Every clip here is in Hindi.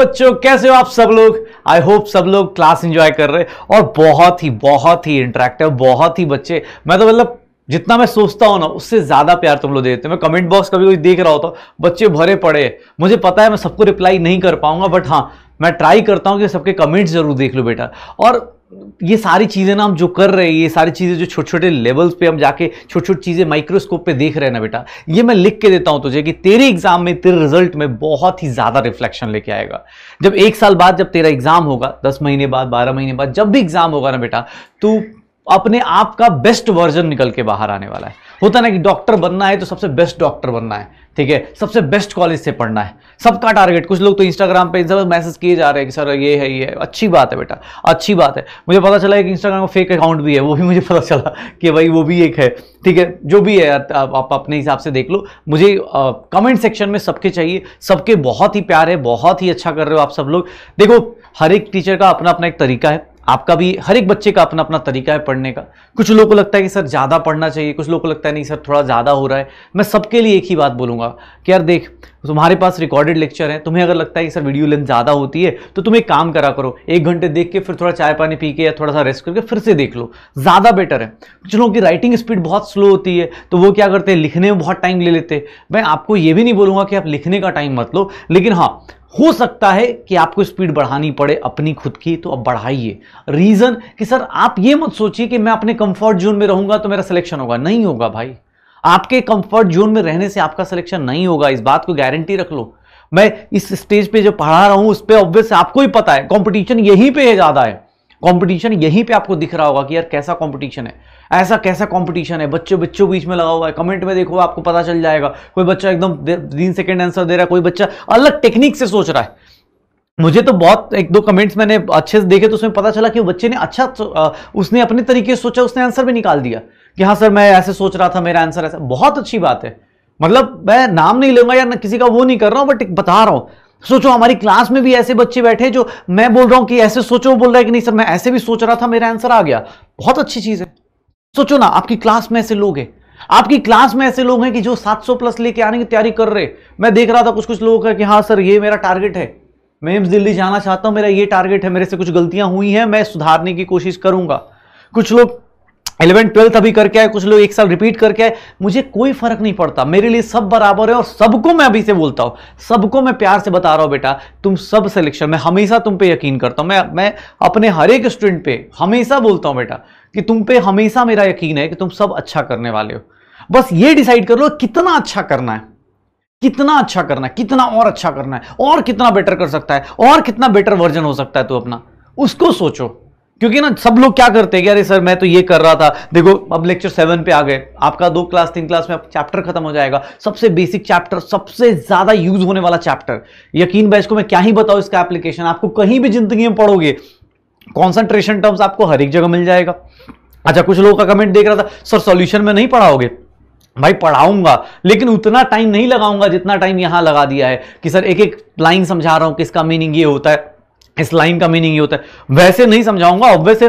बच्चों कैसे हो आप सब लोग आई होप सब लोग क्लास एंजॉय कर रहे और बहुत ही बहुत ही इंटरेक्टिव बहुत ही बच्चे मैं तो मतलब जितना मैं सोचता हूँ ना उससे ज़्यादा प्यार तुम लोग देते हो मैं कमेंट बॉक्स कभी कोई देख रहा होता हूँ बच्चे भरे पड़े मुझे पता है मैं सबको रिप्लाई नहीं कर पाऊंगा बट हाँ मैं ट्राई करता हूँ कि सबके कमेंट्स जरूर देख लो बेटा और ये सारी चीज़ें ना हम जो कर रहे हैं ये सारी चीज़ें जो छोटे छोटे लेवल्स पे हम जाके छोटी छोटी चीज़ें माइक्रोस्कोप पे देख रहे हैं ना बेटा ये मैं लिख के देता हूँ तुझे कि तेरे एग्जाम में तेरे रिजल्ट में बहुत ही ज़्यादा रिफ्लेक्शन लेके आएगा जब एक साल बाद जब तेरा एग्जाम होगा दस महीने बाद बारह महीने बाद जब भी एग्जाम होगा ना बेटा तू अपने आप का बेस्ट वर्जन निकल के बाहर आने वाला है होता ना कि डॉक्टर बनना है तो सबसे बेस्ट डॉक्टर बनना है ठीक है सबसे बेस्ट कॉलेज से पढ़ना है सबका टारगेट कुछ लोग तो इंस्टाग्राम पे सब मैसेज किए जा रहे हैं कि सर ये है ये है अच्छी बात है बेटा अच्छी बात है मुझे पता चला है कि इंस्टाग्राम का फेक अकाउंट भी है वो भी मुझे पता चला कि भाई वो भी एक है ठीक है जो भी है आप, आप अपने हिसाब से देख लो मुझे कमेंट सेक्शन में सबके चाहिए सबके बहुत ही प्यार है बहुत ही अच्छा कर रहे हो आप सब लोग देखो हर एक टीचर का अपना अपना एक तरीका है आपका भी हर एक बच्चे का अपना अपना तरीका है पढ़ने का कुछ लोगों को लगता है कि सर ज़्यादा पढ़ना चाहिए कुछ लोगों को लगता है नहीं सर थोड़ा ज़्यादा हो रहा है मैं सबके लिए एक ही बात बोलूँगा कि यार देख तुम्हारे पास रिकॉर्डेड लेक्चर है तुम्हें अगर लगता है कि सर वीडियो लेंथ ज़्यादा होती है तो तुम एक काम करा करो एक घंटे देख के फिर थोड़ा चाय पानी पी के या थोड़ा सा रेस्ट करके फिर से देख लो ज़्यादा बेटर है कुछ लोगों की राइटिंग स्पीड बहुत स्लो होती है तो वो क्या करते हैं लिखने में बहुत टाइम ले लेते हैं मैं आपको ये भी नहीं बोलूँगा कि आप लिखने का टाइम मत लो लेकिन हाँ हो सकता है कि आपको स्पीड बढ़ानी पड़े अपनी खुद की तो अब बढ़ाइए रीज़न कि सर आप ये मत सोचिए कि मैं अपने कंफर्ट जोन में रहूंगा तो मेरा सिलेक्शन होगा नहीं होगा भाई आपके कंफर्ट जोन में रहने से आपका सिलेक्शन नहीं होगा इस बात को गारंटी रख लो मैं इस स्टेज पे जो पढ़ा रहा हूं उस पर ऑब्वियस आपको ही पता है कॉम्पिटिशन यहीं पे है ज़्यादा है कॉम्पिटिशन यहीं पे आपको दिख रहा होगा कि यार कैसा कॉम्पिटिशन है ऐसा कैसा कॉम्पिटिशन है बच्चों बच्चों बीच में लगा हुआ है कमेंट में देखो आपको पता चल जाएगा कोई बच्चा एकदम तीन सेकेंड आंसर दे रहा है कोई बच्चा अलग टेक्निक से सोच रहा है मुझे तो बहुत एक दो कमेंट्स मैंने अच्छे से देखे तो उसमें पता चला कि बच्चे ने अच्छा तो, उसने अपने तरीके से सोचा उसने आंसर भी निकाल दिया कि हाँ सर मैं ऐसे सोच रहा था मेरा आंसर ऐसा बहुत अच्छी बात है मतलब मैं नाम नहीं लूंगा या किसी का वो नहीं कर रहा हूँ बट बता रहा हूँ सोचो हमारी क्लास में भी ऐसे बच्चे बैठे जो मैं बोल रहा हूँ कि ऐसे सोचो बोल रहा है कि नहीं सर मैं ऐसे भी सोच रहा था मेरा आंसर आ गया बहुत अच्छी चीज़ है सोचो ना आपकी क्लास में ऐसे लोग हैं आपकी क्लास में ऐसे लोग हैं कि जो 700 प्लस लेके आने की तैयारी कर रहे मैं देख रहा था कुछ कुछ लोगों का कि हाँ सर ये मेरा टारगेट है मैं एम्स दिल्ली जाना चाहता हूं मेरा ये टारगेट है मेरे से कुछ गलतियां हुई हैं मैं सुधारने की कोशिश करूंगा कुछ लोग इलेवन ट्वेल्थ अभी करके आए कुछ लोग एक साल रिपीट करके आए मुझे कोई फर्क नहीं पड़ता मेरे लिए सब बराबर है और सबको मैं अभी से बोलता हूँ सबको मैं प्यार से बता रहा हूँ बेटा तुम सब सिलेक्शन मैं हमेशा तुम पे यकीन करता हूँ मैं मैं अपने हर एक स्टूडेंट पे हमेशा बोलता हूँ बेटा कि तुम पे हमेशा मेरा यकीन है कि तुम सब अच्छा करने वाले हो बस ये डिसाइड कर लो कितना अच्छा करना है कितना अच्छा करना है कितना और अच्छा करना है और कितना बेटर कर सकता है और कितना बेटर वर्जन हो सकता है तू अपना उसको सोचो क्योंकि ना सब लोग क्या करते हैं कि अरे सर मैं तो ये कर रहा था देखो अब लेक्चर सेवन पे आ गए आपका दो क्लास तीन क्लास में चैप्टर खत्म हो जाएगा सबसे बेसिक चैप्टर सबसे ज्यादा यूज होने वाला चैप्टर यकीन भाई को मैं क्या ही बताऊं इसका एप्लीकेशन आपको कहीं भी जिंदगी में पढ़ोगे कॉन्सेंट्रेशन टर्म्स आपको हर एक जगह मिल जाएगा अच्छा कुछ लोगों का कमेंट देख रहा था सर सॉल्यूशन में नहीं पढ़ाओगे भाई पढ़ाऊंगा लेकिन उतना टाइम नहीं लगाऊंगा जितना टाइम यहां लगा दिया है कि सर एक एक लाइन समझा रहा हूं किसका मीनिंग ये होता है इस लाइन का मीनिंग ये होता है वैसे नहीं समझाऊंगा ऑब्वियस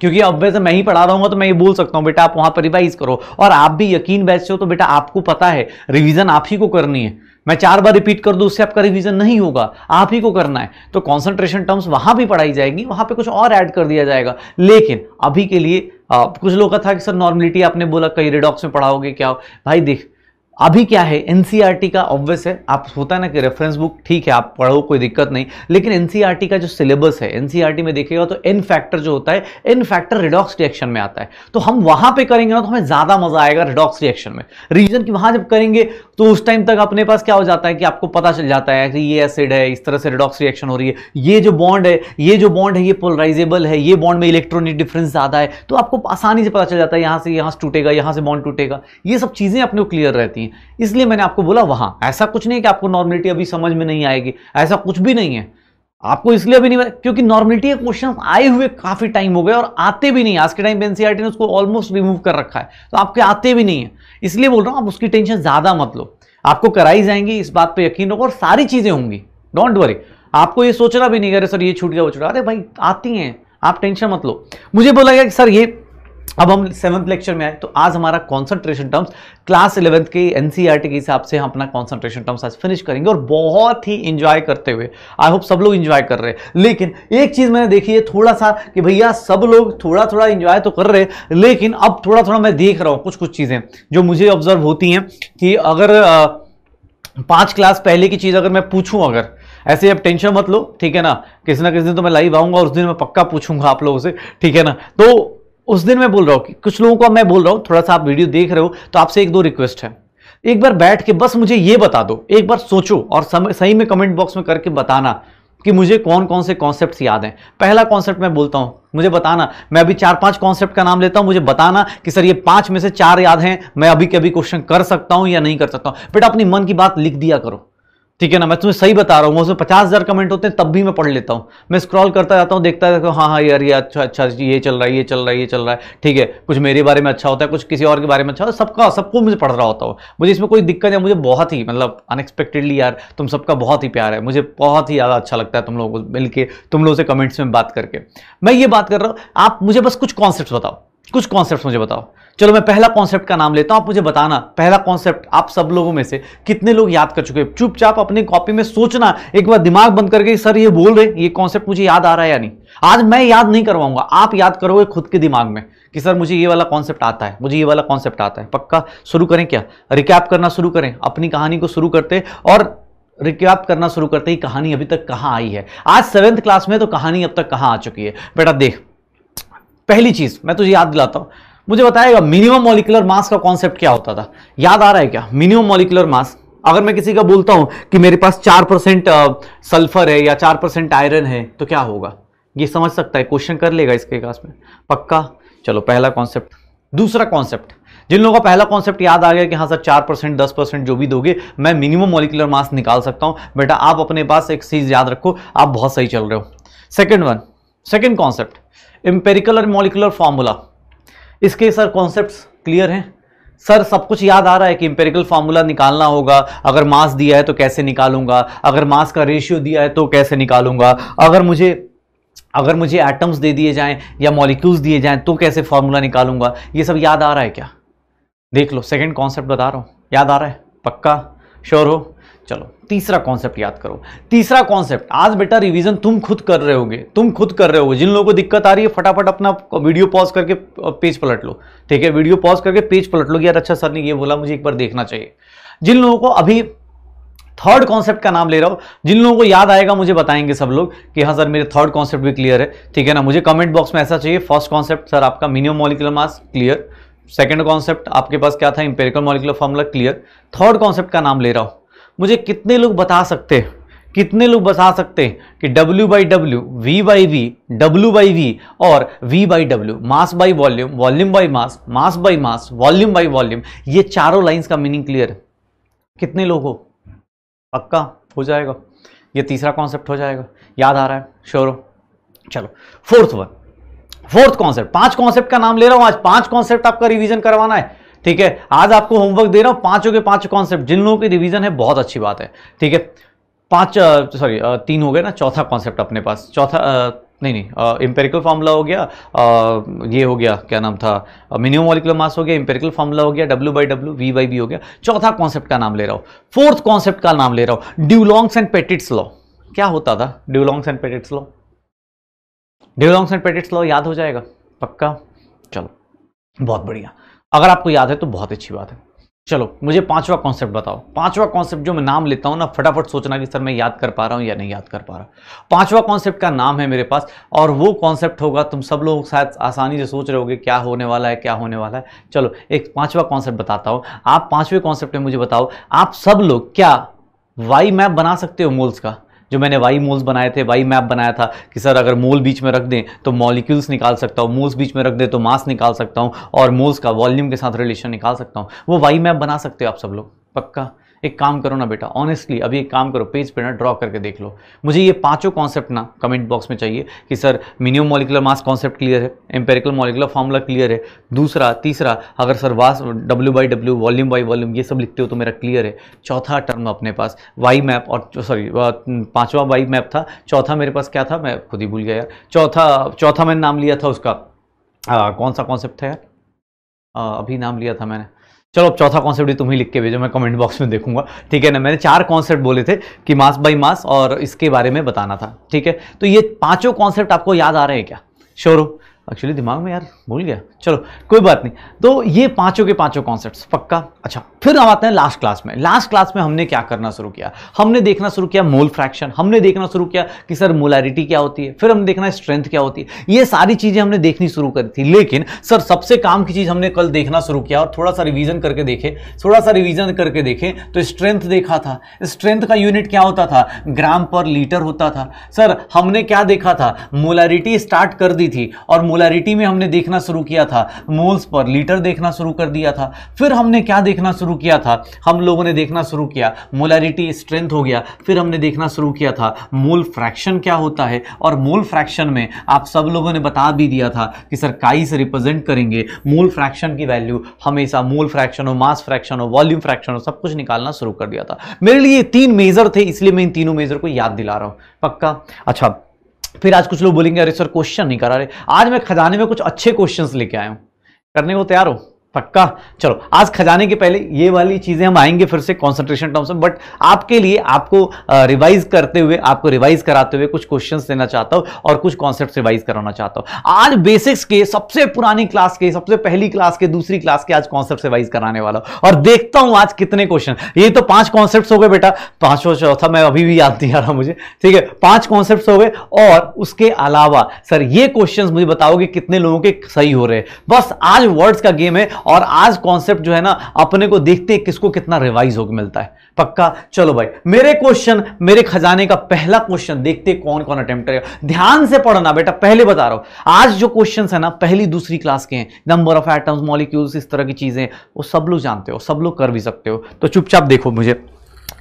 क्योंकि अब वैसे मैं ही पढ़ा रहा हूँ तो मैं ये बोल सकता हूँ बेटा आप वहाँ पर रिवाइज करो और आप भी यकीन बैच हो तो बेटा आपको पता है रिवीजन आप ही को करनी है मैं चार बार रिपीट कर दूँ उससे आपका रिवीजन नहीं होगा आप ही को करना है तो कॉन्सेंट्रेशन टर्म्स वहाँ भी पढ़ाई जाएगी वहाँ पर कुछ और ऐड कर दिया जाएगा लेकिन अभी के लिए आ, कुछ लोग का था कि सर नॉर्मलिटी आपने बोला कहीं रेडॉक्स में पढ़ाओगे क्या भाई देख अभी क्या है एनसीईआरटी e का ऑब्वियस है आप होता है ना कि रेफरेंस बुक ठीक है आप पढ़ो कोई दिक्कत नहीं लेकिन एनसीईआरटी e का जो सिलेबस है एनसीईआरटी e में देखिएगा तो एन फैक्टर जो होता है एन फैक्टर रिडॉक्स रिएक्शन में आता है तो हम वहां पे करेंगे ना तो हमें ज्यादा मजा आएगा रिडॉक्स रिएक्शन में रीजन कि वहां जब करेंगे तो उस टाइम तक अपने पास क्या हो जाता है कि आपको पता चल जाता है कि ये एसिड है इस तरह से रिडॉक्स रिएक्शन हो रही है ये जो बॉन्ड है ये जो बॉन्ड है ये पोलराइजेबल है ये बॉन्ड में इलेक्ट्रॉनिक डिफरेंस ज़्यादा है तो आपको आसानी से पता चल जाता है यहाँ से यहाँ से टूटेगा यहाँ से बॉन्ड टूटेगा ये सब चीज़ें अपने को क्लियर रहती हैं इसलिए मैंने आपको बोला वहाँ ऐसा कुछ नहीं कि आपको नॉर्मेलिटी अभी समझ में नहीं आएगी ऐसा कुछ भी नहीं है आपको इसलिए अभी नहीं क्योंकि नॉर्मेलिटी के क्वेश्चन आए हुए काफ़ी टाइम हो गए और आते भी नहीं आज के टाइम पे एनसीआरटी ने उसको ऑलमोस्ट रिमूव कर रखा है तो आपके आते भी नहीं है इसलिए बोल रहा हूँ आप उसकी टेंशन ज़्यादा मत लो आपको कराई जाएंगी इस बात पे यकीन रखो और सारी चीज़ें होंगी डोंट वरी आपको ये सोचना भी नहीं करे सर ये छूट गया वो छूट अरे भाई आती हैं आप टेंशन मत लो मुझे बोला गया कि सर ये अब हम सेवंथ लेक्चर में आए तो आज हमारा कॉन्सेंट्रेशन टर्म्स क्लास इलेवंथ के एनसीईआरटी e के हिसाब से हम अपना कॉन्सेंट्रेशन टर्म्स आज फिनिश करेंगे और बहुत ही इंजॉय करते हुए आई होप सब लोग इंजॉय कर रहे हैं लेकिन एक चीज़ मैंने देखी है थोड़ा सा कि भैया सब लोग थोड़ा थोड़ा इंजॉय तो कर रहे हैं लेकिन अब थोड़ा थोड़ा मैं देख रहा हूँ कुछ कुछ चीज़ें जो मुझे ऑब्जर्व होती हैं कि अगर पाँच क्लास पहले की चीज़ अगर मैं पूछूँ अगर ऐसे अब टेंशन मत लो ठीक है ना किसी ना किसी दिन तो मैं लाइव आऊंगा उस दिन मैं पक्का पूछूंगा आप लोगों से ठीक है ना तो उस दिन मैं बोल रहा हूँ कि कुछ लोगों को मैं बोल रहा हूँ थोड़ा सा आप वीडियो देख रहे हो तो आपसे एक दो रिक्वेस्ट है एक बार बैठ के बस मुझे ये बता दो एक बार सोचो और सही में कमेंट बॉक्स में करके बताना कि मुझे कौन कौन से कॉन्सेप्ट याद हैं पहला कॉन्सेप्ट मैं बोलता हूँ मुझे बताना मैं अभी चार पांच कॉन्सेप्ट का नाम लेता हूँ मुझे बताना कि सर ये पांच में से चार याद हैं मैं अभी कभी क्वेश्चन कर सकता हूँ या नहीं कर सकता हूँ बेटा अपनी मन की बात लिख दिया करो ठीक है ना मैं तुम्हें सही बता रहा हूँ उसमें पचास हज़ार कमेंट होते हैं तब भी मैं पढ़ लेता हूँ मैं स्क्रॉल करता जाता हूँ देखता रहता हूँ हाँ हाँ यार ये अच्छा अच्छा ये चल रहा है ये चल रहा है ये चल रहा है ठीक है कुछ मेरे बारे में अच्छा होता है कुछ किसी और के बारे में अच्छा होता है सबका सबको मुझे पढ़ रहा होता हूँ मुझे इसमें कोई दिक्कत है मुझे बहुत ही मतलब अनएक्सपेक्टेडली यार तुम सबका बहुत ही प्यार है मुझे बहुत ही ज़्यादा अच्छा लगता है तुम लोगों को मिल के तुम लोगों से कमेंट्स में बात करके मैं ये बात कर रहा हूँ आप मुझे बस कुछ कॉन्सेप्ट बताओ कुछ कॉन्सेप्ट मुझे बताओ चलो मैं पहला कॉन्सेप्ट का नाम लेता हूं आप मुझे बताना पहला कॉन्सेप्ट आप सब लोगों में से कितने लोग याद कर चुके चुपचाप अपनी कॉपी में सोचना एक बार दिमाग बंद करके सर ये बोल रहे ये कॉन्सेप्ट मुझे याद आ रहा है या नहीं आज मैं याद नहीं करवाऊंगा आप याद करोगे खुद के दिमाग में कि सर मुझे ये वाला कॉन्सेप्ट आता है मुझे ये वाला कॉन्सेप्ट आता है पक्का शुरू करें क्या रिकैप करना शुरू करें अपनी कहानी को शुरू करते और रिकैप करना शुरू करते ही कहानी अभी तक कहाँ आई है आज सेवेंथ क्लास में तो कहानी अब तक कहाँ आ चुकी है बेटा देख पहली चीज मैं तुझे याद दिलाता हूँ मुझे बताएगा मिनिमम मॉलिकुलर मास का कॉन्सेप्ट क्या होता था याद आ रहा है क्या मिनिमम मॉलिकुलर मास अगर मैं किसी का बोलता हूं कि मेरे पास चार परसेंट सल्फर है या चार परसेंट आयरन है तो क्या होगा ये समझ सकता है क्वेश्चन कर लेगा इसके क्लास में पक्का चलो पहला कॉन्सेप्ट दूसरा कॉन्सेप्ट जिन लोगों का पहला कॉन्सेप्ट याद आ गया कि हाँ सर चार परसेंट दस परसेंट जो भी दोगे मैं मिनिमम मॉलिकुलर मास निकाल सकता हूँ बेटा आप अपने पास एक चीज़ याद रखो आप बहुत सही चल रहे हो second one second concept empirical और मॉलिकुलर फॉर्मूला इसके सर कॉन्सेप्ट क्लियर हैं सर सब कुछ याद आ रहा है कि इंपेरिकल फार्मूला निकालना होगा अगर मास दिया है तो कैसे निकालूंगा अगर मास का रेशियो दिया है तो कैसे निकालूंगा अगर मुझे अगर मुझे एटम्स दे दिए जाएं या मॉलिक्यूल्स दिए जाएं तो कैसे फार्मूला निकालूंगा ये सब याद आ रहा है क्या देख लो सेकेंड कॉन्सेप्ट बता रहा हूँ याद आ रहा है पक्का श्योर हो चलो तीसरा कॉन्सेप्ट याद करो तीसरा कॉन्सेप्ट आज बेटा रिवीजन तुम खुद कर रहे होगे तुम खुद कर रहे हो जिन लोगों को दिक्कत आ रही है फटाफट अपना वीडियो पॉज करके पेज पलट लो ठीक है वीडियो पॉज करके पेज पलट लो यार अच्छा सर ने ये बोला मुझे एक बार देखना चाहिए जिन लोगों को अभी थर्ड कॉन्सेप्ट का नाम ले रहा हूँ जिन लोगों को याद आएगा मुझे बताएंगे सब लोग कि हाँ सर मेरे थर्ड कॉन्सेप्ट भी क्लियर है ठीक है ना मुझे कमेंट बॉक्स में ऐसा चाहिए फर्स्ट कॉन्सेप्ट सर आपका minimum molecular mass clear second concept आपके पास क्या था empirical molecular formula clear third concept का नाम ले रहा हूँ मुझे कितने लोग बता सकते हैं कितने लोग बता सकते हैं कि W by W V by V W by V और V by W mass by volume volume by mass mass by mass volume by volume ये चारों लाइंस का मीनिंग क्लियर है कितने लोग हो पक्का हो जाएगा ये तीसरा कॉन्सेप्ट हो जाएगा याद आ रहा है श्योर हो चलो फोर्थ वन फोर्थ कॉन्सेप्ट पांच कॉन्सेप्ट का नाम ले रहा हूं आज पांच कॉन्सेप्ट आपका रिविजन करवाना है ठीक है आज आपको होमवर्क दे रहा हूं पांचों के पांच कॉन्सेप्ट जिन लोगों की रिवीजन है बहुत अच्छी बात है ठीक है पांच सॉरी तीन हो गए ना चौथा कॉन्सेप्ट अपने पास चौथा नहीं नहीं इम्पेरिकल फॉर्मूला हो गया आ, ये हो गया क्या नाम था मिनिमम मॉलिकुलर मास हो गया इम्पेरिकल फॉर्मूला हो गया W by W V by B हो गया चौथा कॉन्सेप्ट का नाम ले रहा हूँ फोर्थ कॉन्सेप्ट का नाम ले रहा हूँ ड्यूलॉन्ग्स एंड पेटिट्स लॉ क्या होता था Dulong's and Petit's law Dulong's and Petit's law याद हो जाएगा पक्का चलो बहुत बढ़िया अगर आपको याद है तो बहुत अच्छी बात है चलो मुझे पांचवा कॉन्सेप्ट बताओ पांचवा कॉन्सेप्ट जो मैं नाम लेता हूं ना फटाफट सोचना कि सर मैं याद कर पा रहा हूं या नहीं याद कर पा रहा पांचवा कॉन्सेप्ट का नाम है मेरे पास और वो कॉन्सेप्ट होगा तुम सब लोग शायद आसानी से सोच रहे होगे क्या होने वाला है क्या होने वाला है चलो एक पांचवा कॉन्सेप्ट बताता हूं आप पांचवें कॉन्सेप्ट में मुझे बताओ आप सब लोग क्या वाई मैप बना सकते हो मोल्स का जो मैंने वाई मोल्स बनाए थे वाई मैप बनाया था कि सर अगर मोल बीच में रख दें तो मॉलिक्यूल्स निकाल सकता हूँ मोल्स बीच में रख दें तो मास निकाल सकता हूँ और मोल्स का वॉल्यूम के साथ रिलेशन निकाल सकता हूँ वो वाई मैप बना सकते हो आप सब लोग पक्का एक काम करो ना बेटा ऑनेस्टली अभी एक काम करो पेज पे ना ड्रॉ करके देख लो मुझे ये पांचों कॉन्सेप्ट ना कमेंट बॉक्स में चाहिए कि sir minimum molecular mass concept clear है एम्पेरिकल मॉलिकुलर फॉर्मूला क्लियर है दूसरा तीसरा अगर सर वास W by W volume by volume ये सब लिखते हो तो मेरा क्लियर है चौथा टर्म अपने पास वाई मैप और सॉरी पाँचवा वाई मैप था चौथा मेरे पास क्या था मैं खुद ही भूल गया यार चौथा चौथा मैंने नाम लिया था उसका आ, कौन सा कॉन्सेप्ट था यार आ, अभी नाम लिया था मैंने चलो अब चौथा कॉन्सेप्ट तुम ही लिख के भेजो मैं कमेंट बॉक्स में देखूंगा ठीक है ना मैंने चार कॉन्सेप्ट बोले थे कि मास बाई मास और इसके बारे में बताना था ठीक है तो ये पांचों कॉन्सेप्ट आपको याद आ रहे हैं क्या शोरू एक्चुअली दिमाग में यार भूल गया चलो कोई बात नहीं तो ये पांचों के पांचों कॉन्सेप्ट पक्का अच्छा फिर हम आते हैं लास्ट क्लास में लास्ट क्लास में हमने क्या करना शुरू किया हमने देखना शुरू किया मोल फ्रैक्शन हमने देखना शुरू किया कि सर मोलैरिटी क्या होती है फिर हमने देखना स्ट्रेंथ क्या होती है ये सारी चीज़ें हमने देखनी शुरू करी थी लेकिन सर सबसे काम की चीज़ हमने कल देखना शुरू किया और थोड़ा सा रिविजन करके देखे थोड़ा सा रिविजन करके देखे तो स्ट्रेंथ देखा था स्ट्रेंथ का यूनिट क्या होता था ग्राम पर लीटर होता था सर हमने क्या देखा था मोलैरिटी स्टार्ट कर दी थी और मोलैरिटी में हमने देखना शुरू किया था मोल्स पर लीटर देखना शुरू कर दिया था फिर हमने क्या देखना शुरू किया था हम लोगों ने देखना शुरू किया मोलैरिटी स्ट्रेंथ हो गया फिर हमने देखना शुरू किया था मोल फ्रैक्शन क्या होता है और मोल फ्रैक्शन में आप सब लोगों ने बता भी दिया था कि सर काई से रिप्रेजेंट करेंगे मोल फ्रैक्शन की वैल्यू हमेशा मोल फ्रैक्शन हो मास फ्रैक्शन हो वॉल्यूम फ्रैक्शन हो सब कुछ निकालना शुरू कर दिया था मेरे लिए तीन मेजर थे इसलिए मैं इन तीनों मेजर को याद दिला रहा हूँ पक्का अच्छा फिर आज कुछ लोग बोलेंगे अरे सर क्वेश्चन नहीं करा रहे आज मैं खजाने में कुछ अच्छे क्वेश्चंस लेके आया हूँ करने को तैयार हो पक्का चलो आज खजाने के पहले ये वाली चीज़ें हम आएंगे फिर से कॉन्सेंट्रेशन टर्म्स में बट आपके लिए आपको रिवाइज करते हुए आपको रिवाइज कराते हुए कुछ क्वेश्चंस देना चाहता हूँ और कुछ कॉन्सेप्ट रिवाइज कराना चाहता हूँ आज बेसिक्स के सबसे पुरानी क्लास के सबसे पहली क्लास के दूसरी क्लास के आज कॉन्सेप्ट रिवाइज कराने वाला हूं और देखता हूँ आज कितने क्वेश्चन ये तो पांच कॉन्सेप्ट हो गए बेटा पांचों चौथा मैं अभी भी याद नहीं आ रहा मुझे ठीक है पांच कॉन्सेप्ट हो गए और उसके अलावा सर ये क्वेश्चन मुझे बताओगे कितने लोगों के सही हो रहे हैं बस आज वर्ड्स का गेम है और आज कॉन्सेप्ट जो है ना अपने को देखते हैं किसको कितना रिवाइज होकर मिलता है पक्का चलो भाई मेरे क्वेश्चन मेरे खजाने का पहला क्वेश्चन देखते कौन कौन अटेम्प्ट करेगा ध्यान से पढ़ना बेटा पहले बता रहा हूं आज जो क्वेश्चन है ना पहली दूसरी क्लास के हैं नंबर ऑफ एटम्स मॉलिक्यूल्स इस तरह की चीजें वो सब लोग जानते हो सब लोग कर भी सकते हो तो चुपचाप देखो मुझे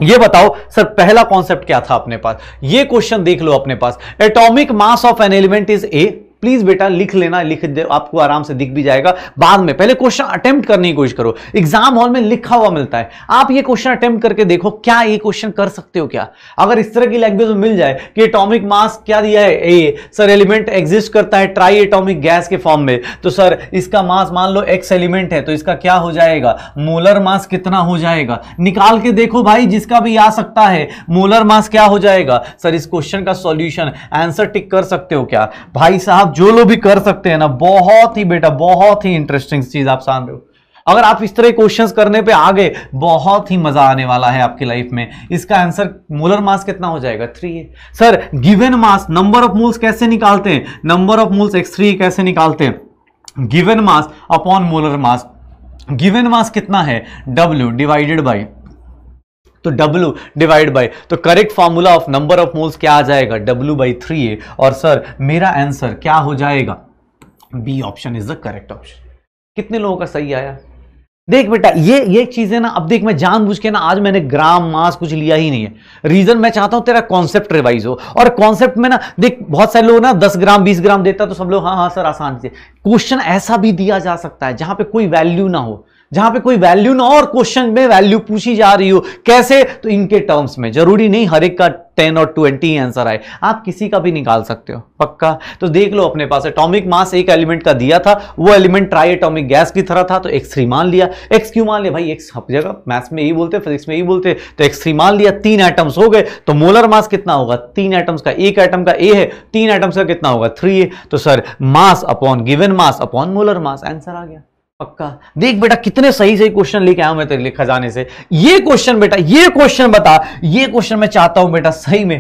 ये बताओ सर पहला कॉन्सेप्ट क्या था अपने पास ये क्वेश्चन देख लो अपने पास atomic mass of an element is A please बेटा लिख लेना लिख दे आपको आराम से दिख भी जाएगा बाद में पहले क्वेश्चन अटेम्प्ट करने की कोशिश करो एग्जाम हॉल में लिखा हुआ मिलता है आप ये क्वेश्चन अटेम्प्ट करके देखो क्या ये क्वेश्चन कर सकते हो क्या अगर इस तरह की लैंग्वेज में मिल जाए कि एटॉमिक मास क्या दिया है ए सर एलिमेंट एग्जिस्ट करता है ट्राई एटॉमिक गैस के फॉर्म में तो सर इसका मास मान लो एक्स एलिमेंट है तो इसका क्या हो जाएगा मोलर मास कितना हो जाएगा निकाल के देखो भाई जिसका भी आ सकता है मोलर मास क्या हो जाएगा सर इस क्वेश्चन का सोल्यूशन आंसर टिक कर सकते हो क्या भाई साहब आप जो लोग भी कर सकते हैं ना बहुत ही बेटा बहुत ही इंटरेस्टिंग चीज आप जान रहे हो अगर आप इस तरह क्वेश्चंस करने पे आ गए बहुत ही मजा आने वाला है आपकी लाइफ में इसका आंसर मोलर मास कितना हो जाएगा three sir given mass number of moles कैसे निकालते हैं number of moles X three कैसे निकालते हैं given mass upon molar mass given mass कितना है डब्ल्यू डिवाइडेड बाई तो W डिवाइड बाय तो correct formula of number of moles क्या आ जाएगा W बाई थ्री ए और सर मेरा आंसर क्या हो जाएगा B option is the correct option कितने लोगों का सही आया देख बेटा ये ये चीजें ना अब देख मैं जानबूझ के ना आज मैंने ग्राम मास कुछ लिया ही नहीं है रीजन मैं चाहता हूं तेरा कॉन्सेप्ट रिवाइज हो और कॉन्सेप्ट में ना देख बहुत सारे लोग ना 10 ग्राम 20 ग्राम देता तो सब लोग हाँ हाँ सर आसान से क्वेश्चन ऐसा भी दिया जा सकता है जहां पे कोई वैल्यू ना हो जहां पे कोई वैल्यू ना और क्वेश्चन में वैल्यू पूछी जा रही हो कैसे तो इनके टर्म्स में जरूरी नहीं हर एक का टेन और ट्वेंटी आंसर आए आप किसी का भी निकाल सकते हो पक्का तो देख लो अपने पास एटॉमिक मास एक एलिमेंट का दिया था वो एलिमेंट ट्राई एटॉमिक गैस की तरह था तो एक्स थ्री मान लिया एक्स क्यू मान लिया भाई एक्स हर जगह मैथ्स में यही बोलते फिजिक्स में यही बोलते तो एक्स थ्री मान लिया तीन एटम्स हो गए तो मोलर मास कितना होगा तीन एटम्स का एक एटम का ए है तीन एटम्स का कितना होगा थ्री ए तो sir mass upon given mass upon molar mass answer आ गया पक्का देख बेटा कितने सही सही क्वेश्चन लेके आया मैं तेरे लिए खजाने से ये क्वेश्चन बेटा ये क्वेश्चन बता ये क्वेश्चन मैं चाहता हूं बेटा सही में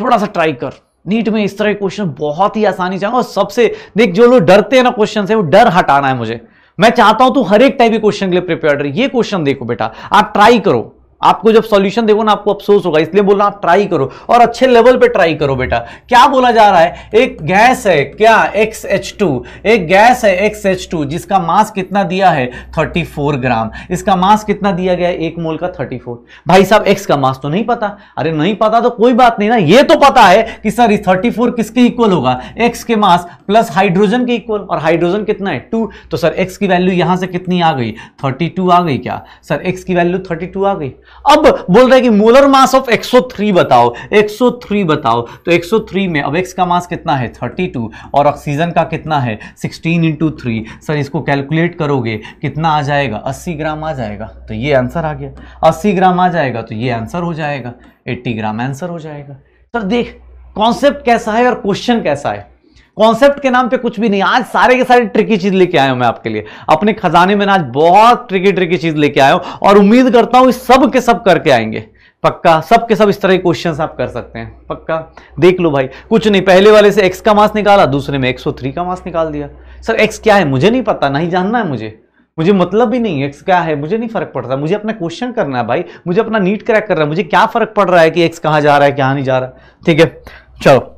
थोड़ा सा ट्राई कर नीट में इस तरह के क्वेश्चन बहुत ही आसानी से और सबसे देख जो लोग डरते हैं ना क्वेश्चन से वो डर हटाना है मुझे मैं चाहता हूं तू हर एक टाइप के क्वेश्चन के लिए प्रिपेयर ये क्वेश्चन देखो बेटा आप ट्राई करो आपको जब सॉल्यूशन देखो ना आपको अफसोस होगा इसलिए बोल रहा ट्राई करो और अच्छे लेवल पे ट्राई करो बेटा क्या बोला जा रहा है एक गैस है क्या एक्स एच टू एक गैस है एक्स एच टू जिसका मास कितना दिया है थर्टी फोर ग्राम इसका मास कितना दिया गया है एक मोल का थर्टी फोर भाई साहब एक्स का मास तो नहीं पता अरे नहीं पता तो कोई बात नहीं ना ये तो पता है कि सर थर्टी फोर किसके इक्वल होगा एक्स के मास प्लस हाइड्रोजन के इक्वल और हाइड्रोजन कितना है टू तो सर एक्स की वैल्यू यहां से कितनी आ गई थर्टी टू आ गई क्या सर एक्स की वैल्यू थर्टी टू आ गई अब बोल रहा है कि मोलर मास ऑफ 103 बताओ 103 बताओ तो 103 में अब एक्स का मास कितना है 32 और ऑक्सीजन का कितना है 16 इंटू थ्री सर इसको कैलकुलेट करोगे कितना आ जाएगा 80 ग्राम आ जाएगा तो ये आंसर आ गया 80 ग्राम आ जाएगा तो ये आंसर हो जाएगा 80 ग्राम आंसर हो जाएगा सर देख कॉन्सेप्ट कैसा है और क्वेश्चन कैसा है कॉन्सेप्ट के नाम पे कुछ भी नहीं आज सारे के सारे ट्रिकी चीज लेके आया हूं मैं आपके लिए अपने खजाने में आज बहुत ट्रिकी ट्रिकी चीज लेके आया हूं और उम्मीद करता हूं इस सब के सब करके आएंगे पक्का सब के सब इस तरह के क्वेश्चन आप कर सकते हैं पक्का देख लो भाई कुछ नहीं पहले वाले से एक्स का मास निकाला दूसरे में थ्री का मास निकाल दिया सर एक्स क्या है मुझे नहीं पता नहीं जानना है मुझे मुझे मतलब भी नहीं एक्स क्या है मुझे नहीं फर्क पड़ता मुझे अपना क्वेश्चन करना है भाई मुझे अपना नीट क्रैक करना है मुझे क्या फर्क पड़ रहा है कि एक्स कहाँ जा रहा है कहाँ नहीं जा रहा है ठीक है चलो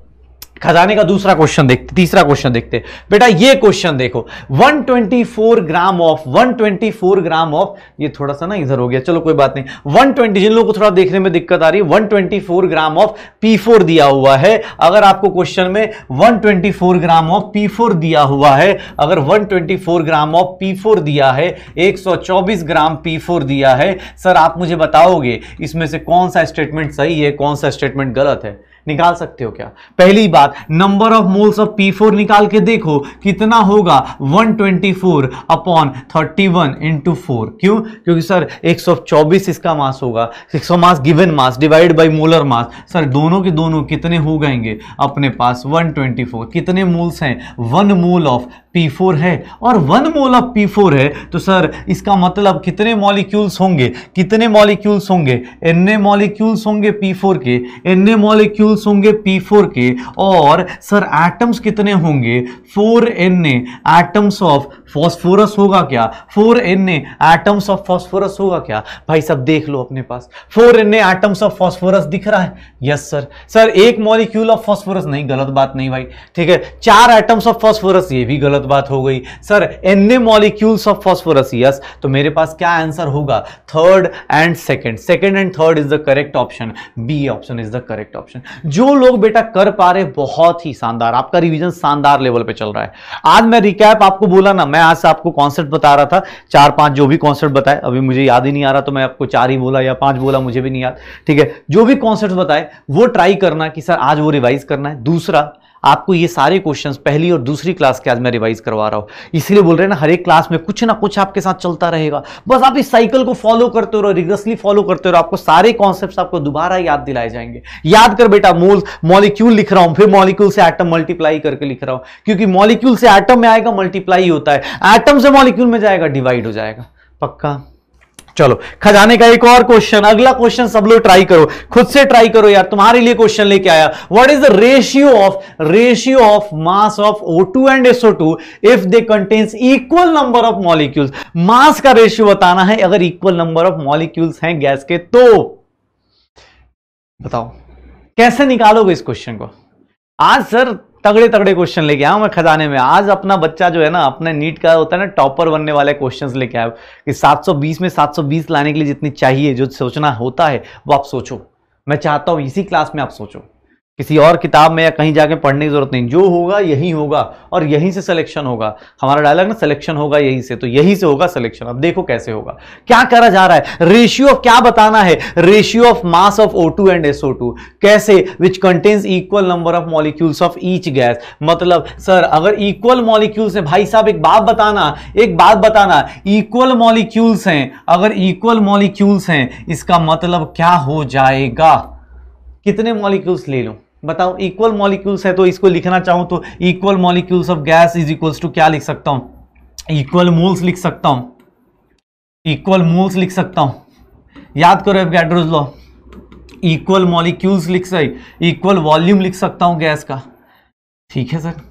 खजाने का दूसरा क्वेश्चन देखते तीसरा क्वेश्चन देखते बेटा ये क्वेश्चन देखो 124 ग्राम ऑफ 124 ग्राम ऑफ ये थोड़ा सा ना इधर हो गया चलो कोई बात नहीं 120 जिन लोगों को थोड़ा देखने में दिक्कत आ रही है 124 ग्राम ऑफ P4 दिया हुआ है अगर आपको क्वेश्चन में 124 ग्राम ऑफ P4 दिया हुआ है अगर 124 ग्राम ऑफ P4 दिया है 124 ग्राम P4 दिया है सर आप मुझे बताओगे इसमें से कौन सा स्टेटमेंट सही है कौन सा स्टेटमेंट गलत है निकाल सकते हो क्या पहली बात number of moles of P four निकाल के देखो कितना होगा 124 upon thirty one into four क्यों क्योंकि सर 124 इसका मास होगा एक सौ mass given mass divide by molar mass sir दोनों के दोनों कितने हो गएंगे अपने पास 124 कितने मोल्स हैं वन मोल ऑफ P4 है और वन मोल ऑफ P4 है तो सर इसका मतलब कितने मॉलिक्यूल्स होंगे कितने मॉलिक्यूल्स होंगे एन ए मॉलिक्यूल्स होंगे P4 के एन ए मॉलिक्यूल्स होंगे P4 के और सर एटम्स कितने होंगे four N atoms of phosphorus होगा क्या four N A atoms of phosphorus होगा क्या भाई सब देख लो अपने पास four N atoms of phosphorus दिख रहा है यस सर सर एक मॉलिक्यूल ऑफ फॉस्फोरस नहीं गलत बात नहीं भाई ठीक है चार एटम्स ऑफ फॉस्फोरस ये भी गलत बात हो गई sir N A molecules of phosphorus yes तो मेरे पास क्या आंसर होगा third and second second and third is the correct option B option is the correct option जो लोग बेटा कर पा रहे बहुत ही शानदार आपका रिविजन शानदार लेवल पर चल रहा है आज मैं रिकैप आपको बोला ना मैं आज से आपको कॉन्सर्ट बता रहा था चार पांच जो भी कॉन्सर्ट बताए अभी मुझे याद ही नहीं आ रहा तो मैं आपको चार ही बोला या पांच बोला मुझे भी नहीं याद ठीक है जो भी कॉन्सर्ट बताए वो ट्राई करना कि सर आज वो रिवाइज करना है दूसरा आपको ये सारे क्वेश्चंस पहली और दूसरी क्लास के आज मैं रिवाइज करवा रहा हूँ इसलिए बोल रहे हैं ना हर एक क्लास में कुछ ना कुछ आपके साथ चलता रहेगा बस आप इस साइकिल को फॉलो करते रहो रिगसली फॉलो करते रहो आपको सारे कॉन्सेप्ट आपको दोबारा याद दिलाए जाएंगे याद कर बेटा मोल मॉलिक्यूल लिख रहा हूँ फिर मॉलिक्यूल से एटम मल्टीप्लाई करके लिख रहा हूँ क्योंकि मॉलिक्यूल से एटम में आएगा मल्टीप्लाई होता है एटम से मॉलिक्यूल में जाएगा डिवाइड हो जाएगा पक्का चलो खजाने का एक और क्वेश्चन अगला क्वेश्चन सब लोग ट्राई करो खुद से ट्राई करो यार तुम्हारे लिए क्वेश्चन लेके आया what is the ratio of ratio of mass of O2 and SO2 if they contains equal number of molecules mass का रेशियो बताना है अगर इक्वल नंबर ऑफ मॉलिक्यूल्स हैं गैस के तो बताओ कैसे निकालोगे इस क्वेश्चन को आज सर तगड़े तगड़े क्वेश्चन लेके आया मैं खजाने में आज अपना बच्चा जो है ना अपने नीट का होता है ना टॉपर बनने वाले क्वेश्चन लेके आओ कि 720 में 720 लाने के लिए जितनी चाहिए जो सोचना होता है वो आप सोचो मैं चाहता हूँ इसी क्लास में आप सोचो किसी और किताब में या कहीं जाके पढ़ने की जरूरत नहीं जो होगा यही होगा और यहीं से सिलेक्शन होगा हमारा डायलॉग ना सिलेक्शन होगा यहीं से तो यहीं से होगा सिलेक्शन अब देखो कैसे होगा क्या करा जा रहा है रेशियो ऑफ क्या बताना है ratio of mass of O two and SO two कैसे which contains equal number of molecules of each gas मतलब सर अगर इक्वल मॉलिक्यूल्स हैं भाई साहब एक बात बताना एक बात बताना इक्वल मॉलिक्यूल्स हैं अगर इक्वल मॉलिक्यूल्स हैं इसका मतलब क्या हो जाएगा कितने मॉलिक्यूल्स ले लूं बताओ इक्वल मॉलिक्यूल्स है तो इसको लिखना चाहूँ तो equal molecules of gas is equals to क्या लिख सकता हूँ इक्वल मोल्स लिख सकता हूँ इक्वल मोल्स लिख सकता हूँ याद करो गैड्रोज लॉ इक्वल मॉलिक्यूल्स लिख सही इक्वल वॉल्यूम लिख सकता हूँ गैस का ठीक है सर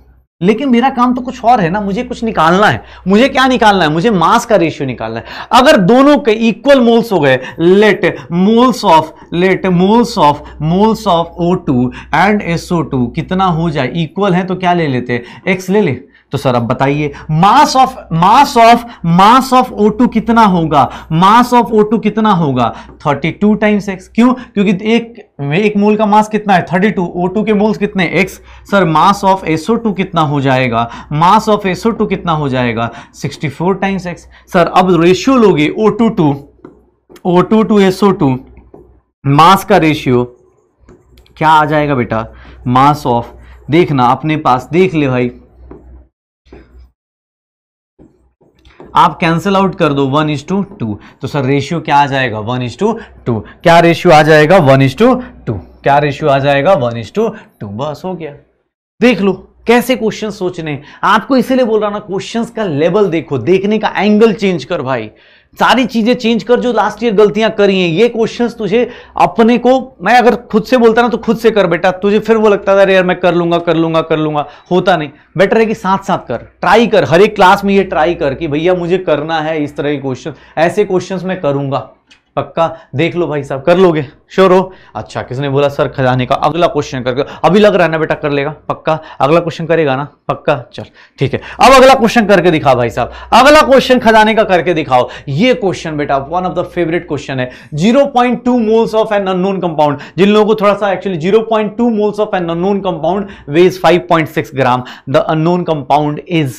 लेकिन मेरा काम तो कुछ और है ना मुझे कुछ निकालना है मुझे क्या निकालना है मुझे मास का रेशियो निकालना है अगर दोनों के इक्वल मोल्स हो गए let moles of let moles of moles of O two and SO two कितना हो जाए इक्वल है तो क्या ले लेते हैं एक्स ले ले तो सर अब बताइए mass of mass of mass of O2 कितना होगा मास ऑफ O2 कितना होगा 32 टू टाइम्स एक्स क्यों क्योंकि एक एक मोल का मास कितना है 32 O2 के मोल्स कितने x sir mass of SO2 कितना हो जाएगा मास ऑफ SO2 कितना हो जाएगा 64 फोर टाइम्स एक्स सर अब रेशियो लोगे O2 to O2 to SO2 मास का रेशियो क्या आ जाएगा बेटा मास ऑफ देखना अपने पास देख ले भाई आप कैंसिल आउट कर दो वन इज टू टू तो सर रेशियो क्या आ जाएगा वन इज टू टू क्या रेशियो आ जाएगा वन इज टू टू क्या रेशियो आ जाएगा वन इज टू टू बस हो गया देख लो कैसे क्वेश्चन सोचने आपको इसीलिए बोल रहा ना क्वेश्चंस का लेवल देखो देखने का एंगल चेंज कर भाई सारी चीजें चेंज कर जो लास्ट ईयर गलतियां करी हैं ये क्वेश्चन तुझे अपने को मैं अगर खुद से बोलता ना तो खुद से कर बेटा तुझे फिर वो लगता था अरे यार मैं कर लूंगा कर लूंगा कर लूंगा होता नहीं बेटर है कि साथ साथ कर ट्राई कर हर एक क्लास में ये ट्राई कर कि भैया मुझे करना है इस तरह के क्वेश्चन ऐसे क्वेश्चन मैं करूंगा पक्का देख लो भाई साहब कर लोगे श्योर हो अच्छा किसने बोला सर खजाने का अगला क्वेश्चन करके अभी लग रहा है ना बेटा कर लेगा पक्का अगला क्वेश्चन करेगा ना पक्का चल ठीक है अब अगला क्वेश्चन करके दिखा भाई साहब अगला क्वेश्चन खजाने का करके दिखाओ ये क्वेश्चन बेटा one of the favourite question है two moles of an unknown compound जिन लोगों को थोड़ा सा actually 0.2 moles of an unknown compound weighs 5.6 gram the unknown compound is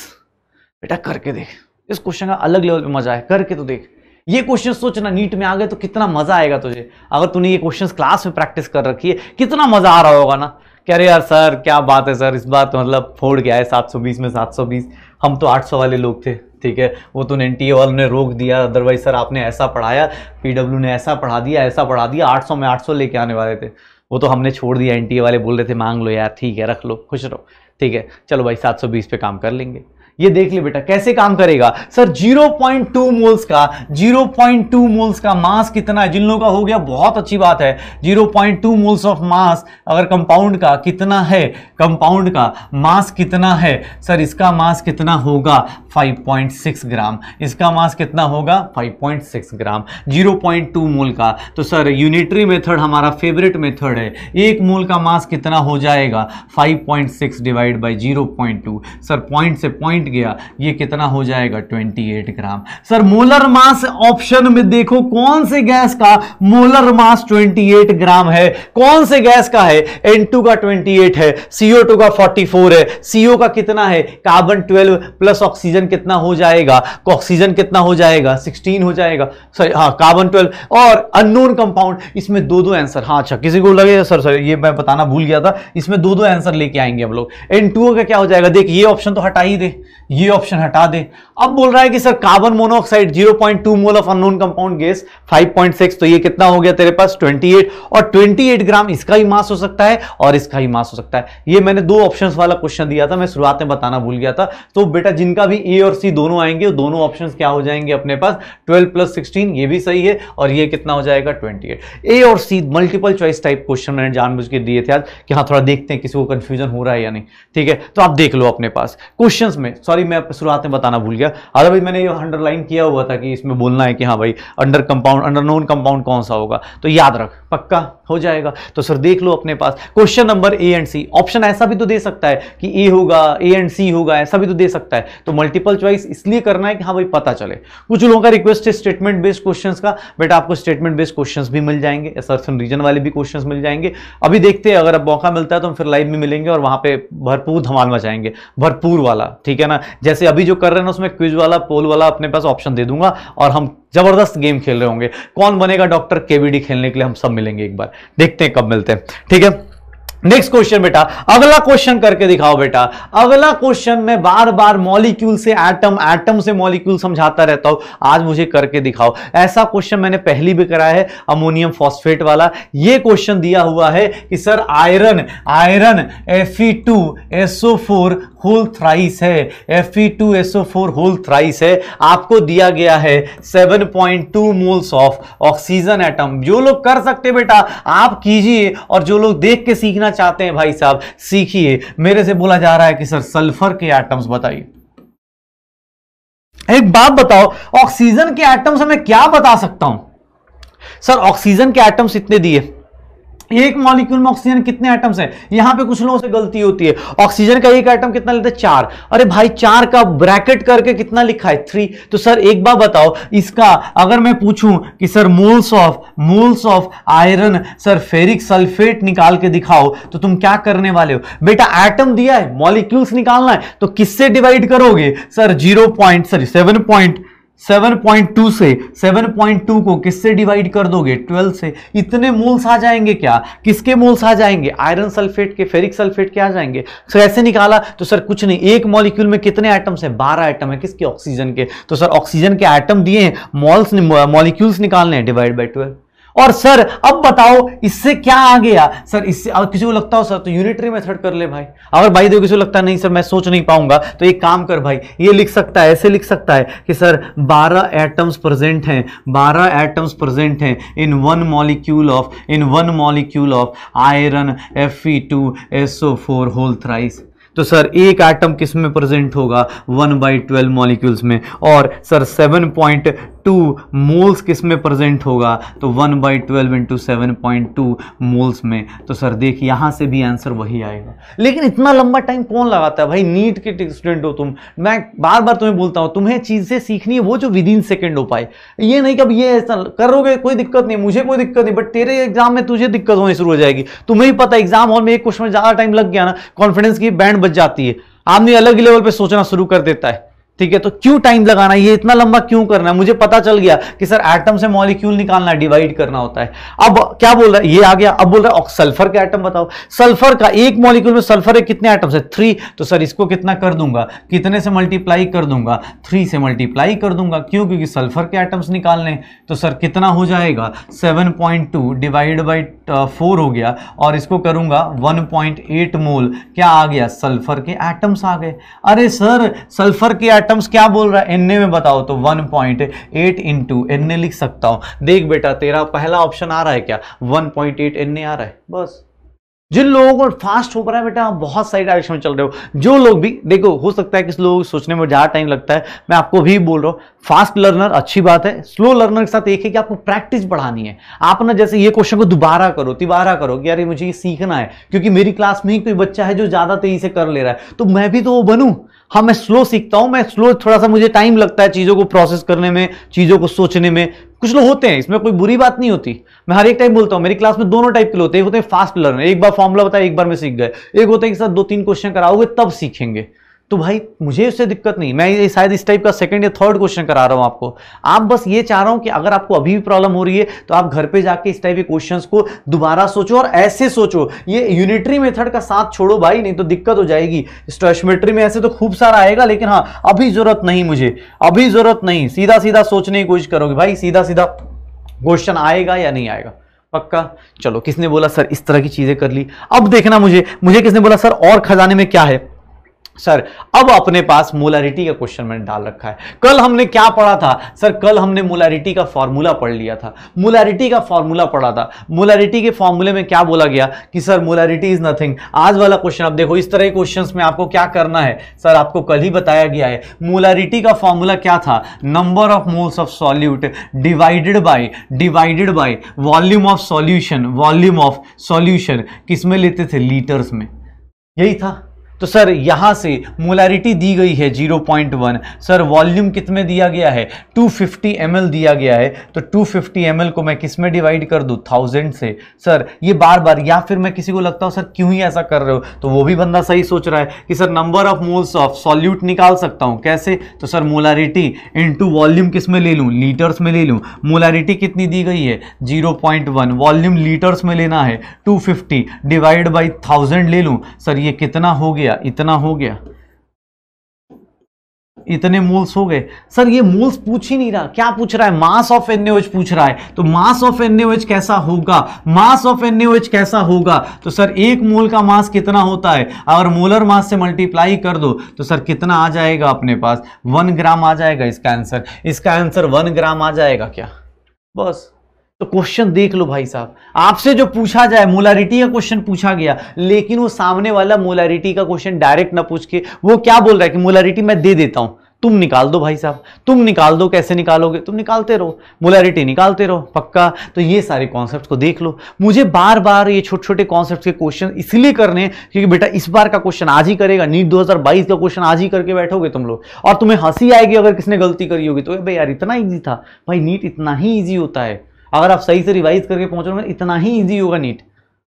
बेटा करके देख इस क्वेश्चन का अलग लेवल पे मजा है करके तो देख ये क्वेश्चन सोचना नीट में आ गए तो कितना मजा आएगा तुझे अगर तूने ये क्वेश्चन क्लास में प्रैक्टिस कर रखी है कितना मजा आ रहा होगा ना कह रहे यार सर क्या बात है सर इस बार तो मतलब फोड़ गया है 720 में 720 हम तो 800 वाले लोग थे ठीक है वो तो एन टी वालों ने रोक दिया अदरवाइज सर आपने ऐसा पढ़ाया पीडब्ल्यू ने ऐसा पढ़ा दिया ऐसा पढ़ा दिया 800 में 800 लेके आने वाले थे वो तो हमने छोड़ दिया एन वाले बोल रहे थे मांग लो यार ठीक है रख लो खुश रहो ठीक है चलो भाई 720 पे काम कर लेंगे ये देख ले बेटा कैसे काम करेगा सर 0.2 मोल्स का 0.2 मोल्स का मास कितना है जिन लोगों का हो गया बहुत अच्छी बात है 0.2 मोल्स ऑफ मास अगर कंपाउंड का कितना है कंपाउंड का मास कितना है सर इसका मास कितना होगा 5.6 ग्राम इसका मास कितना होगा 5.6 ग्राम 0.2 मोल का तो सर यूनिटरी मेथड हमारा फेवरेट मेथड है एक मोल का मास कितना हो जाएगा 5.6 डिवाइड बाई 0.2 सर पॉइंट से पॉइंट गया ये कितना हो जाएगा 28 gram sir molar mass option में देखो कौन से गैस का मोलर मास 28 ग्राम है कौन से गैस का है एन का ट्वेंटी है सीओ का फोर्टी है सीओ का कितना है carbon twelve plus oxygen nitrogen कितना हो जाएगा ऑक्सीजन कितना हो जाएगा 16 हो जाएगा सॉरी हाँ कार्बन 12 और अननोन कंपाउंड इसमें दो दो आंसर हाँ अच्छा किसी को लगे सर सर ये मैं बताना भूल गया था इसमें दो दो आंसर लेके आएंगे हम लोग एन टू का क्या हो जाएगा देख ये ऑप्शन तो हटा ही दे ये ऑप्शन हटा दे अब बोल रहा है कि sir carbon monoxide 0.2 mole of unknown compound gas 5.6 तो ये कितना हो गया तेरे पास 28 और 28 ग्राम इसका ही मास हो सकता है और इसका ही मास हो सकता है ये मैंने दो ऑप्शन वाला क्वेश्चन दिया था मैं शुरुआत में बताना भूल गया था तो बेटा जिनका भी ए ए और सी दोनों आएंगे दोनों ऑप्शन क्या हो जाएंगे अपने पास ट्वेल्व प्लस सिक्सटीन ये भी सही है और ये कितना हो जाएगा ट्वेंटी एट ए और C multiple choice type question मैंने जानबूझ के दिए थे आज कि हाँ थोड़ा देखते हैं किसी को कन्फ्यूजन हो रहा है या नहीं ठीक है तो आप देख लो अपने पास क्वेश्चन में सॉरी मैं शुरुआत में बताना भूल गया भाई मैंने ये अंडरलाइन किया हुआ था कि इसमें बोलना है कि हाँ भाई under compound under known compound कौन सा होगा तो याद रख पक्का हो जाएगा तो सर देख लो अपने पास question number A and C option ऐसा भी तो दे सकता है कि ए होगा ए एंड सी होगा ऐसा भी तो दे सकता है तो मल्टीपल मल्टीपल चॉइस इसलिए करना है कि हाँ भाई पता चले कुछ लोगों का रिक्वेस्ट है स्टेटमेंट बेस्ड क्वेश्चन का बट आपको स्टेटमेंट बेस्ड क्वेश्चन भी मिल जाएंगे सर्सन रीजन वाले भी क्वेश्चन मिल जाएंगे अभी देखते हैं अगर अब मौका मिलता है तो हम फिर लाइव में मिलेंगे और वहां पर भरपूर धमाल मचाएंगे भरपूर वाला ठीक है ना जैसे अभी जो कर रहे हैं उसमें क्विज वाला पोल वाला अपने पास ऑप्शन दे दूंगा और हम जबरदस्त गेम खेल रहे होंगे कौन बनेगा डॉक्टर केवीडी खेलने के लिए हम सब मिलेंगे एक बार देखते हैं कब मिलते हैं ठीक है नेक्स्ट क्वेश्चन बेटा अगला क्वेश्चन करके दिखाओ बेटा अगला क्वेश्चन में बार बार मॉलिक्यूल से एटम एटम से मॉलिक्यूल समझाता रहता हूं आज मुझे करके दिखाओ ऐसा क्वेश्चन मैंने पहली भी कराया है अमोनियम फॉस्फेट वाला ये क्वेश्चन दिया हुआ है कि sir iron iron SO four whole thrice है F E two four whole thrice है आपको दिया गया है seven point two moles of oxygen atom जो लोग कर सकते बेटा आप कीजिए और जो लोग देख के सीखना चाहते हैं भाई साहब सीखिए मेरे से बोला जा रहा है कि सर सल्फर के एटम्स बताइए एक बात बताओ ऑक्सीजन के एटम्स हमें क्या बता सकता हूं सर ऑक्सीजन के एटम्स इतने दिए एक मॉलिक्यूल में ऑक्सीजन कितने एटम्स हैं यहां पे कुछ लोगों से गलती होती है ऑक्सीजन का एक एटम कितना लेते हैं चार अरे भाई चार का ब्रैकेट करके कितना लिखा है थ्री तो सर एक बार बताओ इसका अगर मैं पूछूं कि sir moles of moles of iron sir ferric sulphate निकाल के दिखाओ तो तुम क्या करने वाले हो बेटा एटम दिया है मॉलिक्यूल्स निकालना है तो किससे डिवाइड करोगे sir zero point sorry seven point 7.2 से 7.2 को किससे डिवाइड कर दोगे 12 से इतने मोल्स आ जाएंगे क्या किसके मोल्स आ जाएंगे आयरन सल्फेट के फेरिक सल्फेट के आ जाएंगे सर ऐसे निकाला तो सर कुछ नहीं एक मॉलिक्यूल में कितने आइटम्स हैं 12 आइटम है किसके ऑक्सीजन के तो सर ऑक्सीजन के आइटम दिए हैं मॉल्स मॉलिक्यूल्स निकालने हैं डिवाइड बाई ट्वेल्व और सर अब बताओ इससे क्या आ गया सर इससे अब किसी को लगता हो सर तो यूनिटरी मेथड कर ले भाई अगर भाई देखो किसी को लगता नहीं सर मैं सोच नहीं पाऊंगा तो एक काम कर भाई ये लिख सकता है ऐसे लिख सकता है कि सर 12 एटम्स प्रेजेंट हैं 12 एटम्स प्रेजेंट हैं in one molecule of in one molecule of iron F E two S O four whole thrice तो सर एक आइटम किस में प्रेजेंट होगा वन बाई ट्वेल्व मॉलिक्यूल्स में और sir seven point two moles किस में प्रेजेंट होगा तो one by twelve into seven point two moles में तो सर देखिए यहाँ से भी आंसर वही आएगा लेकिन इतना लंबा टाइम कौन लगाता है भाई नीट के स्टूडेंट हो तुम मैं बार बार तुम्हें बोलता हूँ तुम्हें चीज़ें सीखनी है वो जो विद इन सेकेंड हो पाए ये नहीं कि अब ये ऐसा करोगे कोई दिक्कत नहीं मुझे कोई दिक्कत नहीं बट तेरे एग्जाम में तुझे दिक्कत होनी शुरू हो जाएगी तुम्हें ही पता एग्जाम हॉल में एक क्वेश्चन में ज़्यादा टाइम लग गया ना कॉन्फिडेंस की बैंड बच जाती है आदमी अलग लेवल पर सोचना शुरू कर देता है ठीक है तो क्यों टाइम लगाना ये इतना लंबा क्यों करना है मुझे पता चल गया कि सर एटम से मॉलिक्यूल निकालना है डिवाइड करना होता है अब क्या बोल रहा है ये आ गया अब बोल रहा है सल्फर के एटम बताओ सल्फर का एक मॉलिक्यूल में सल्फर है कितने एटम्स है थ्री तो सर इसको कितना कर दूंगा कितने से मल्टीप्लाई कर दूंगा थ्री से मल्टीप्लाई कर दूंगा क्यों क्योंकि सल्फर के एटम्स निकालने तो सर कितना हो जाएगा seven point two divide by four हो गया और इसको करूंगा वन पॉइंट एट मोल क्या आ गया सल्फर के एटम्स आ गए अरे सर सल्फर के एटम्स क्या बोल रहा है एन में बताओ तो 1.8 पॉइंट एट इंटू लिख सकता हूं देख बेटा तेरा पहला ऑप्शन आ रहा है क्या 1.8 पॉइंट एट आ रहा है बस जिन लोगों को फास्ट हो पा रहा है बेटा आप बहुत सही डायरेक्शन में चल रहे हो जो लोग भी देखो हो सकता है कि लोगों को सोचने में ज़्यादा टाइम लगता है मैं आपको भी बोल रहा हूँ फास्ट लर्नर अच्छी बात है स्लो लर्नर के साथ एक है कि आपको प्रैक्टिस बढ़ानी है आप ना जैसे ये क्वेश्चन को दोबारा करो तिबारा करो कि यार मुझे ये सीखना है क्योंकि मेरी क्लास में ही कोई बच्चा है जो ज़्यादा तेजी से कर ले रहा है तो मैं भी तो वो बनू हाँ मैं स्लो सीखता हूँ मैं स्लो थोड़ा सा मुझे टाइम लगता है चीज़ों को प्रोसेस करने में चीज़ों को सोचने में कुछ लोग होते हैं इसमें कोई बुरी बात नहीं होती मैं हर एक टाइम बोलता हूं मेरी क्लास में दोनों टाइप के होते हैं एक होते हैं फास्ट लर्नर एक बार फॉर्मुला बताया एक बार में सीख गए एक होते हैं कि सर दो तीन क्वेश्चन कराओगे तब सीखेंगे तो भाई मुझे उससे दिक्कत नहीं मैं ये शायद इस टाइप का सेकंड या थर्ड क्वेश्चन करा रहा हूँ आपको आप बस ये चाह रहा हूँ कि अगर आपको अभी भी प्रॉब्लम हो रही है तो आप घर पे जाके इस टाइप के क्वेश्चन को दोबारा सोचो और ऐसे सोचो ये यूनिटरी मेथड का साथ छोड़ो भाई नहीं तो दिक्कत हो जाएगी स्टोशमेट्री में ऐसे तो खूब सारा आएगा लेकिन हाँ अभी जरूरत नहीं मुझे अभी जरूरत नहीं सीधा सीधा सोचने की कोशिश करोगे भाई सीधा सीधा क्वेश्चन आएगा या नहीं आएगा पक्का चलो किसने बोला सर इस तरह की चीज़ें कर ली अब देखना मुझे मुझे किसने बोला सर और खजाने में क्या है सर अब अपने पास मोलारिटी का क्वेश्चन मैंने डाल रखा है कल हमने क्या पढ़ा था सर कल हमने मोलारिटी का फॉर्मूला पढ़ लिया था मोलारिटी का फॉर्मूला पढ़ा था मोलारिटी के फॉर्मूले में क्या बोला गया कि सर मोलारिटी इज नथिंग आज वाला क्वेश्चन आप देखो इस तरह के क्वेश्चन में आपको क्या करना है सर आपको कल ही बताया गया है मोलारिटी का फॉर्मूला क्या था number of moles of solute divided by divided by volume of solution volume of solution किसमें लेते थे लीटर्स में यही था तो सर यहाँ से मोलारिटी दी गई है 0.1 सर वॉल्यूम कितने दिया गया है 250 फिफ्टी दिया गया है तो 250 फिफ्टी को मैं किस में डिवाइड कर दूँ थाउजेंड से सर ये बार बार या फिर मैं किसी को लगता हूँ सर क्यों ही ऐसा कर रहे हो तो वो भी बंदा सही सोच रहा है कि sir number of moles of solute निकाल सकता हूँ कैसे तो सर मोलारिटी इंटू वॉल्यूम किस में ले लूँ लीटर्स में ले लूँ मोलारिटी कितनी दी गई है जीरो वॉल्यूम लीटर्स में लेना है टू डिवाइड बाई थाउजेंड ले लूँ सर ये कितना हो गया गया इतना हो गया इतने मोल्स हो गए सर ये मोल्स पूछ ही नहीं रहा क्या पूछ रहा है मास ऑफ एनएच पूछ रहा है तो मास ऑफ एनएच कैसा होगा मास ऑफ एनएच कैसा होगा तो सर एक मोल का मास कितना होता है अगर मोलर मास से मल्टीप्लाई कर दो तो सर कितना आ जाएगा अपने पास वन ग्राम आ जाएगा इसका आंसर इसका आंसर वन ग्राम आ जाएगा क्या बस तो क्वेश्चन देख लो भाई साहब आपसे जो पूछा जाए मोलारिटी का क्वेश्चन पूछा गया लेकिन वो सामने वाला मोलारिटी का क्वेश्चन डायरेक्ट ना पूछ के वो क्या बोल रहा है कि मोलारिटी मैं दे देता हूं तुम निकाल दो भाई साहब तुम निकाल दो कैसे निकालोगे तुम निकालते रहो मोलारिटी निकालते रहो पक्का तो ये सारे कॉन्सेप्ट को देख लो मुझे बार बार ये छोटे छोटे कॉन्सेप्ट के क्वेश्चन इसलिए करने क्योंकि बेटा इस बार का क्वेश्चन आज ही करेगा नीट 2022 का क्वेश्चन आज ही करके बैठोगे तुम लोग और तुम्हें हंसी आएगी अगर किसने गलती करी होगी तो भाई यार इतना ईजी था भाई नीट इतना ही ईजी होता है अगर आप सही से रिवाइज करके पहुंचोगे इतना ही ईजी होगा नीट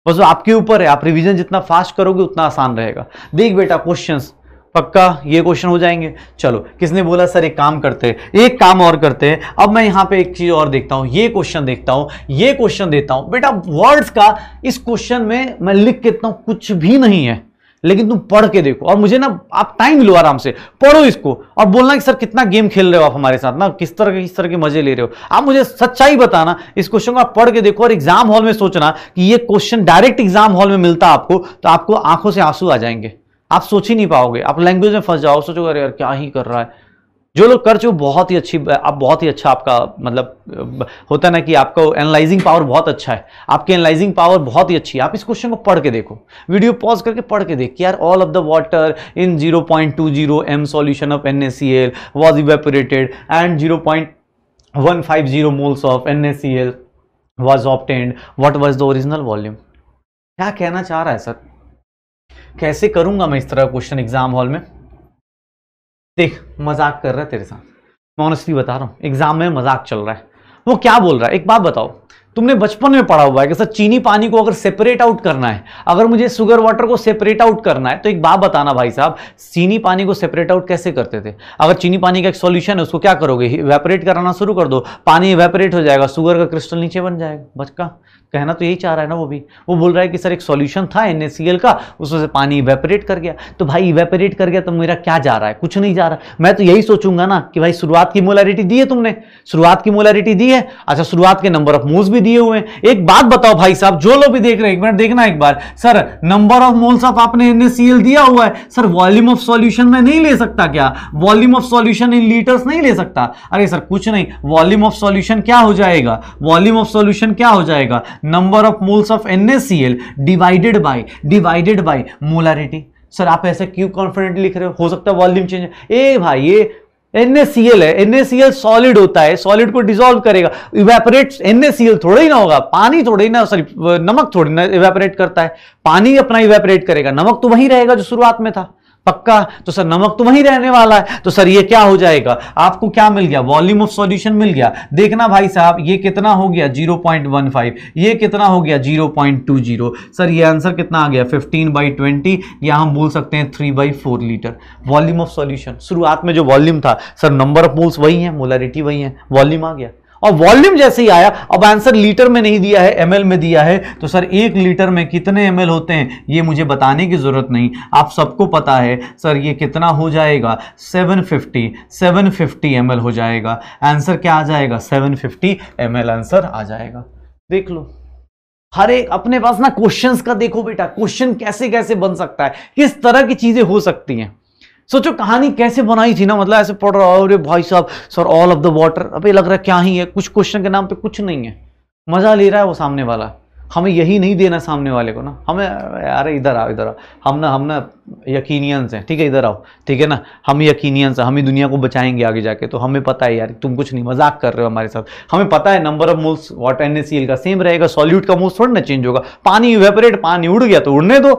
बस आपके ऊपर है आप रिविजन जितना फास्ट करोगे उतना आसान रहेगा देख बेटा क्वेश्चंस पक्का ये क्वेश्चन हो जाएंगे चलो किसने बोला सर एक काम करते हैं एक काम और करते हैं अब मैं यहाँ पे एक चीज और देखता हूँ ये क्वेश्चन देखता हूँ ये क्वेश्चन देता हूँ बेटा वर्ड्स का इस क्वेश्चन में मैं लिख के हूँ कुछ भी नहीं है लेकिन तुम पढ़ के देखो और मुझे ना आप टाइम लो आराम से पढ़ो इसको और बोलना कि सर कितना गेम खेल रहे हो आप हमारे साथ ना किस तरह के किस तरह के मजे ले रहे हो आप मुझे सच्चाई बताना इस क्वेश्चन को आप पढ़ के देखो और एग्जाम हॉल में सोचना कि ये क्वेश्चन डायरेक्ट एग्जाम हॉल में मिलता आपको तो आपको आंखों से आंसू आ जाएंगे आप सोच ही नहीं पाओगे आप लैंग्वेज में फंस जाओ सोचोगे अरे यार क्या ही कर रहा है जो लोग कर चुके बहुत ही अच्छी आप बहुत ही अच्छा आपका मतलब होता है ना कि आपका एनालाइजिंग पावर बहुत अच्छा है आपकी एनालाइजिंग पावर बहुत ही अच्छी है आप इस क्वेश्चन को पढ़ के देखो वीडियो पॉज करके पढ़ के देखिए यार all of the water in 0.20 point two zero M solution of N S was evaporated and zero point one five zero moles of N S C L was obtained what was the original volume क्या कहना चाह रहा है सर कैसे करूंगा मैं इस तरह क्वेश्चन एग्जाम हॉल में देख मजाक कर रहा है तेरे साथ मैं ऑनेस्टली बता रहा हूँ एग्जाम में मजाक चल रहा है वो क्या बोल रहा है एक बात बताओ तुमने बचपन में पढ़ा हुआ है कि सर चीनी पानी को अगर सेपरेट आउट करना है अगर मुझे शुगर वाटर को सेपरेट आउट करना है तो एक बात बताना भाई साहब चीनी पानी को सेपरेट आउट कैसे करते थे अगर चीनी पानी का एक सॉल्यूशन है उसको क्या करोगे वेपरेट कराना शुरू कर दो पानी वेपरेट हो जाएगा शुगर का क्रिस्टल नीचे बन जाएगा बचका कहना तो यही चाह रहा है ना वो भी वो बोल रहा है कि सर एक सॉल्यूशन था एन का उसमें से पानी इवेपरेट कर गया तो भाई इवेपरेट कर गया तो मेरा क्या जा रहा है कुछ नहीं जा रहा मैं तो यही सोचूंगा ना कि भाई शुरुआत की मोलारिटी दी है तुमने शुरुआत की मोलारिटी दी है अच्छा शुरुआत के नंबर ऑफ मोल्स भी दिए हुए हैं एक बात बताओ भाई साहब जो लोग भी देख रहे हैं एक मिनट देखना एक बार sir number of moles of आपने एन दिया हुआ है सर वॉल्यूम ऑफ सोल्यूशन में नहीं ले सकता क्या volume of solution in litres नहीं ले सकता अरे सर कुछ नहीं वॉल्यूम ऑफ सॉल्यूशन क्या हो जाएगा वॉल्यूम ऑफ सॉल्यूशन क्या हो जाएगा number of moles of N S C L divided by divided by molarity sir आप ऐसे क्यों कॉन्फिडेंट लिख रहे हो सकता है वॉल्यूम चेंज ए भाई ये NaCl है NaCl सॉलिड होता है सॉलिड को डिजोल्व करेगा इवेपोरेट NaCl थोड़ा ही ना होगा पानी थोड़ा ही ना सॉरी नमक थोड़ी ना इवेपोरेट करता है पानी अपना इवेपोरेट करेगा नमक तो वही रहेगा जो शुरुआत में था पक्का तो सर नमक तो वहीं रहने वाला है तो सर ये क्या हो जाएगा आपको क्या मिल गया वॉल्यूम ऑफ सॉल्यूशन मिल गया देखना भाई साहब ये कितना हो गया 0.15 ये कितना हो गया 0.20 सर ये आंसर कितना आ गया 15 बाई ट्वेंटी या हम बोल सकते हैं 3 by four litre volume of solution शुरुआत में जो वॉल्यूम था सर नंबर ऑफ मोल्स वही है मोलरिटी वही है वॉल्यूम आ गया और वॉल्यूम जैसे ही आया अब आंसर लीटर में नहीं दिया है एमएल में दिया है तो सर एक लीटर में कितने एमएल होते हैं ये मुझे बताने की जरूरत नहीं आप सबको पता है सर ये कितना हो जाएगा 750 750 एमएल हो जाएगा आंसर क्या आ जाएगा 750 फिफ्टी आंसर आ जाएगा देख लो हर एक अपने पास ना क्वेश्चंस का देखो बेटा क्वेश्चन कैसे कैसे बन सकता है किस तरह की चीजें हो सकती हैं सोचो कहानी कैसे बनाई थी ना मतलब ऐसे पढ़ रहा अरे भाई साहब sir all of the water ये लग रहा है क्या ही है कुछ क्वेश्चन के नाम पे कुछ नहीं है मज़ा ले रहा है वो सामने वाला हमें यही नहीं देना सामने वाले को ना हमें अरे इधर आओ इधर आओ हम ना हम ना यकीनियंस हैं ठीक है इधर आओ ठीक है ना हम यकीनियंस हैं हम ही दुनिया को बचाएंगे आगे जाके तो हमें पता है यार तुम कुछ नहीं मजाक कर रहे हो हमारे साथ हमें पता है number of moles water N का सेम रहेगा सॉल्यूट का मोल्स थोड़ा ना चेंज होगा पानी वेपरेट पानी उड़ गया तो उड़ने दो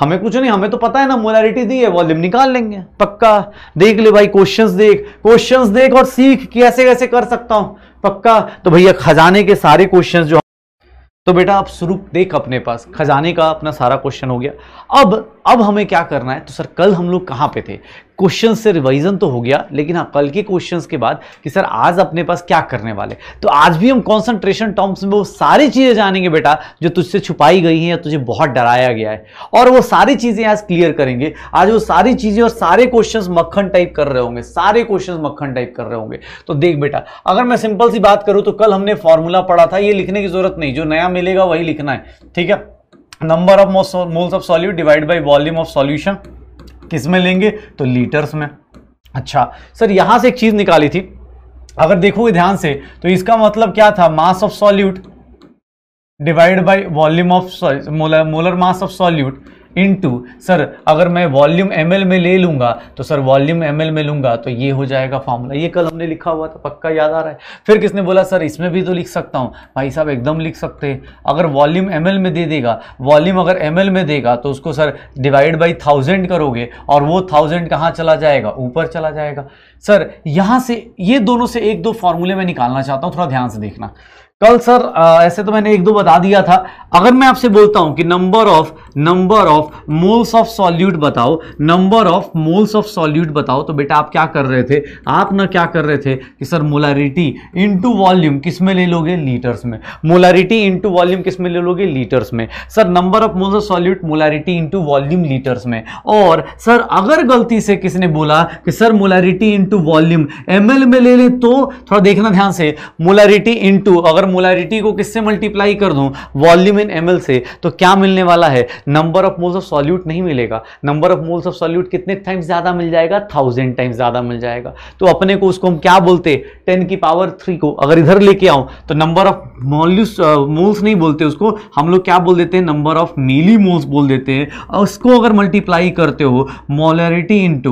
हमें कुछ नहीं हमें तो पता है ना मोलैरिटी दी है वॉल्यूम निकाल लेंगे पक्का देख ले भाई क्वेश्चंस देख क्वेश्चंस देख और सीख कैसे कैसे कर सकता हूं पक्का तो भैया खजाने के सारे क्वेश्चंस जो तो बेटा आप स्वरूप देख अपने पास खजाने का अपना सारा क्वेश्चन हो गया अब अब हमें क्या करना है तो सर कल हम लोग कहाँ पे थे क्वेश्चन से रिवाइजन तो हो गया लेकिन हाँ कल के क्वेश्चन के बाद कि सर आज अपने पास क्या करने वाले तो आज भी हम कॉन्सेंट्रेशन टर्म्स में वो सारी चीज़ें जानेंगे बेटा जो तुझसे छुपाई गई हैं या तुझे बहुत डराया गया है और वो सारी चीज़ें आज क्लियर करेंगे आज वो सारी चीज़ें और सारे क्वेश्चन मक्खन टाइप कर रहे होंगे सारे क्वेश्चन मक्खन टाइप कर रहे होंगे तो देख बेटा अगर मैं सिंपल सी बात करूँ तो कल हमने फॉर्मूला पढ़ा था ये लिखने की जरूरत नहीं जो नया मिलेगा वही लिखना है ठीक है number of moles of solute divide by volume of solution किस में लेंगे तो लीटर्स में अच्छा सर यहां से एक चीज़ निकाली थी अगर देखोगे ध्यान से तो इसका मतलब क्या था mass of solute divide by volume of molar mass of solute into sir अगर मैं वॉल्यूम एम में ले लूँगा तो सर वॉल्यूम एम में लूंगा तो ये हो जाएगा फॉर्मूला ये कल हमने लिखा हुआ था पक्का याद आ रहा है फिर किसने बोला सर इसमें भी तो लिख सकता हूँ भाई साहब एकदम लिख सकते हैं अगर वॉल्यूम एम में दे देगा वॉल्यूम अगर एम में देगा तो उसको सर डिवाइड बाई थाउजेंड करोगे और वो थाउजेंड कहाँ चला जाएगा ऊपर चला जाएगा सर यहाँ से ये दोनों से एक दो फॉर्मूले मैं निकालना चाहता हूँ थोड़ा ध्यान से देखना कल सर ऐसे तो मैंने एक दो बता दिया था अगर मैं आपसे बोलता हूं कि number of number of moles of solute बताओ number of moles of solute बताओ तो बेटा आप क्या कर रहे थे आप ना क्या कर रहे थे कि सर मोलारिटी इनटू वॉल्यूम किस में ले लोगे लीटर्स में मोलारिटी इनटू वॉल्यूम किस में ले लोगे लीटर्स में sir number of moles of solute molarity into volume litres में और सर अगर गलती से किसने बोला कि sir molarity into volume M में ले लें तो थोड़ा देखना ध्यान से मोलारिटी इंटू अगर अगर मोलारिटी को किससे मल्टीप्लाई कर दूं वॉल्यूम इन एम से तो क्या मिलने वाला है number of moles of solute नहीं मिलेगा number of moles of solute कितने टाइम्स ज़्यादा मिल जाएगा थाउजेंड टाइम्स ज़्यादा मिल जाएगा तो अपने को उसको हम क्या बोलते टेन की पावर थ्री को अगर इधर लेके आऊं तो नंबर ऑफ मोल्यूस मोल्स नहीं बोलते उसको हम लोग क्या बोल देते हैं नंबर ऑफ मिली मोल्स बोल देते हैं उसको अगर मल्टीप्लाई करते हो मोलरिटी इन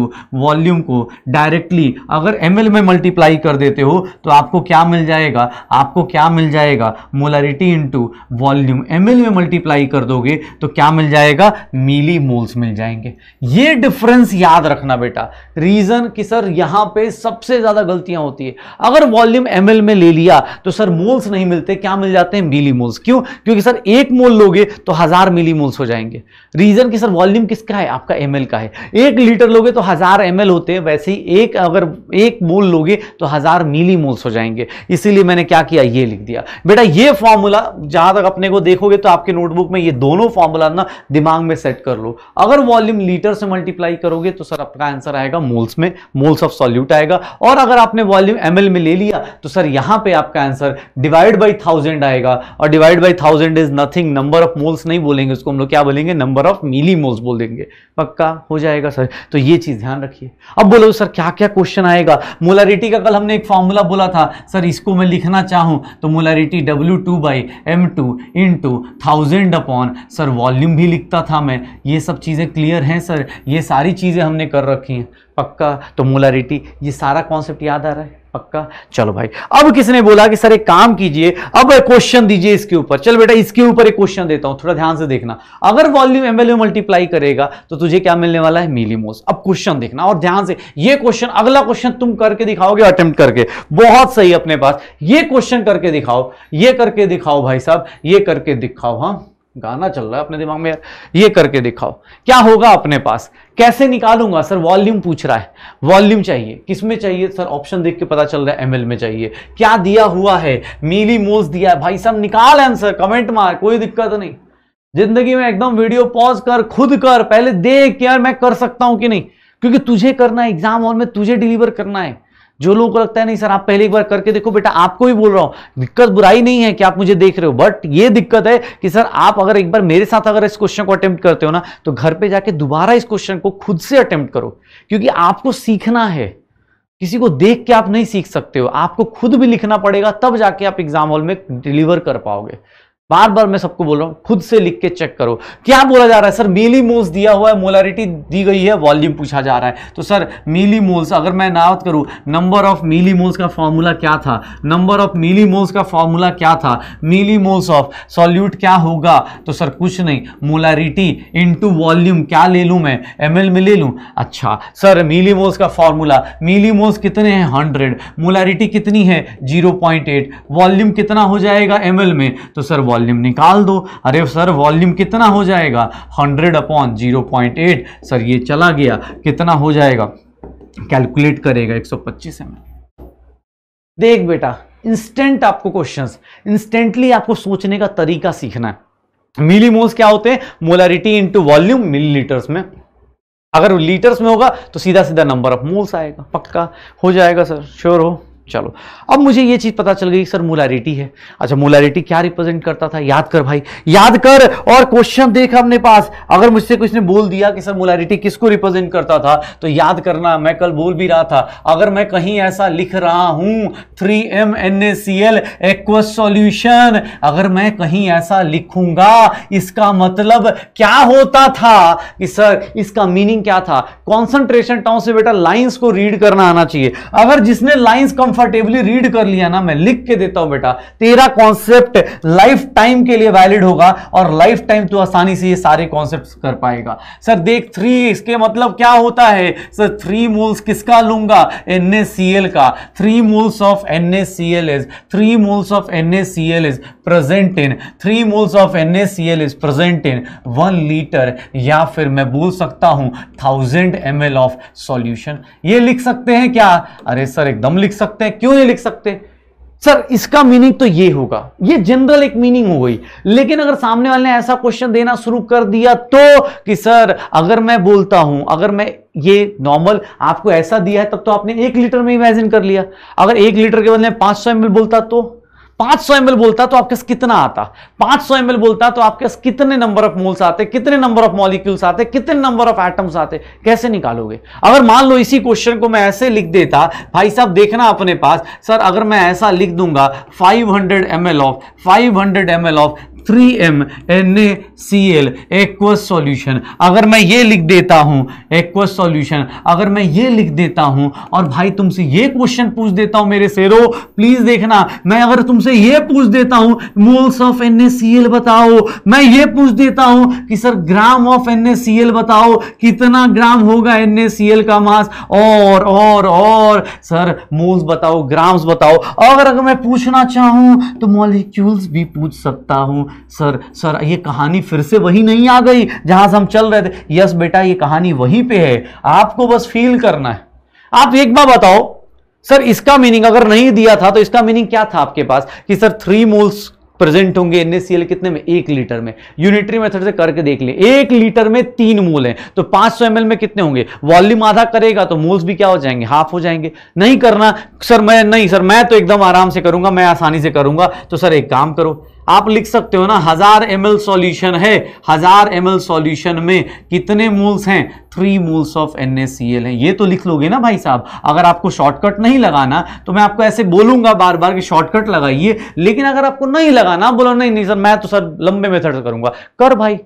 वॉल्यूम को डायरेक्टली अगर एम में मल्टीप्लाई कर देते हो तो आपको क्या मिल जाएगा आपको क्या मिल मिल जाएगा मोलारिटी इनटू वॉल्यूम एम में मल्टीप्लाई कर दोगे तो क्या मिल जाएगा मिली मोल्स मिल जाएंगे ये डिफरेंस याद रखना बेटा रीजन कि सर यहां पे सबसे ज्यादा गलतियां होती है अगर वॉल्यूम एम में ले लिया तो सर मोल्स नहीं मिलते क्या मिल जाते हैं मिली मोल्स क्यों क्योंकि सर एक मोल लोगे तो हजार मिली मोल्स हो जाएंगे रीजन कि सर वॉल्यूम किसका है आपका एम का है एक लीटर लोगे तो हजार एम होते हैं वैसे ही एक अगर एक मोल लोगे तो हजार मिली मोल्स हो जाएंगे इसीलिए मैंने क्या किया ये लिख दिया दिया बेटा ये फॉर्मूला जहां तक अपने को देखोगे तो आपके नोटबुक में ये दोनों फॉर्मूला ना दिमाग में सेट कर लो अगर वॉल्यूम लीटर से मल्टीप्लाई करोगे तो सर आपका आंसर आएगा मोल्स में मोल्स ऑफ सॉल्यूट आएगा और अगर आपने वॉल्यूम एम में ले लिया तो सर यहां पर आपका आंसर डिवाइड बाई थाउजेंड आएगा और divide by thousand is nothing number of moles नहीं बोलेंगे उसको हम लोग क्या बोलेंगे नंबर ऑफ मिली मोल्स बोल देंगे पक्का हो जाएगा सर तो ये चीज ध्यान रखिए अब बोलो सर क्या क्या क्वेश्चन आएगा मोलारिटी का कल हमने एक फॉर्मूला बोला था सर इसको मैं लिखना चाहूं तो molarity W two by M two into thousand upon sir volume भी लिखता था मैं ये सब चीज़ें क्लियर हैं सर ये सारी चीज़ें हमने कर रखी हैं पक्का तो मोलारिटी ये सारा कॉन्सेप्ट याद आ रहा है पक्का चलो भाई अब किसने बोला कि सर एक काम कीजिए अब क्वेश्चन दीजिए इसके ऊपर चल बेटा इसके ऊपर एक क्वेश्चन देता हूं थोड़ा ध्यान से देखना अगर वॉल्यूम एम वैल्यू मल्टीप्लाई करेगा तो तुझे क्या मिलने वाला है मिलीमोस अब क्वेश्चन देखना और ध्यान से ये क्वेश्चन अगला क्वेश्चन तुम करके दिखाओगे अटेम्प्ट करके बहुत सही अपने पास ये क्वेश्चन करके दिखाओ ये करके दिखाओ भाई साहब ये करके दिखाओ हाँ गाना चल रहा है अपने दिमाग में यार ये करके दिखाओ क्या होगा अपने पास कैसे निकालूंगा सर वॉल्यूम पूछ रहा है वॉल्यूम चाहिए किसमें चाहिए सर ऑप्शन देख के पता चल रहा है एमएल में चाहिए क्या दिया हुआ है मीली मोल्स दिया है भाई साहब निकाल आंसर कमेंट मार कोई दिक्कत नहीं जिंदगी में एकदम वीडियो पॉज कर खुद कर पहले देख यार मैं कर सकता हूं कि नहीं क्योंकि तुझे करना है एग्जाम हॉल में तुझे डिलीवर करना है जो लोगों को लगता है नहीं सर आप पहले एक बार करके देखो बेटा आपको भी बोल रहा हूं दिक्कत बुराई नहीं है कि आप मुझे देख रहे हो बट ये दिक्कत है कि सर आप अगर एक बार मेरे साथ अगर इस क्वेश्चन को अटेम्प्ट करते हो ना तो घर पे जाके दोबारा इस क्वेश्चन को खुद से अटेम्प्ट करो क्योंकि आपको सीखना है किसी को देख के आप नहीं सीख सकते हो आपको खुद भी लिखना पड़ेगा तब जाके आप एग्जाम हॉल में डिलीवर कर पाओगे बार बार मैं सबको बोल रहा हूँ खुद से लिख के चेक करो क्या बोला जा रहा है सर मिली मोल्स दिया हुआ है मोलारिटी दी गई है वॉल्यूम पूछा जा रहा है तो सर मिली मोल्स अगर मैं नावत करूँ नंबर ऑफ मिली मोल्स का फॉर्मूला क्या था नंबर ऑफ मिली मोल्स का फॉर्मूला क्या था मिली मोल्स ऑफ सॉल्यूट क्या होगा तो सर कुछ नहीं मोलारिटी इंटू वॉल्यूम क्या ले लूँ मैं एम में ले लूँ अच्छा सर मिली मोल्स का फॉर्मूला मिली मोल्स कितने हैं हंड्रेड मोलारिटी कितनी है जीरो पॉइंट एट वॉल्यूम कितना हो जाएगा एम में तो सर वॉल्यूम वॉल्यूम निकाल दो अरे सर वॉल्यूम कितना हो जाएगा hundred upon zero point eight sir ये चला गया कितना हो जाएगा कैलकुलेट करेगा एक सौ पच्चीस एम देख बेटा इंस्टेंट आपको क्वेश्चंस इंस्टेंटली आपको सोचने का तरीका सीखना है मिली मोल्स क्या होते हैं molarity into volume millilitres में अगर लीटर्स में होगा तो सीधा सीधा नंबर ऑफ मोल्स आएगा पक्का हो जाएगा सर श्योर हो चलो अब मुझे ये चीज पता चल गई सर मोलारिटी है अच्छा मोलारिटी क्या रिप्रेजेंट करता था याद कर भाई याद कर और क्वेश्चन देख अपने पास अगर मुझसे कुछ ने बोल दिया कि सर मोलारिटी किसको रिप्रेजेंट करता था तो याद करना मैं कल बोल भी रहा था अगर मैं कहीं ऐसा लिख रहा हूं three M N A C L aqueous solution अगर मैं कहीं ऐसा लिखूंगा इसका मतलब क्या होता था कि सर इसका मीनिंग क्या था कॉन्सेंट्रेशन टाउन से बेटा लाइन्स को रीड करना आना चाहिए अगर जिसने लाइन्स कंफर्ट कंफर्टेबली रीड कर लिया ना मैं लिख के देता हूं बेटा तेरा कॉन्सेप्ट लाइफ टाइम के लिए वैलिड होगा और लाइफ टाइम तो आसानी से ये सारे कॉन्सेप्ट कर पाएगा सर देख थ्री इसके मतलब क्या होता है सर थ्री मूल्स किसका लूंगा एन का three moles of N is three moles of NaCl is present in three moles of NaCl is present in one litre या फिर मैं बोल सकता हूं thousand ml ऑफ solution ये लिख सकते हैं क्या अरे सर एकदम लिख सकते सकते हैं क्यों नहीं लिख सकते सर इसका मीनिंग तो ये होगा ये जनरल एक मीनिंग हो गई लेकिन अगर सामने वाले ने ऐसा क्वेश्चन देना शुरू कर दिया तो कि सर अगर मैं बोलता हूं अगर मैं ये नॉर्मल आपको ऐसा दिया है तब तो आपने एक लीटर में इमेजिन कर लिया अगर एक लीटर के बदले पांच सौ एम बोलता तो 500 ml बोलता तो आपके कितना आता 500 ml बोलता तो आपके कितने नंबर ऑफ मोल्स आते कितने नंबर ऑफ मॉलिक्यूल्स आते कितने नंबर ऑफ एटम्स आते कैसे निकालोगे अगर मान लो इसी क्वेश्चन को मैं ऐसे लिख देता भाई साहब देखना अपने पास सर अगर मैं ऐसा लिख दूंगा 500 ml of 500 hundred of three M N A C L aqueous solution अगर मैं ये लिख देता हूँ एक्वस सोल्यूशन अगर मैं ये लिख देता हूँ और भाई तुमसे ये क्वेश्चन पूछ देता हूँ मेरे सेरो प्लीज देखना मैं अगर तुमसे ये पूछ देता हूँ moles of N A C L बताओ मैं ये पूछ देता हूँ कि sir gram of N A C L बताओ कितना ग्राम होगा एन ए सी एल का मास और और और सर मोल्स बताओ ग्राम्स बताओ अगर अगर मैं पूछना चाहूँ तो मॉलिक्यूल्स भी पूछ सकता हूँ सर सर ये कहानी फिर से वही नहीं आ गई जहां से हम चल रहे थे यस बेटा ये कहानी वहीं पे है आपको बस फील करना है आप एक बार बताओ सर इसका मीनिंग अगर नहीं दिया था तो इसका मीनिंग क्या था आपके पास कि सर थ्री मोल्स प्रेजेंट होंगे एनएससीएल कितने में एक लीटर में यूनिटरी मेथड से करके देख ले एक लीटर में तीन मूल हैं तो 500 सौ में कितने होंगे वॉल्यूम आधा करेगा तो मूल्स भी क्या हो जाएंगे हाफ हो जाएंगे नहीं करना सर मैं नहीं सर मैं तो एकदम आराम से करूंगा मैं आसानी से करूंगा तो सर एक काम करो आप लिख सकते हो ना हजार एम एल सोल्यूशन है हजार एम एल सोल्यूशन में कितने मूल्स हैं three moles of N C L है ये तो लिख लोगे ना भाई साहब अगर आपको शॉर्टकट नहीं लगाना तो मैं आपको ऐसे बोलूंगा बार बार कि शॉर्टकट लगाइए लेकिन अगर आपको नहीं लगाना बोलो नहीं नहीं सर मैं तो सर लंबे मेथड से करूंगा कर भाई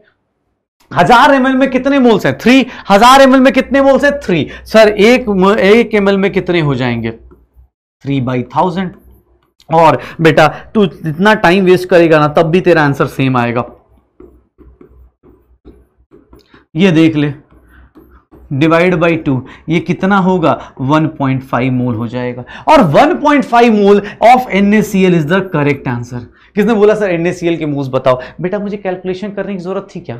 हजार एम में कितने मोल्स हैं थ्री हजार एम में कितने मोल्स हैं थ्री सर एक एक एम में कितने हो जाएंगे थ्री बाई थाउजेंड और बेटा तू जितना टाइम वेस्ट करेगा ना तब भी तेरा आंसर सेम आएगा ये देख ले डिवाइड बाई टू ये कितना होगा 1.5 मोल हो जाएगा और 1.5 mole of N C L is the correct answer किसने बोला सर एन सी एल के मोल्स बताओ बेटा मुझे कैलकुलेशन करने की जरूरत थी क्या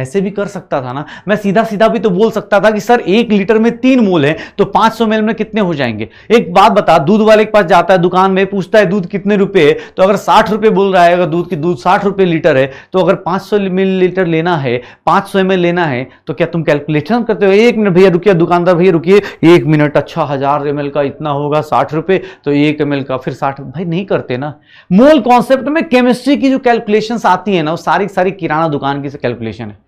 ऐसे भी कर सकता था ना मैं सीधा सीधा भी तो बोल सकता था कि सर एक लीटर में तीन मोल है तो 500 सौ में कितने हो जाएंगे एक बात बता दूध वाले के पास जाता है दुकान में पूछता है दूध कितने रुपए है तो अगर साठ रुपए बोल रहा है अगर दूध की दूध साठ रुपए लीटर है तो अगर 500 सौ लीटर लेना है पाँच सौ लेना है तो क्या तुम कैलकुलेशन करते हो एक मिनट भैया रुकिए दुकानदार भैया रुकिए एक मिनट अच्छा हजार एम का इतना होगा साठ तो एक एम का फिर साठ भाई नहीं करते ना मोल कॉन्सेप्ट में केमिस्ट्री की जो कैलकुलेशन आती है ना वो सारी सारी किराना दुकान की कैलकुलेशन है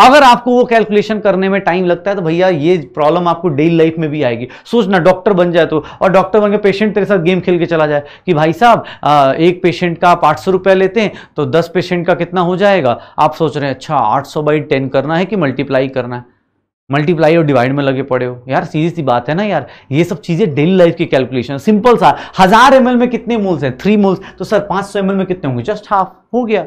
अगर आपको वो कैलकुलेशन करने में टाइम लगता है तो भैया ये प्रॉब्लम आपको डेली लाइफ में भी आएगी सोचना डॉक्टर बन जाए तो और डॉक्टर बन के पेशेंट तेरे साथ गेम खेल के चला जाए कि भाई साहब एक पेशेंट का आप आठ सौ रुपया लेते हैं तो दस पेशेंट का कितना हो जाएगा आप सोच रहे हैं अच्छा आठ सौ बाई टेन करना है कि मल्टीप्लाई करना है मल्टीप्लाई और डिवाइड में लगे पड़े हो यार सीधी सी बात है ना यार ये सब चीज़ें डेली लाइफ की कैलकुलेशन सिंपल सा हजार एम में कितने मोल्स हैं थ्री मोल्स तो सर पाँच सौ में कितने होंगे जस्ट हाफ हो गया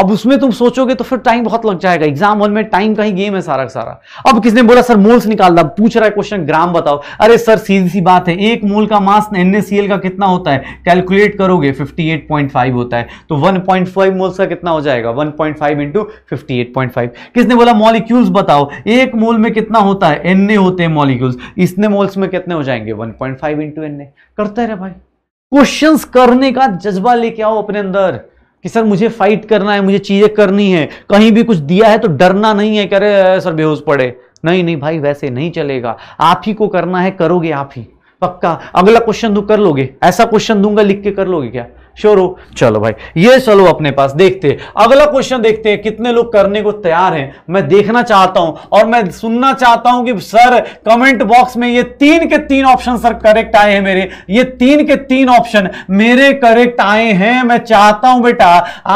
अब उसमें तुम सोचोगे तो फिर टाइम बहुत लग जाएगा एग्जाम वन में टाइम का ही गेम है सारा सारा अब किसने बोला सर मोल्स निकाल दा पूछ रहा है क्वेश्चन ग्राम बताओ अरे सर सीधी सी बात है एक मोल का मास एनएसीएल का कितना होता है कैलकुलेट करोगे 58.5 होता है तो 1.5 मोल्स का कितना हो जाएगा 1.5 पॉइंट फाइव इंटू किसने बोला मॉलिक्यूल्स बताओ एक मोल में कितना होता है एन होते हैं मॉलिक्यूल्स इसने मोल्स में कितने हो जाएंगे वन पॉइंट फाइव करते रहे भाई क्वेश्चंस करने का जज्बा लेके आओ अपने अंदर कि सर मुझे फाइट करना है मुझे चीज़ें करनी है कहीं भी कुछ दिया है तो डरना नहीं है कह रहे सर बेहोश पड़े नहीं नहीं भाई वैसे नहीं चलेगा आप ही को करना है करोगे आप ही पक्का अगला क्वेश्चन तो कर लोगे ऐसा क्वेश्चन दूंगा लिख के कर लोगे क्या श्योर हो चलो भाई ये चलो अपने पास देखते हैं अगला क्वेश्चन देखते हैं कितने लोग करने को तैयार हैं मैं देखना चाहता हूं और मैं सुनना चाहता हूं कि सर कमेंट बॉक्स में ये तीन के तीन ऑप्शन सर करेक्ट आए हैं मेरे ये तीन के तीन ऑप्शन मेरे करेक्ट आए हैं मैं चाहता हूं बेटा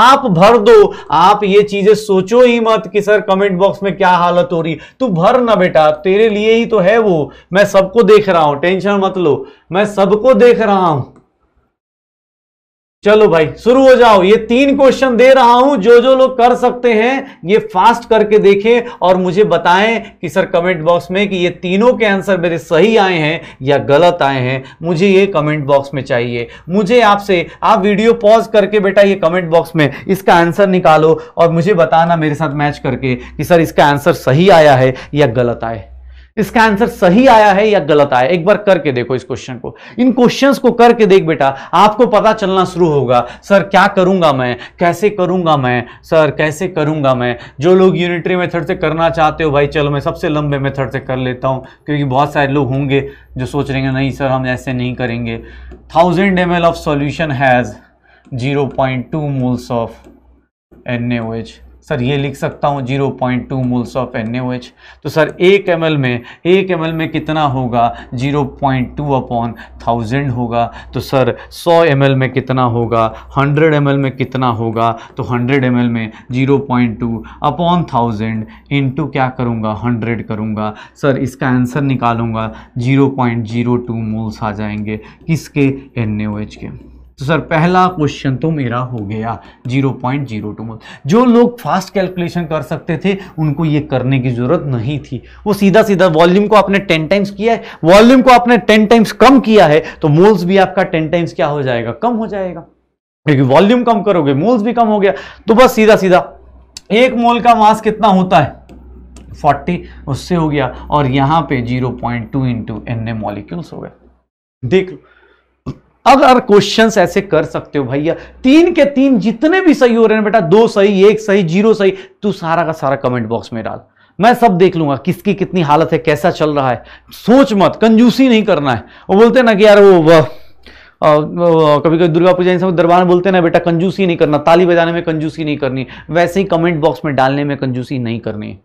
आप भर दो आप ये चीजें सोचो ही मत कि सर कमेंट बॉक्स में क्या हालत हो रही तू भर ना बेटा तेरे लिए ही तो है वो मैं सबको देख रहा हूं टेंशन मत लो मैं सबको देख रहा हूं चलो भाई शुरू हो जाओ ये तीन क्वेश्चन दे रहा हूं जो जो लोग कर सकते हैं ये फास्ट करके देखें और मुझे बताएं कि सर कमेंट बॉक्स में कि ये तीनों के आंसर मेरे सही आए हैं या गलत आए हैं मुझे ये कमेंट बॉक्स में चाहिए मुझे आपसे आप वीडियो पॉज करके बेटा ये कमेंट बॉक्स में इसका आंसर निकालो और मुझे बताना मेरे साथ मैच करके कि सर इसका आंसर सही आया है या गलत आए है इसका आंसर सही आया है या गलत आया एक बार करके देखो इस क्वेश्चन को इन क्वेश्चंस को करके देख बेटा आपको पता चलना शुरू होगा सर क्या करूंगा मैं कैसे करूंगा मैं सर कैसे करूंगा मैं जो लोग यूनिटरी मेथड से करना चाहते हो भाई चलो मैं सबसे लंबे मेथड से कर लेता हूँ क्योंकि बहुत सारे लोग होंगे जो सोच रहे हैं नहीं सर हम ऐसे नहीं करेंगे thousand M of solution has zero point two moles of N sir ये लिख सकता हूँ 0.2 point two moles of N तो सर एक एम में एक एम में कितना होगा 0.2 पॉइंट टू अपॉन थाउजेंड होगा तो सर 100 एम में कितना होगा 100 एम में कितना होगा तो 100 एम में 0.2 point two upon thousand into क्या करूँगा 100 करूँगा सर इसका आंसर निकालूंगा 0.02 पॉइंट मोल्स आ जाएंगे किसके एन के तो सर पहला क्वेश्चन तो मेरा हो गया zero point zero two mole जो लोग फास्ट कैलकुलेशन कर सकते थे उनको ये करने की जरूरत नहीं थी वो सीधा सीधा वॉल्यूम को आपने टेन टाइम्स किया है वॉल्यूम को आपने टेन टाइम्स कम किया है तो मोल्स भी आपका टेन टाइम्स क्या हो जाएगा कम हो जाएगा क्योंकि वॉल्यूम कम करोगे मोल्स भी कम हो गया तो बस सीधा सीधा एक मोल का मास कितना होता है 40 उससे हो गया और यहां पे 0.2 point two into N A molecules हो गया देख लो अगर क्वेश्चन ऐसे कर सकते हो भैया तीन के तीन जितने भी सही हो रहे हैं बेटा दो सही एक सही जीरो सही तू सारा का सारा कमेंट बॉक्स में डाल मैं सब देख लूंगा किसकी कितनी हालत है कैसा चल रहा है सोच मत कंजूसी नहीं करना है वो बोलते ना कि यार वो, कभी कभी दुर्गा पूजा इन सब दरबार में बोलते ना बेटा कंजूसी नहीं करना ताली बजाने में कंजूसी नहीं करनी वैसे ही कमेंट बॉक्स में डालने में कंजूसी नहीं करनी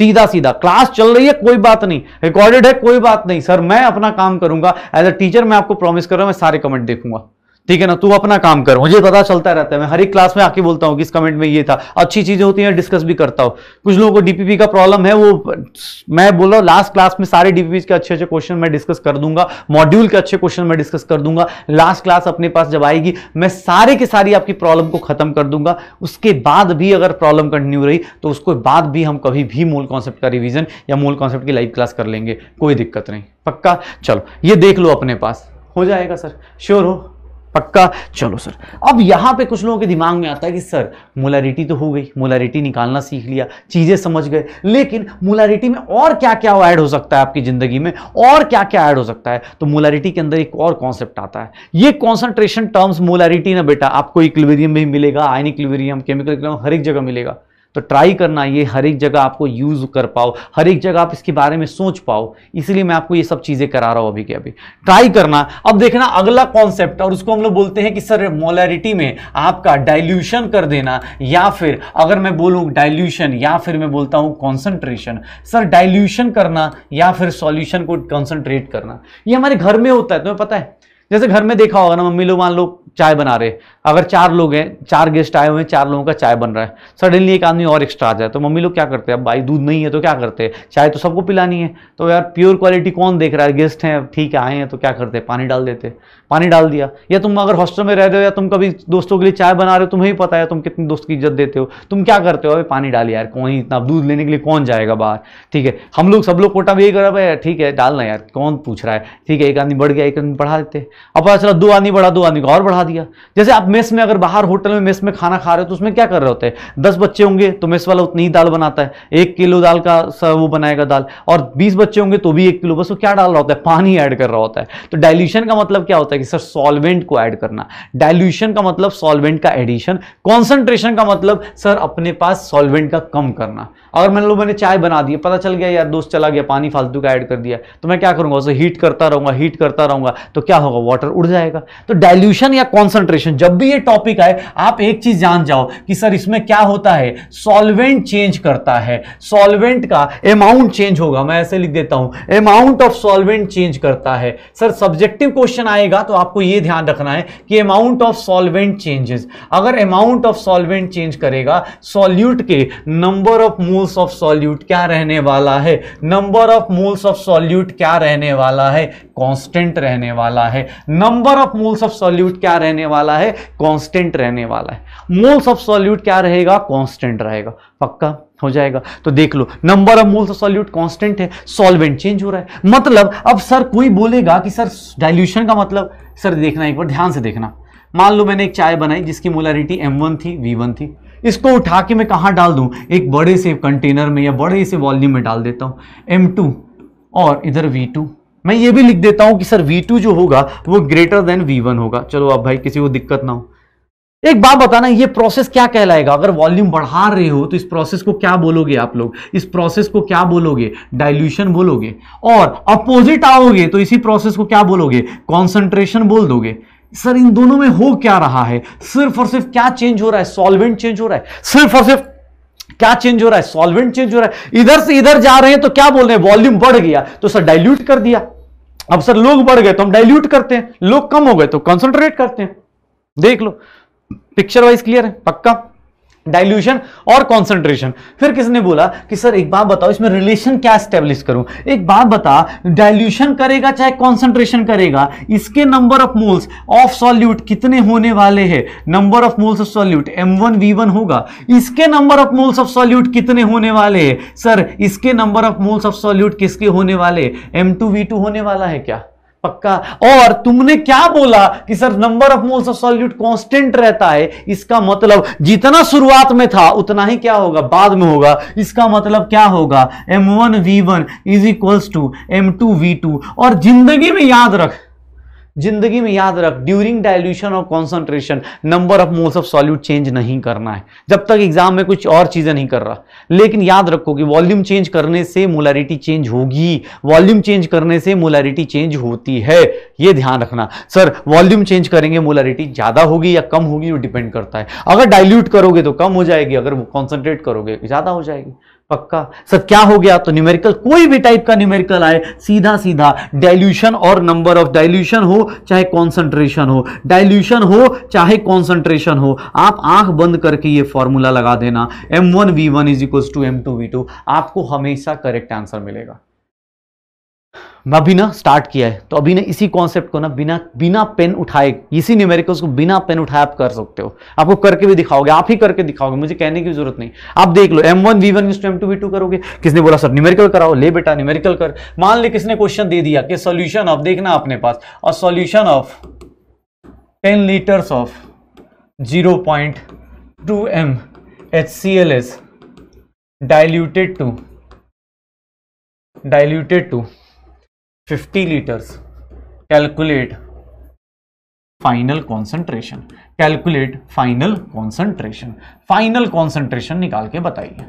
सीधा सीधा क्लास चल रही है कोई बात नहीं रिकॉर्डेड है कोई बात नहीं सर मैं अपना काम करूंगा एज अ टीचर मैं आपको प्रॉमिस कर रहा हूं मैं सारे कमेंट देखूंगा ठीक है ना तू अपना काम कर मुझे पता चलता रहता है मैं हर एक क्लास में आके बोलता हूँ कि इस कमेंट में ये था अच्छी चीजें होती हैं डिस्कस भी करता हूँ कुछ लोगों को डीपीपी का प्रॉब्लम है वो मैं बोल रहा हूँ लास्ट क्लास में सारे डीपीपी के अच्छे अच्छे क्वेश्चन मैं डिस्कस कर दूंगा मॉड्यूल के अच्छे क्वेश्चन मैं डिस्कस कर दूंगा लास्ट क्लास अपने पास जब आएगी मैं सारे के सारी आपकी प्रॉब्लम को खत्म कर दूंगा उसके बाद भी अगर प्रॉब्लम कंटिन्यू रही तो उसके बाद भी हम कभी भी मूल कॉन्सेप्ट का रिविजन या मूल कॉन्सेप्ट की लाइव क्लास कर लेंगे कोई दिक्कत नहीं पक्का चलो ये देख लो अपने पास हो जाएगा सर श्योर हो पक्का चलो सर अब यहाँ पे कुछ लोगों के दिमाग में आता है कि सर मोलारिटी तो हो गई मोलारिटी निकालना सीख लिया चीज़ें समझ गए लेकिन मोलारिटी में और क्या क्या ऐड हो सकता है आपकी ज़िंदगी में और क्या क्या ऐड हो सकता है तो मोलारिटी के अंदर एक और कॉन्सेप्ट आता है ये कॉन्सेंट्रेशन टर्म्स मोलारिटी ना बेटा आपको इक्लिवेरियम में मिलेगा आयनिक केमिकल हर एक जगह मिलेगा तो ट्राई करना ये हर एक जगह आपको यूज़ कर पाओ हर एक जगह आप इसके बारे में सोच पाओ इसलिए मैं आपको ये सब चीज़ें करा रहा हूँ अभी के अभी ट्राई करना अब देखना अगला कॉन्सेप्ट और उसको हम लोग बोलते हैं कि सर मोलैरिटी में आपका डाइल्यूशन कर देना या फिर अगर मैं बोलूँ डाइल्यूशन या फिर मैं बोलता हूँ कॉन्सेंट्रेशन सर डाइल्यूशन करना या फिर सॉल्यूशन को कॉन्सेंट्रेट करना ये हमारे घर में होता है तुम्हें पता है जैसे घर में देखा होगा ना मम्मी लोग मान लो चाय बना रहे अगर चार लोग हैं चार गेस्ट आए हुए हैं चार लोगों का चाय बन रहा है सडनली एक आदमी और एक्स्ट्रा आ जाए तो मम्मी लोग क्या करते हैं अब भाई दूध नहीं है तो क्या करते हैं चाय तो सबको पिलानी है तो यार प्योर क्वालिटी कौन देख रहा है गेस्ट हैं ठीक है आए हैं तो क्या करते हैं पानी डाल देते पानी डाल दिया या तुम अगर हॉस्टल में रह रहे हो या तुम कभी दोस्तों के लिए चाय बना रहे हो तुम्हें ही पता है तुम कितनी दोस्त की इज्जत देते हो तुम क्या करते हो अभी पानी डाल यार कौन ही इतना दूध लेने के लिए कौन जाएगा बाहर ठीक है हम लोग सब लोग कोटा भी यही रहे भाई ठीक है डालना यार कौन पूछ रहा है ठीक है एक आदमी बढ़ गया एक आदमी बढ़ा देते अब पता चला दो आदमी बढ़ा दो आदमी को और बढ़ा दिया जैसे आप मेस में अगर बाहर होटल में मेस में खाना खा रहे हो तो उसमें क्या कर रहे होते हैं दस बच्चे होंगे तो मेस वाला उतनी ही दाल बनाता है एक किलो दाल का वो बनाएगा दाल और बीस बच्चे होंगे तो भी एक किलो बस वो क्या डाल रहा होता है पानी ऐड कर रहा होता है तो डायल्यूशन का मतलब क्या होता है कि सर सॉल्वेंट को ऐड करना डायल्यूशन का मतलब सॉल्वेंट का एडिशन कॉन्सेंट्रेशन का मतलब सर अपने पास सॉल्वेंट का कम करना अगर मान लो मैंने चाय बना दी पता चल गया यार दोस्त चला गया पानी फालतू का ऐड कर दिया तो मैं क्या करूंगा उसे हीट करता रहूंगा हीट करता रहूंगा तो क्या होगा वाटर उड़ जाएगा तो डाइल्यूशन या कॉन्सेंट्रेशन जब भी ये टॉपिक आए आप एक चीज जान जाओ कि सर इसमें क्या होता है सॉल्वेंट चेंज करता है सॉल्वेंट का अमाउंट चेंज होगा मैं ऐसे लिख देता हूं अमाउंट ऑफ सॉल्वेंट चेंज करता है सर सब्जेक्टिव क्वेश्चन आएगा तो आपको यह ध्यान रखना है कि अमाउंट ऑफ सॉल्वेंट चेंजेस अगर अमाउंट ऑफ सॉल्वेंट चेंज करेगा सॉल्यूट के number of moles of solute क्या रहने वाला है number of moles of solute क्या रहने वाला है कांस्टेंट रहने वाला है number of moles of solute क्या रहने वाला है कांस्टेंट रहने वाला है मोल्स ऑफ सॉल्यूट क्या रहेगा कांस्टेंट रहेगा पक्का हो जाएगा तो देख लो number of moles of solute constant है सॉल्वेंट चेंज हो रहा है मतलब अब सर कोई बोलेगा कि सर डाइल्यूशन का मतलब सर देखना एक बार ध्यान से देखना मान लो मैंने एक चाय बनाई जिसकी मोलारिटी M1 थी V1 थी इसको उठा के मैं कहाँ डाल दूँ एक बड़े से कंटेनर में या बड़े से वॉल्यूम में डाल देता हूँ M2 और इधर V2 मैं ये भी लिख देता हूं कि सर V2 जो होगा तो वो ग्रेटर देन V1 होगा चलो अब भाई किसी को दिक्कत ना हो एक बात बताना ये प्रोसेस क्या कहलाएगा अगर वॉल्यूम बढ़ा रहे हो तो इस प्रोसेस को क्या बोलोगे आप लोग इस प्रोसेस को क्या बोलोगे डाइल्यूशन बोलोगे और अपोजिट आओगे तो इसी प्रोसेस को क्या बोलोगे कॉन्सेंट्रेशन बोल दोगे सर इन दोनों में हो क्या रहा है सिर्फ और सिर्फ क्या चेंज हो रहा है सॉल्वेंट चेंज हो रहा है सिर्फ और सिर्फ क्या चेंज हो रहा है सॉल्वेंट चेंज हो रहा है इधर से इधर जा रहे हैं तो क्या बोल रहे हैं वॉल्यूम बढ़ गया तो सर डाइल्यूट कर दिया अब सर लोग बढ़ गए तो हम डाइल्यूट करते हैं लोग कम हो गए तो कॉन्सेंट्रेट करते हैं देख लो पिक्चर वाइज क्लियर है पक्का डाइल्यूशन और कॉन्सेंट्रेशन फिर किसने बोला कि सर एक बात बताओ इसमें रिलेशन क्या स्टेब्लिश करूं एक बात बता डाइल्यूशन करेगा चाहे कॉन्सेंट्रेशन करेगा इसके number of moles of solute कितने होने वाले हैं number of moles of solute one होगा इसके number of moles of solute कितने होने वाले हैं सर इसके number of moles of solute किसके होने वाले एम टू वी टू होने वाला है क्या पक्का और तुमने क्या बोला कि sir number of moles of solute constant रहता है इसका मतलब जितना शुरुआत में था उतना ही क्या होगा बाद में होगा इसका मतलब क्या होगा M one V one is equals to M two V two और जिंदगी में याद रख जिंदगी में याद रख ड्यूरिंग डायल्यूशन और concentration number of moles of solute change नहीं करना है जब तक एग्जाम में कुछ और चीज़ें नहीं कर रहा लेकिन याद रखो कि वॉल्यूम चेंज करने से मोलैरिटी चेंज होगी वॉल्यूम चेंज करने से मोलैरिटी चेंज होती है ये ध्यान रखना सर वॉल्यूम चेंज करेंगे मोलैरिटी ज़्यादा होगी या कम होगी वो डिपेंड करता है अगर डायल्यूट करोगे तो कम हो जाएगी अगर कॉन्सेंट्रेट करोगे ज़्यादा हो जाएगी पक्का सर क्या हो गया तो न्यूमेरिकल कोई भी टाइप का न्यूमेरिकल आए सीधा सीधा डाइल्यूशन और नंबर ऑफ डाइल्यूशन हो चाहे कॉन्सेंट्रेशन हो डाइल्यूशन हो चाहे कॉन्सेंट्रेशन हो आप आंख बंद करके ये फॉर्मूला लगा देना M one V one is equal to M two V two आपको हमेशा करेक्ट आंसर मिलेगा मैं अभी ना स्टार्ट किया है तो अभी ना इसी कॉन्सेप्ट को ना बिना बिना पेन उठाए इसी न्यूमेरिकल्स को बिना पेन उठाए आप कर सकते हो आपको करके भी दिखाओगे आप ही करके दिखाओगे मुझे कहने की जरूरत नहीं आप देख लो M one V one use to V two करोगे किसने बोला सर न्यूमेरिकल कराओ ले बेटा न्यूमेरिकल कर मान ले किसने क्वेश्चन दे दिया कि सोल्यूशन ऑफ देखना अपने पास और solution of ten litres of zero point two M H C L is diluted to diluted to 50 liters calculate final concentration calculate final concentration final concentration निकाल के बताइए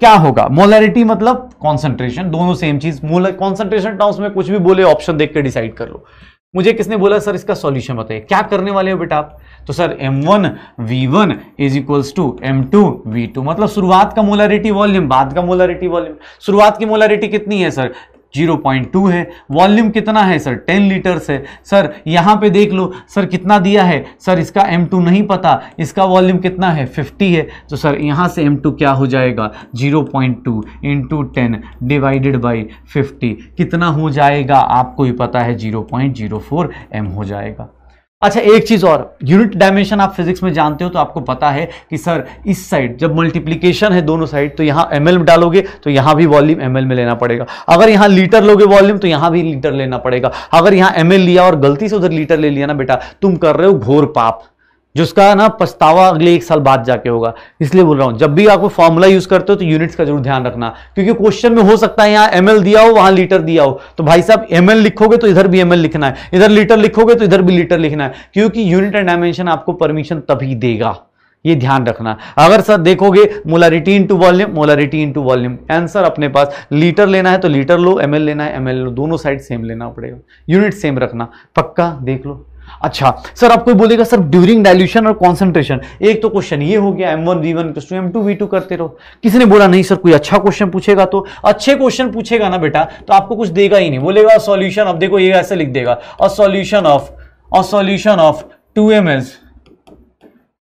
क्या होगा मोलरिटी मतलब कॉन्सेंट्रेशन दोनों सेम चीज मोलर कॉन्सेंट्रेशन टर्म्स में कुछ भी बोले ऑप्शन देख के डिसाइड कर लो मुझे किसने बोला सर इसका सॉल्यूशन बताइए क्या करने वाले हो बेटा आप तो sir m1 one V one is equals to M two V two मतलब शुरुआत का मोलारिटी वॉल्यूम बाद का मोलारिटी वॉल्यूम शुरुआत की मोलारिटी कितनी है सर 0.2 है वॉल्यूम कितना है सर 10 लीटर्स है सर यहाँ पे देख लो सर कितना दिया है सर इसका M2 नहीं पता इसका वॉल्यूम कितना है 50 है तो सर यहाँ से M2 क्या हो जाएगा 0.2 point two into ten divided by fifty कितना हो जाएगा आपको ही पता है 0.04 M हो जाएगा अच्छा एक चीज और यूनिट डायमेंशन आप फिजिक्स में जानते हो तो आपको पता है कि सर इस साइड जब मल्टीप्लीकेशन है दोनों साइड तो यहां एम डालोगे तो यहां भी वॉल्यूम एम में लेना पड़ेगा अगर यहां लीटर लोगे वॉल्यूम तो यहां भी लीटर लेना पड़ेगा अगर यहां एम लिया और गलती से उधर लीटर ले लिया ना बेटा तुम कर रहे हो घोर पाप जिसका ना पछतावा अगले एक साल बाद जाके होगा इसलिए बोल रहा हूं जब भी आप कोई फॉर्मूला यूज करते हो तो यूनिट्स का जरूर ध्यान रखना क्योंकि क्वेश्चन में हो सकता है यहां एम दिया हो वहां लीटर दिया हो तो भाई साहब एमएल लिखोगे तो इधर भी एम लिखना है इधर लीटर लिखोगे तो इधर भी लीटर लिखना है क्योंकि यूनिट एंड डायमेंशन आपको परमिशन तभी देगा ये ध्यान रखना अगर सर देखोगे molarity to volume molarity to volume answer अपने पास लीटर लेना है तो लीटर लो एमएल लेना है एमएल लो दोनों साइड सेम लेना पड़ेगा यूनिट सेम रखना पक्का देख लो अच्छा सर आप कोई बोलेगा सर ड्यूरिंग डायल्यूशन और कॉन्सेंट्रेशन एक तो क्वेश्चन ये हो गया M one V one M two V two करते रहो किसी ने बोला नहीं सर कोई अच्छा क्वेश्चन पूछेगा तो अच्छे क्वेश्चन पूछेगा ना बेटा तो आपको कुछ देगा ही नहीं बोलेगा सॉल्यूशन अब देखो ये ऐसे लिख देगा a solution of a solution of two M is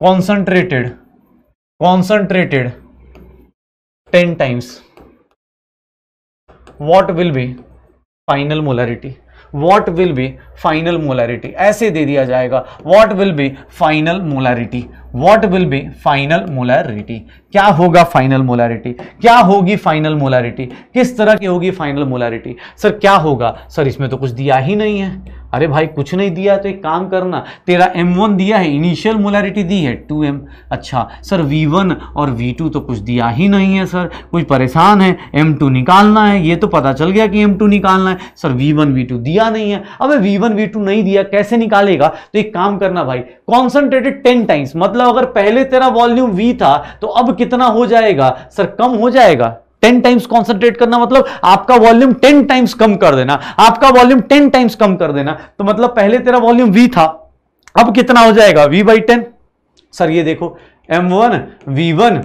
concentrated concentrated ten times what will be final molarity what will be final molarity ऐसे दे दिया जाएगा what will be final molarity what will be final molarity क्या होगा फाइनल मोलारिटी क्या होगी फाइनल मोलारिटी किस तरह की होगी फाइनल मोलारिटी सर क्या होगा सर इसमें तो कुछ दिया ही नहीं है अरे भाई कुछ नहीं दिया तो एक काम करना तेरा M1 दिया है इनिशियल मोलैरिटी दी है 2m अच्छा सर V1 और V2 तो कुछ दिया ही नहीं है सर कुछ परेशान है M2 निकालना है ये तो पता चल गया कि M2 निकालना है सर V1 V2 दिया नहीं है अबे V1 V2 नहीं दिया कैसे निकालेगा तो एक काम करना भाई कॉन्सेंट्रेटेड टेन टाइम्स मतलब अगर पहले तेरा वॉल्यूम वी था तो अब कितना हो जाएगा सर कम हो जाएगा टेन टाइम्स कॉन्सेंट्रेट करना मतलब आपका वॉल्यूम टेन टाइम्स कम कर देना आपका वॉल्यूम टेन टाइम्स कम कर देना तो मतलब पहले तेरा वॉल्यूम वी था अब कितना हो जाएगा वी बाई टेन सर ये देखो M one V one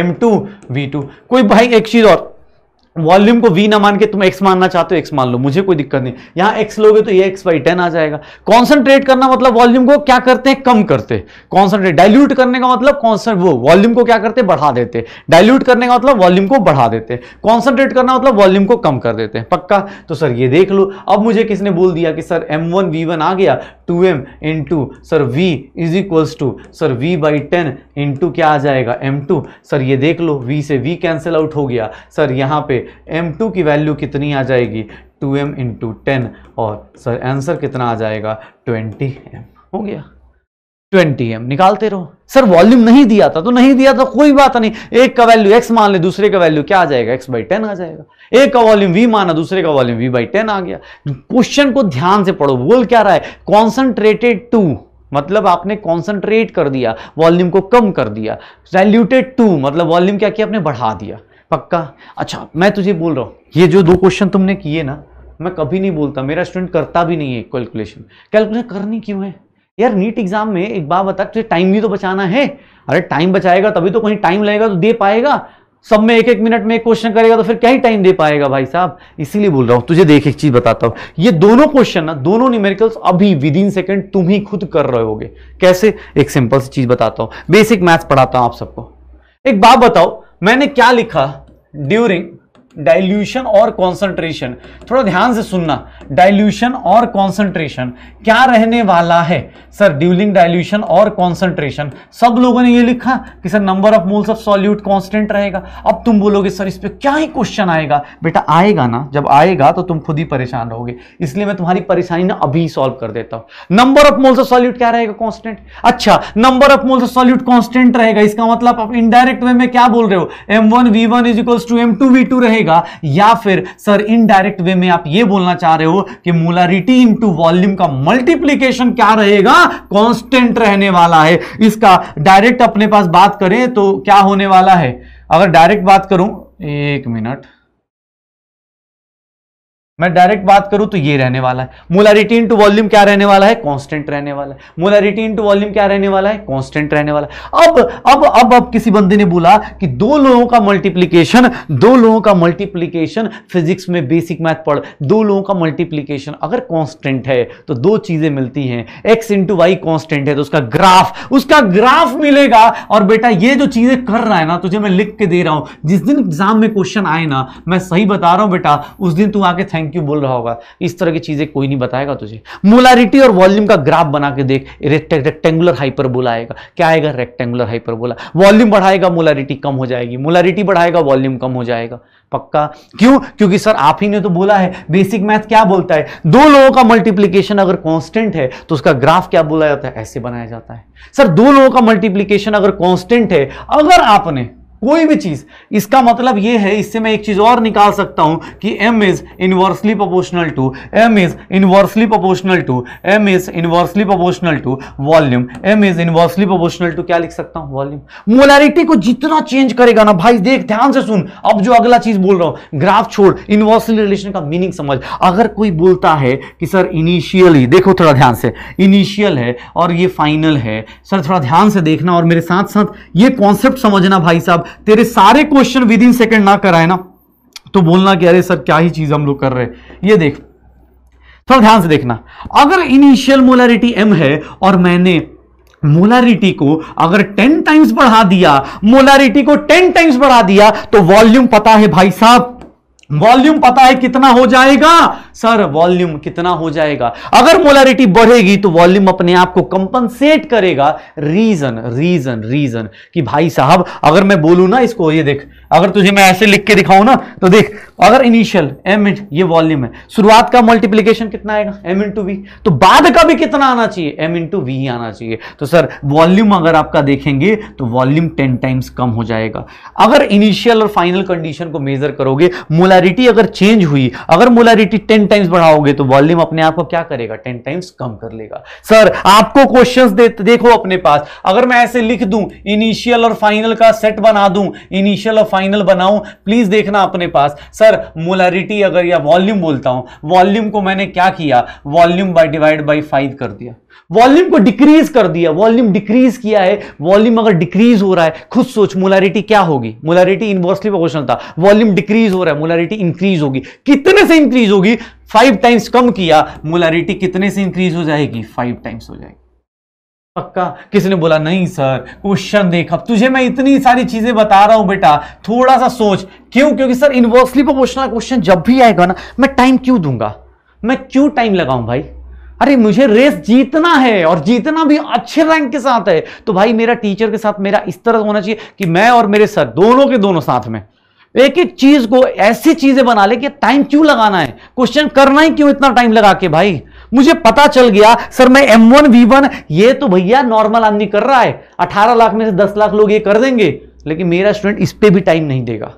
M two V two कोई भाई एक चीज और वॉल्यूम को v ना मान के तुम x मानना चाहते हो x मान लो मुझे कोई दिक्कत नहीं यहाँ x लोगे तो ये x बाई टेन आ जाएगा कॉन्सेंट्रेट करना मतलब वॉल्यूम को क्या करते हैं कम करते कॉन्सेंट्रेट डाइल्यूट करने का मतलब कॉन्सेंट वो वॉल्यूम को क्या करते बढ़ा देते डाइल्यूट करने का मतलब वॉल्यूम को बढ़ा देते कॉन्सेंट्रेट करना मतलब वॉल्यूम को कम कर देते हैं पक्का तो सर ये देख लो अब मुझे किसने बोल दिया कि sir M one V one आ गया two M into sir V is equals to sir V by ten into क्या आ जाएगा एम टू सर ये देख लो वी से वी कैंसिल आउट हो गया सर यहाँ पे m2 की वैल्यू कितनी आ जाएगी 2m एम इंटू टेन और सर आंसर कितना आ जाएगा 20m हो गया 20m निकालते रहो सर वॉल्यूम नहीं दिया था तो नहीं दिया था कोई बात नहीं एक का वैल्यू x मान ले दूसरे का वैल्यू क्या आ जाएगा x बाई टेन आ जाएगा एक का वॉल्यूम v माना दूसरे का वॉल्यूम v बाई टेन आ गया क्वेश्चन को ध्यान से पढ़ो बोल क्या रहा है कॉन्सेंट्रेटेड टू मतलब आपने कॉन्सेंट्रेट कर दिया वॉल्यूम को कम कर दिया डाइल्यूटेड टू मतलब वॉल्यूम क्या किया आपने बढ़ा दिया पक्का अच्छा मैं तुझे बोल रहा हूँ ये जो दो क्वेश्चन तुमने किए ना मैं कभी नहीं बोलता मेरा स्टूडेंट करता भी नहीं है कैलकुलेशन कैलकुलेशन करनी क्यों है यार नीट एग्जाम में एक बार बता तुझे टाइम भी तो बचाना है अरे टाइम बचाएगा तभी तो कहीं टाइम लगेगा तो दे पाएगा सब में एक एक मिनट में एक क्वेश्चन करेगा तो फिर क्या ही टाइम दे पाएगा भाई साहब इसीलिए बोल रहा हूँ तुझे देख एक चीज बताता हूँ ये दोनों क्वेश्चन ना दोनों न्यूमेरिकल्स अभी विद इन सेकेंड तुम ही खुद कर रहे होगे कैसे एक सिंपल सी चीज बताता हूँ बेसिक मैथ्स पढ़ाता हूँ आप सबको एक बात बताओ मैंने क्या लिखा ड्यूरिंग डाइल्यूशन और कॉन्सेंट्रेशन थोड़ा ध्यान से सुनना डाइल्यूशन और कॉन्सेंट्रेशन क्या रहने वाला है सर ड्यूलिंग डाइल्यूशन और कॉन्सेंट्रेशन सब लोगों ने ये लिखा कि sir number of moles of solute constant रहेगा अब तुम बोलोगे सर इस पर क्या ही क्वेश्चन आएगा बेटा आएगा ना जब आएगा तो तुम खुद ही परेशान रहोगे इसलिए मैं तुम्हारी परेशानी ना अभी सॉल्व कर देता हूं number of moles of solute क्या रहेगा कॉन्स्टेंट अच्छा number of moles of solute constant रहेगा इसका मतलब आप इनडायरेक्ट वे में क्या बोल रहे हो M one V one is equals to M two V two रहेगा बढ़ेगा या फिर सर इनडायरेक्ट वे में आप ये बोलना चाह रहे हो कि मोलारिटी इंटू वॉल्यूम का मल्टीप्लीकेशन क्या रहेगा कॉन्स्टेंट रहने वाला है इसका डायरेक्ट अपने पास बात करें तो क्या होने वाला है अगर डायरेक्ट बात करूं एक मिनट मैं डायरेक्ट बात करूं तो ये रहने वाला है मोलारिटी इनटू वॉल्यूम क्या रहने वाला है कांस्टेंट रहने वाला है मोलारिटी इनटू वॉल्यूम क्या रहने वाला है कांस्टेंट रहने वाला है अब अब अब अब किसी बंदे ने बोला कि दो लोगों का मल्टीप्लीकेशन दो लोगों का मल्टीप्लीकेशन फिजिक्स में बेसिक मैथ पढ़ दो लोगों का मल्टीप्लीकेशन अगर कॉन्स्टेंट है तो दो चीजें मिलती हैं एक्स इंटू वाई कॉन्स्टेंट है तो उसका ग्राफ उसका ग्राफ मिलेगा और बेटा ये जो चीजें कर रहा है ना तुझे मैं लिख के दे रहा हूं जिस दिन एग्जाम में क्वेश्चन आए ना मैं सही बता रहा हूं बेटा उस दिन तू आके थैंक थैंक यू बोल रहा होगा इस तरह की चीज़ें कोई नहीं बताएगा तुझे मोलारिटी और वॉल्यूम का ग्राफ बना के देख रेक्टेंगुलर हाइपर बोला आएगा क्या आएगा रेक्टेंगुलर हाइपर बोला वॉल्यूम बढ़ाएगा मोलारिटी कम हो जाएगी मोलारिटी बढ़ाएगा वॉल्यूम कम हो जाएगा पक्का क्यों क्योंकि सर आप ही ने तो बोला है बेसिक मैथ क्या बोलता है दो लोगों का मल्टीप्लीकेशन अगर कॉन्स्टेंट है तो उसका ग्राफ क्या बोला जाता है ऐसे बनाया जाता है सर दो लोगों का मल्टीप्लीकेशन अगर कॉन्स्टेंट है अगर आपने कोई भी चीज इसका मतलब यह है इससे मैं एक चीज और निकाल सकता हूं कि m is inversely proportional to m is inversely proportional to m is inversely proportional to volume m is inversely proportional to क्या लिख सकता हूं वॉल्यूम मोलैरिटी को जितना चेंज करेगा ना भाई देख ध्यान से सुन अब जो अगला चीज बोल रहा हूं ग्राफ छोड़ इनवर्सली रिलेशन का मीनिंग समझ अगर कोई बोलता है कि सर इनिशियली देखो थोड़ा ध्यान से इनिशियल है और ये फाइनल है सर थोड़ा ध्यान से देखना और मेरे साथ साथ ये कॉन्सेप्ट समझना भाई साहब तेरे सारे क्वेश्चन विद इन सेकेंड ना कराए ना तो बोलना कि अरे सर क्या ही चीज हम लोग कर रहे हैं ये देख थोड़ा ध्यान से देखना अगर इनिशियल मोलरिटी एम है और मैंने मोलारिटी को अगर टेन टाइम्स बढ़ा दिया मोलारिटी को टेन टाइम्स बढ़ा दिया तो वॉल्यूम पता है भाई साहब वॉल्यूम पता है कितना हो जाएगा सर वॉल्यूम कितना हो जाएगा अगर मोलारिटी बढ़ेगी तो वॉल्यूम अपने आप को कंपनसेट करेगा रीजन रीजन रीजन कि भाई साहब अगर मैं बोलू ना इसको ये देख अगर तुझे मैं ऐसे लिख के दिखाऊं ना तो देख अगर इनिशियल एम इंट ये वॉल्यूम है शुरुआत का मल्टीप्लीकेशन कितना आएगा एम इंटू वी तो बाद का भी कितना आना चाहिए एम इंटू वी आना चाहिए तो सर वॉल्यूम अगर आपका देखेंगे तो वॉल्यूम टेन टाइम्स कम हो जाएगा अगर इनिशियल और फाइनल कंडीशन को मेजर करोगे मोलारिटी अगर चेंज हुई अगर मोलारिटी टेन टाइम्स बढ़ाओगे तो वॉल्यूम अपने आप को क्या करेगा टेन टाइम्स कम कर लेगा सर आपको क्वेश्चन दे, देखो अपने पास अगर मैं ऐसे लिख दूं इनिशियल और फाइनल का सेट बना दूं इनिशियल और फाइनल फाइनल बनाऊं प्लीज देखना अपने पास सर मोलारिटी अगर या वॉल्यूम बोलता हूं वॉल्यूम को मैंने क्या किया volume by divide by five कर दिया वॉल्यूम को डिक्रीज कर दिया वॉल्यूम डिक्रीज किया है वॉल्यूम अगर डिक्रीज हो रहा है खुद सोच मोलारिटी क्या होगी मोलारिटी इनवर्सली प्रोपोर्शनल था वॉल्यूम डिक्रीज हो रहा है मोलारिटी इंक्रीज होगी कितने से इंक्रीज होगी फाइव टाइम्स कम किया मोलारिटी कितने से इंक्रीज हो जाएगी फाइव टाइम्स हो जाएगी पक्का किसी ने बोला नहीं सर क्वेश्चन देख अब तुझे मैं इतनी सारी चीजें बता रहा हूं बेटा थोड़ा सा सोच क्यों क्योंकि सर इनवर्सली प्रोपोर्शनल क्वेश्चन जब भी आएगा ना मैं टाइम क्यों दूंगा मैं क्यों टाइम लगाऊं भाई अरे मुझे रेस जीतना है और जीतना भी अच्छे रैंक के साथ है तो भाई मेरा टीचर के साथ मेरा इस तरह होना चाहिए कि मैं और मेरे सर दोनों के दोनों साथ में एक एक चीज को ऐसी चीजें बना ले कि टाइम क्यों लगाना है क्वेश्चन करना ही क्यों इतना टाइम लगा के भाई मुझे पता चल गया सर मैं एम वन वी वन ये तो भैया नॉर्मल आदमी कर रहा है अठारह लाख में से दस लाख लोग ये कर देंगे लेकिन मेरा स्टूडेंट इस पर भी टाइम नहीं देगा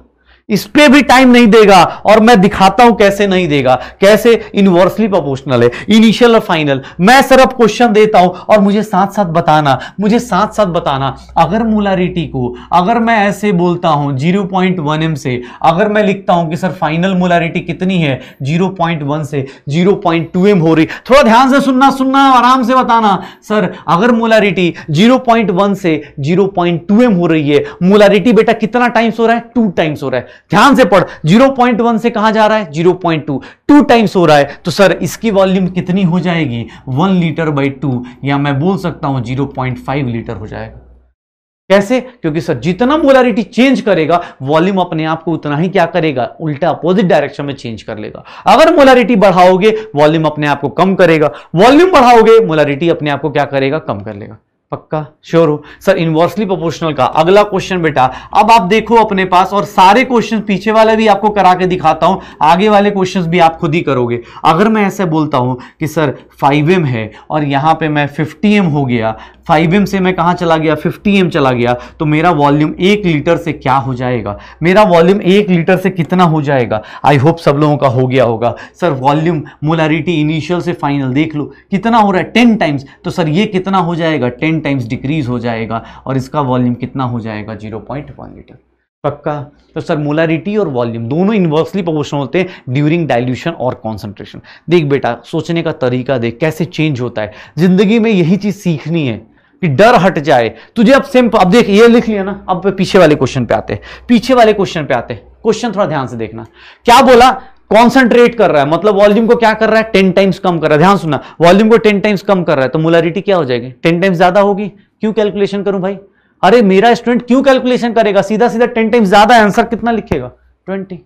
इस पे भी टाइम नहीं देगा और मैं दिखाता हूं कैसे नहीं देगा कैसे इनवर्सली प्रोपोर्शनल है इनिशियल और फाइनल मैं सर अब क्वेश्चन देता हूं और मुझे साथ साथ बताना मुझे साथ साथ बताना अगर मोलारिटी को अगर मैं ऐसे बोलता हूं वन एम से अगर मैं लिखता हूं कि सर फाइनल मोलारिटी कितनी है जीरो पॉइंट वन से जीरो पॉइंट टू एम हो रही थोड़ा ध्यान से सुनना सुनना आराम से बताना सर अगर मोलारिटी वन से जीरो पॉइंट टू एम हो रही है मोलारिटी बेटा कितना टाइम्स हो रहा है टू टाइम्स हो रहा है ध्यान से पढ़ 0.1 से कहा जा रहा है 0.2 टू टू टाइम्स हो रहा है तो सर इसकी वॉल्यूम कितनी हो जाएगी वन लीटर बाई टू या मैं बोल सकता हूं 0.5 लीटर हो जाएगा कैसे क्योंकि सर जितना मोलारिटी चेंज करेगा वॉल्यूम अपने आप को उतना ही क्या करेगा उल्टा अपोजिट डायरेक्शन में चेंज कर लेगा अगर मोलारिटी बढ़ाओगे वॉल्यूम अपने आप को कम करेगा वॉल्यूम बढ़ाओगे मोलारिटी अपने आप को क्या करेगा कम कर लेगा पक्का श्योर हो सर इन्वर्सली प्रोपोर्शनल का अगला क्वेश्चन बेटा अब आप देखो अपने पास और सारे क्वेश्चन पीछे वाले भी आपको करा के दिखाता हूं आगे वाले क्वेश्चन भी आप खुद ही करोगे अगर मैं ऐसे बोलता हूं कि सर 5m है और यहां पे मैं 50m हो गया फाइव एम से मैं कहाँ चला गया फिफ्टी एम चला गया तो मेरा वॉल्यूम एक लीटर से क्या हो जाएगा मेरा वॉल्यूम एक लीटर से कितना हो जाएगा आई होप सब लोगों का हो गया होगा सर वॉल्यूम मोलारिटी इनिशियल से फाइनल देख लो कितना हो रहा है टेन टाइम्स तो सर ये कितना हो जाएगा टेन टाइम्स डिक्रीज हो जाएगा और इसका वॉल्यूम कितना हो जाएगा जीरो पॉइंट वन लीटर पक्का तो सर मोलारिटी और वॉल्यूम दोनों इन्वर्सली प्रोपोर्शनल होते हैं ड्यूरिंग डाइल्यूशन और कॉन्सेंट्रेशन देख बेटा सोचने का तरीका देख कैसे चेंज होता है जिंदगी में यही चीज़ सीखनी है कि डर हट जाए तुझे अब सिंपल अब देख ये लिख लिया ना अब पीछे वाले क्वेश्चन पे आते हैं पीछे वाले क्वेश्चन पे आते हैं क्वेश्चन थोड़ा ध्यान से देखना क्या बोला कॉन्सेंट्रेट कर रहा है मतलब वॉल्यूम को क्या कर रहा है टेन टाइम्स कम कर रहा है ध्यान सुना वॉल्यूम को टेन टाइम्स कम कर रहा है तो मोलारिटी क्या हो जाएगी टेन टाइम्स ज्यादा होगी क्यों कैलकुलेशन करूं भाई अरे मेरा स्टूडेंट क्यों कैलकुलेशन करेगा सीधा सीधा टेन टाइम्स ज्यादा आंसर कितना लिखेगा ट्वेंटी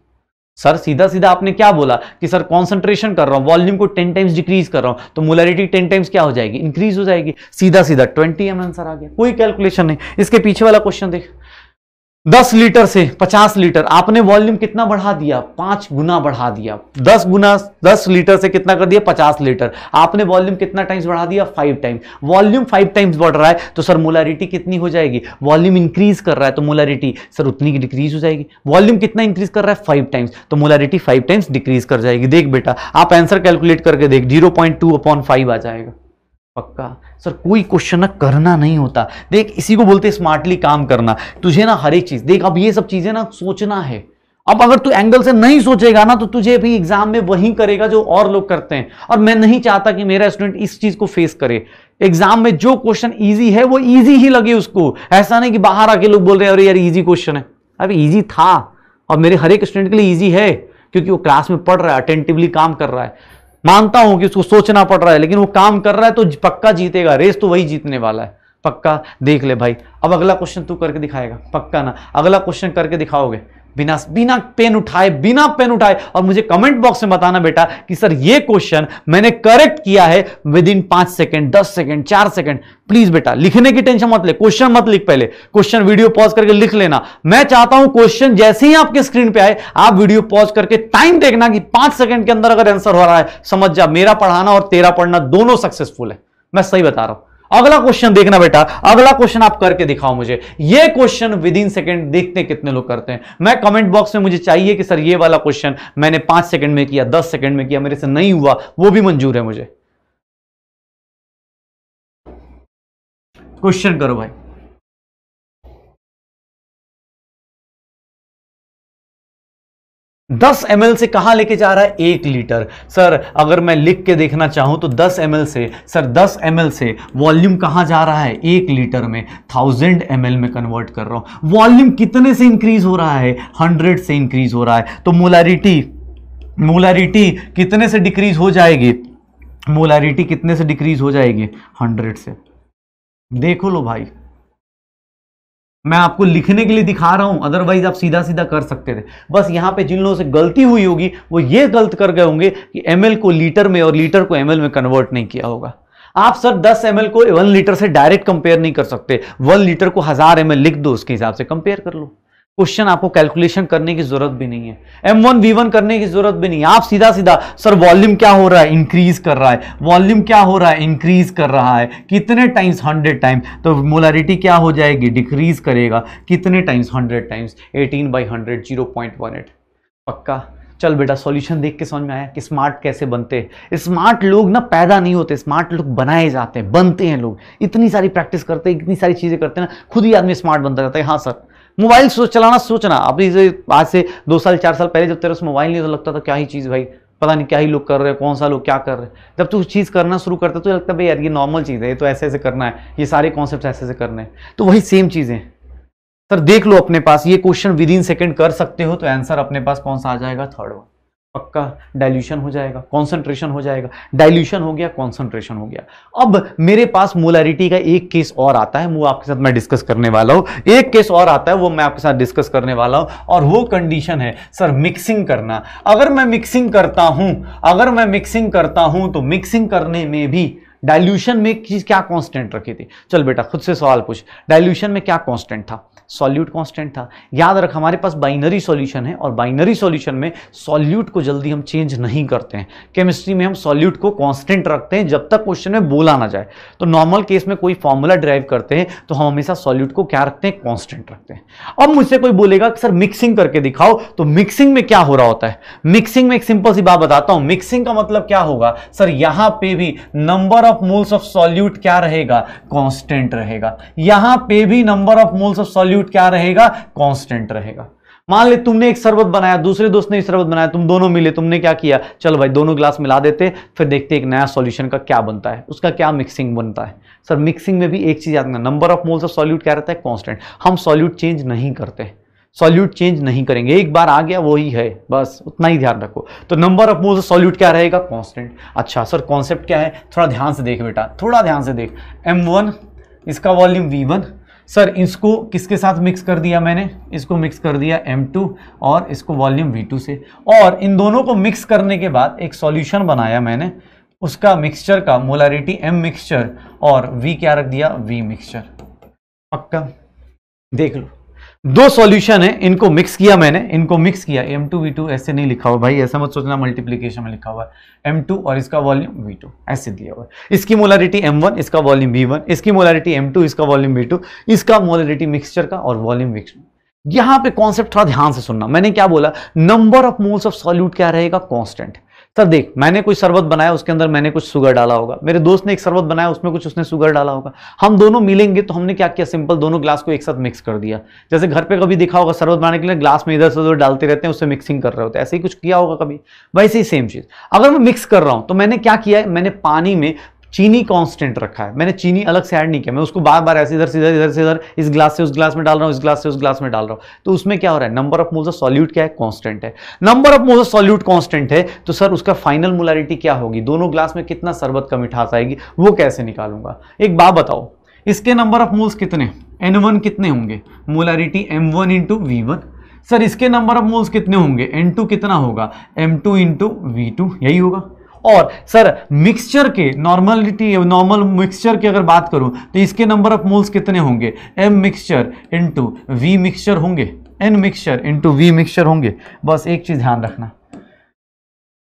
सर सीधा सीधा आपने क्या बोला कि सर कॉन्सेंट्रेशन कर रहा हूं वॉल्यूम को टेन टाइम्स डिक्रीज कर रहा हूं तो मोलरिटी टेन टाइम्स क्या हो जाएगी इंक्रीज हो जाएगी सीधा सीधा ट्वेंटी एम आंसर आ गया कोई कैलकुलेशन नहीं इसके पीछे वाला क्वेश्चन देख दस लीटर से पचास लीटर आपने वॉल्यूम कितना बढ़ा दिया पांच गुना बढ़ा दिया दस गुना दस लीटर से कितना कर दिया पचास लीटर आपने वॉल्यूम कितना टाइम्स बढ़ा दिया five times volume five times बढ़ रहा है तो सर मोलारिटी कितनी हो जाएगी वॉल्यूम इंक्रीज कर रहा है तो मोलारिटी सर उतनी डिक्रीज हो जाएगी वॉल्यूम कितना इंक्रीज कर रहा है फाइव टाइम्स तो मोलारिटी फाइव टाइम्स डिक्रीज कर जाएगी देख बेटा आप आंसर कैलकुलेट करके देख zero point two upon five आ जाएगा पक्का सर कोई क्वेश्चन ना करना नहीं होता देख इसी को बोलते स्मार्टली काम करना तुझे ना हर एक चीज़ देख अब ये सब चीज़ें ना सोचना है अब अगर तू एंगल से नहीं सोचेगा ना तो तुझे भी एग्जाम में वही करेगा जो और लोग करते हैं और मैं नहीं चाहता कि मेरा स्टूडेंट इस चीज को फेस करे एग्जाम में जो क्वेश्चन इजी है वो इजी ही लगे उसको ऐसा नहीं कि बाहर आके लोग बोल रहे हैं अरे यार इजी क्वेश्चन है अरे इजी था और मेरे हर एक स्टूडेंट के लिए ईजी है क्योंकि वो क्लास में पढ़ रहा है अटेंटिवली काम कर रहा है मानता हूं कि उसको सोचना पड़ रहा है लेकिन वो काम कर रहा है तो पक्का जीतेगा रेस तो वही जीतने वाला है पक्का देख ले भाई अब अगला क्वेश्चन तू करके दिखाएगा पक्का ना अगला क्वेश्चन करके दिखाओगे बिना बिना पेन उठाए बिना पेन उठाए और मुझे कमेंट बॉक्स में बताना बेटा कि सर ये क्वेश्चन मैंने करेक्ट किया है विद इन पांच सेकंड दस सेकंड चार सेकंड प्लीज बेटा लिखने की टेंशन मत ले क्वेश्चन मत लिख पहले क्वेश्चन वीडियो पॉज करके लिख लेना मैं चाहता हूं क्वेश्चन जैसे ही आपके स्क्रीन पे आए आप वीडियो पॉज करके टाइम देखना कि पांच सेकंड के अंदर अगर आंसर हो रहा है समझ जा मेरा पढ़ाना और तेरा पढ़ना दोनों सक्सेसफुल है मैं सही बता रहा हूं अगला क्वेश्चन देखना बेटा अगला क्वेश्चन आप करके दिखाओ मुझे ये क्वेश्चन विद इन सेकेंड देखते कितने लोग करते हैं मैं कमेंट बॉक्स में मुझे चाहिए कि सर ये वाला क्वेश्चन मैंने पांच सेकंड में किया दस सेकंड में किया मेरे से नहीं हुआ वो भी मंजूर है मुझे क्वेश्चन करो भाई दस एम से कहां लेके जा रहा है एक लीटर सर अगर मैं लिख के देखना चाहूं तो दस एम से सर दस एम से वॉल्यूम कहां जा रहा है एक लीटर में थाउजेंड एम में कन्वर्ट कर रहा हूं वॉल्यूम कितने से इंक्रीज हो रहा है हंड्रेड से इंक्रीज हो रहा है तो मोलारिटी मोलारिटी कितने से डिक्रीज हो जाएगी मोलारिटी कितने से डिक्रीज हो जाएगी हंड्रेड से देखो लो भाई मैं आपको लिखने के लिए दिखा रहा हूं अदरवाइज आप सीधा सीधा कर सकते थे बस यहां पे जिन लोगों से गलती हुई होगी वो ये गलत कर गए होंगे कि एम को लीटर में और लीटर को एम में कन्वर्ट नहीं किया होगा आप सर 10 एम को 1 लीटर से डायरेक्ट कंपेयर नहीं कर सकते 1 लीटर को हजार एम लिख दो उसके हिसाब से कंपेयर कर लो क्वेश्चन आपको कैलकुलेशन करने की जरूरत भी नहीं है एम वन वी वन करने की जरूरत भी नहीं है आप सीधा सीधा सर वॉल्यूम क्या हो रहा है इंक्रीज कर रहा है वॉल्यूम क्या हो रहा है इंक्रीज कर रहा है कितने टाइम्स हंड्रेड टाइम्स तो मोलारिटी क्या हो जाएगी डिक्रीज करेगा कितने times hundred times eighteen by hundred zero point one eight पक्का चल बेटा सॉल्यूशन देख के समझ में आया कि स्मार्ट कैसे बनते हैं स्मार्ट लोग ना पैदा नहीं होते स्मार्ट लोग बनाए जाते हैं बनते हैं लोग इतनी सारी प्रैक्टिस करते हैं इतनी सारी चीज़ें करते हैं ना खुद ही आदमी स्मार्ट बनता जाता है हाँ सर मोबाइल चलाना सोचना अपनी आज से दो साल चार साल पहले जब तेरे से मोबाइल नहीं तो लगता था क्या ही चीज़ भाई पता नहीं क्या ही लोग कर रहे हैं कौन सा लोग क्या कर रहे हैं जब तू उस चीज़ करना शुरू करता तो लगता है भाई यार ये नॉर्मल चीज़ है ये तो ऐसे ऐसे करना है ये सारे कॉन्सेप्ट ऐसे ऐसे करने हैं तो वही सेम चीज़ें सर देख लो अपने पास ये क्वेश्चन विद इन सेकेंड कर सकते हो तो आंसर अपने पास कौन सा आ जाएगा थर्ड वन पक्का डाइल्यूशन हो जाएगा कॉन्सेंट्रेशन हो जाएगा डाइल्यूशन हो गया कॉन्सेंट्रेशन हो गया अब मेरे पास मोलैरिटी का एक केस और आता है वो आपके साथ मैं डिस्कस करने वाला हूँ एक केस और आता है वो मैं आपके साथ डिस्कस करने वाला हूँ और वो कंडीशन है सर मिक्सिंग करना अगर मैं मिक्सिंग करता हूँ अगर मैं मिक्सिंग करता हूँ तो मिक्सिंग करने में भी डाइल्यूशन में क्या कॉन्स्टेंट रखी थी चल बेटा खुद से सवाल पूछ डाइल्यूशन में क्या कॉन्स्टेंट था सॉल्यूट कांस्टेंट था याद रख हमारे पास बाइनरी सॉल्यूशन है और बाइनरी सॉल्यूशन में सॉल्यूट को जल्दी हम चेंज नहीं करते हैं केमिस्ट्री में हम सॉल्यूट को कांस्टेंट रखते हैं जब तक क्वेश्चन में बोला ना जाए तो नॉर्मल केस में कोई फॉर्मूला ड्राइव करते हैं तो हम हमेशा सॉल्यूट को क्या रखते हैं कॉन्स्टेंट रखते हैं अब मुझसे कोई बोलेगा सर मिक्सिंग करके दिखाओ तो मिक्सिंग में क्या हो रहा होता है मिक्सिंग में एक सिंपल सी बात बताता हूं मिक्सिंग का मतलब क्या होगा सर यहां पर भी number of moles of solute क्या रहेगा कॉन्स्टेंट रहेगा यहां पर भी number of moles of solute attribute क्या रहेगा कॉन्स्टेंट रहेगा मान ले तुमने एक शरबत बनाया दूसरे दोस्त ने शरबत बनाया तुम दोनों मिले तुमने क्या किया चलो भाई दोनों ग्लास मिला देते फिर देखते एक नया सॉल्यूशन का क्या बनता है उसका क्या मिक्सिंग बनता है सर मिक्सिंग में भी एक चीज़ याद रखना number of moles of solute क्या रहता है कॉन्स्टेंट हम सॉल्यूट चेंज नहीं करते सॉल्यूट चेंज नहीं करेंगे एक बार आ गया वही है बस उतना ही ध्यान रखो तो number of moles of solute क्या रहेगा कांस्टेंट अच्छा सर कॉन्सेप्ट क्या है थोड़ा ध्यान से देख बेटा थोड़ा ध्यान से देख एम वन इसका वॉल्यूम वी वन सर इसको किसके साथ मिक्स कर दिया मैंने इसको मिक्स कर दिया M2 और इसको वॉल्यूम V2 से और इन दोनों को मिक्स करने के बाद एक सॉल्यूशन बनाया मैंने उसका मिक्सचर का मोलारिटी M मिक्सचर और V क्या रख दिया V मिक्सचर पक्का देख लो दो सॉल्यूशन है इनको मिक्स किया मैंने इनको मिक्स किया एम टू वी टू ऐसे नहीं लिखा हुआ भाई ऐसा मत सोचना मल्टीप्लीकेशन में लिखा हुआ है एम टू और इसका वॉल्यूम वी टू ऐसे दिया हुआ है इसकी मोलारिटी एम वन इसका वॉल्यूम वी वन इसकी मोलारिटी एम टू इसका वॉल्यूम वी टू इसका मोलारिटी मिक्सचर का और वॉल्यूम मिक्सचर यहां पे कॉन्सेप्ट थोड़ा ध्यान से सुनना मैंने क्या बोला number of moles of solute क्या रहेगा कॉन्स्टेंट सर देख मैंने कुछ शरबत बनाया उसके अंदर मैंने कुछ शुगर डाला होगा मेरे दोस्त ने एक शरबत बनाया उसमें कुछ उसने शुगर डाला होगा हम दोनों मिलेंगे तो हमने क्या किया सिंपल दोनों ग्लास को एक साथ मिक्स कर दिया जैसे घर पे कभी देखा होगा शरबत बनाने के लिए ग्लास में इधर से उधर डालते रहते हैं उससे मिक्सिंग कर रहे होते हैं ऐसे ही कुछ किया होगा कभी वैसे ही सेम चीज़ अगर मैं मिक्स कर रहा हूँ तो मैंने क्या किया है मैंने पानी में चीनी कांस्टेंट रखा है मैंने चीनी अलग से ऐड नहीं किया मैं उसको बार बार ऐसे इधर से इधर इधर से इधर इस ग्लास से उस ग्लास में डाल रहा हूँ इस ग्लास से उस ग्लास में डाल रहा हूँ तो उसमें क्या हो रहा है number of moles of solute क्या है कॉन्स्टेंट है number of moles of solute constant है तो सर उसका फाइनल मोलारिटी क्या होगी दोनों ग्लास में कितना शरबत का मिठास आएगी वो कैसे निकालूंगा एक बात बताओ इसके नंबर ऑफ मोल्स कितने एन कितने होंगे molarity M one into V one sir इसके नंबर ऑफ मोल्स कितने होंगे एन टू कितना होगा M two into V two यही होगा और सर मिक्सचर के नॉर्मलिटी नॉर्मल मिक्सचर की अगर बात करूं तो इसके नंबर ऑफ मोल्स कितने होंगे M mixture into V mixture होंगे N mixture into V mixture होंगे बस एक चीज ध्यान रखना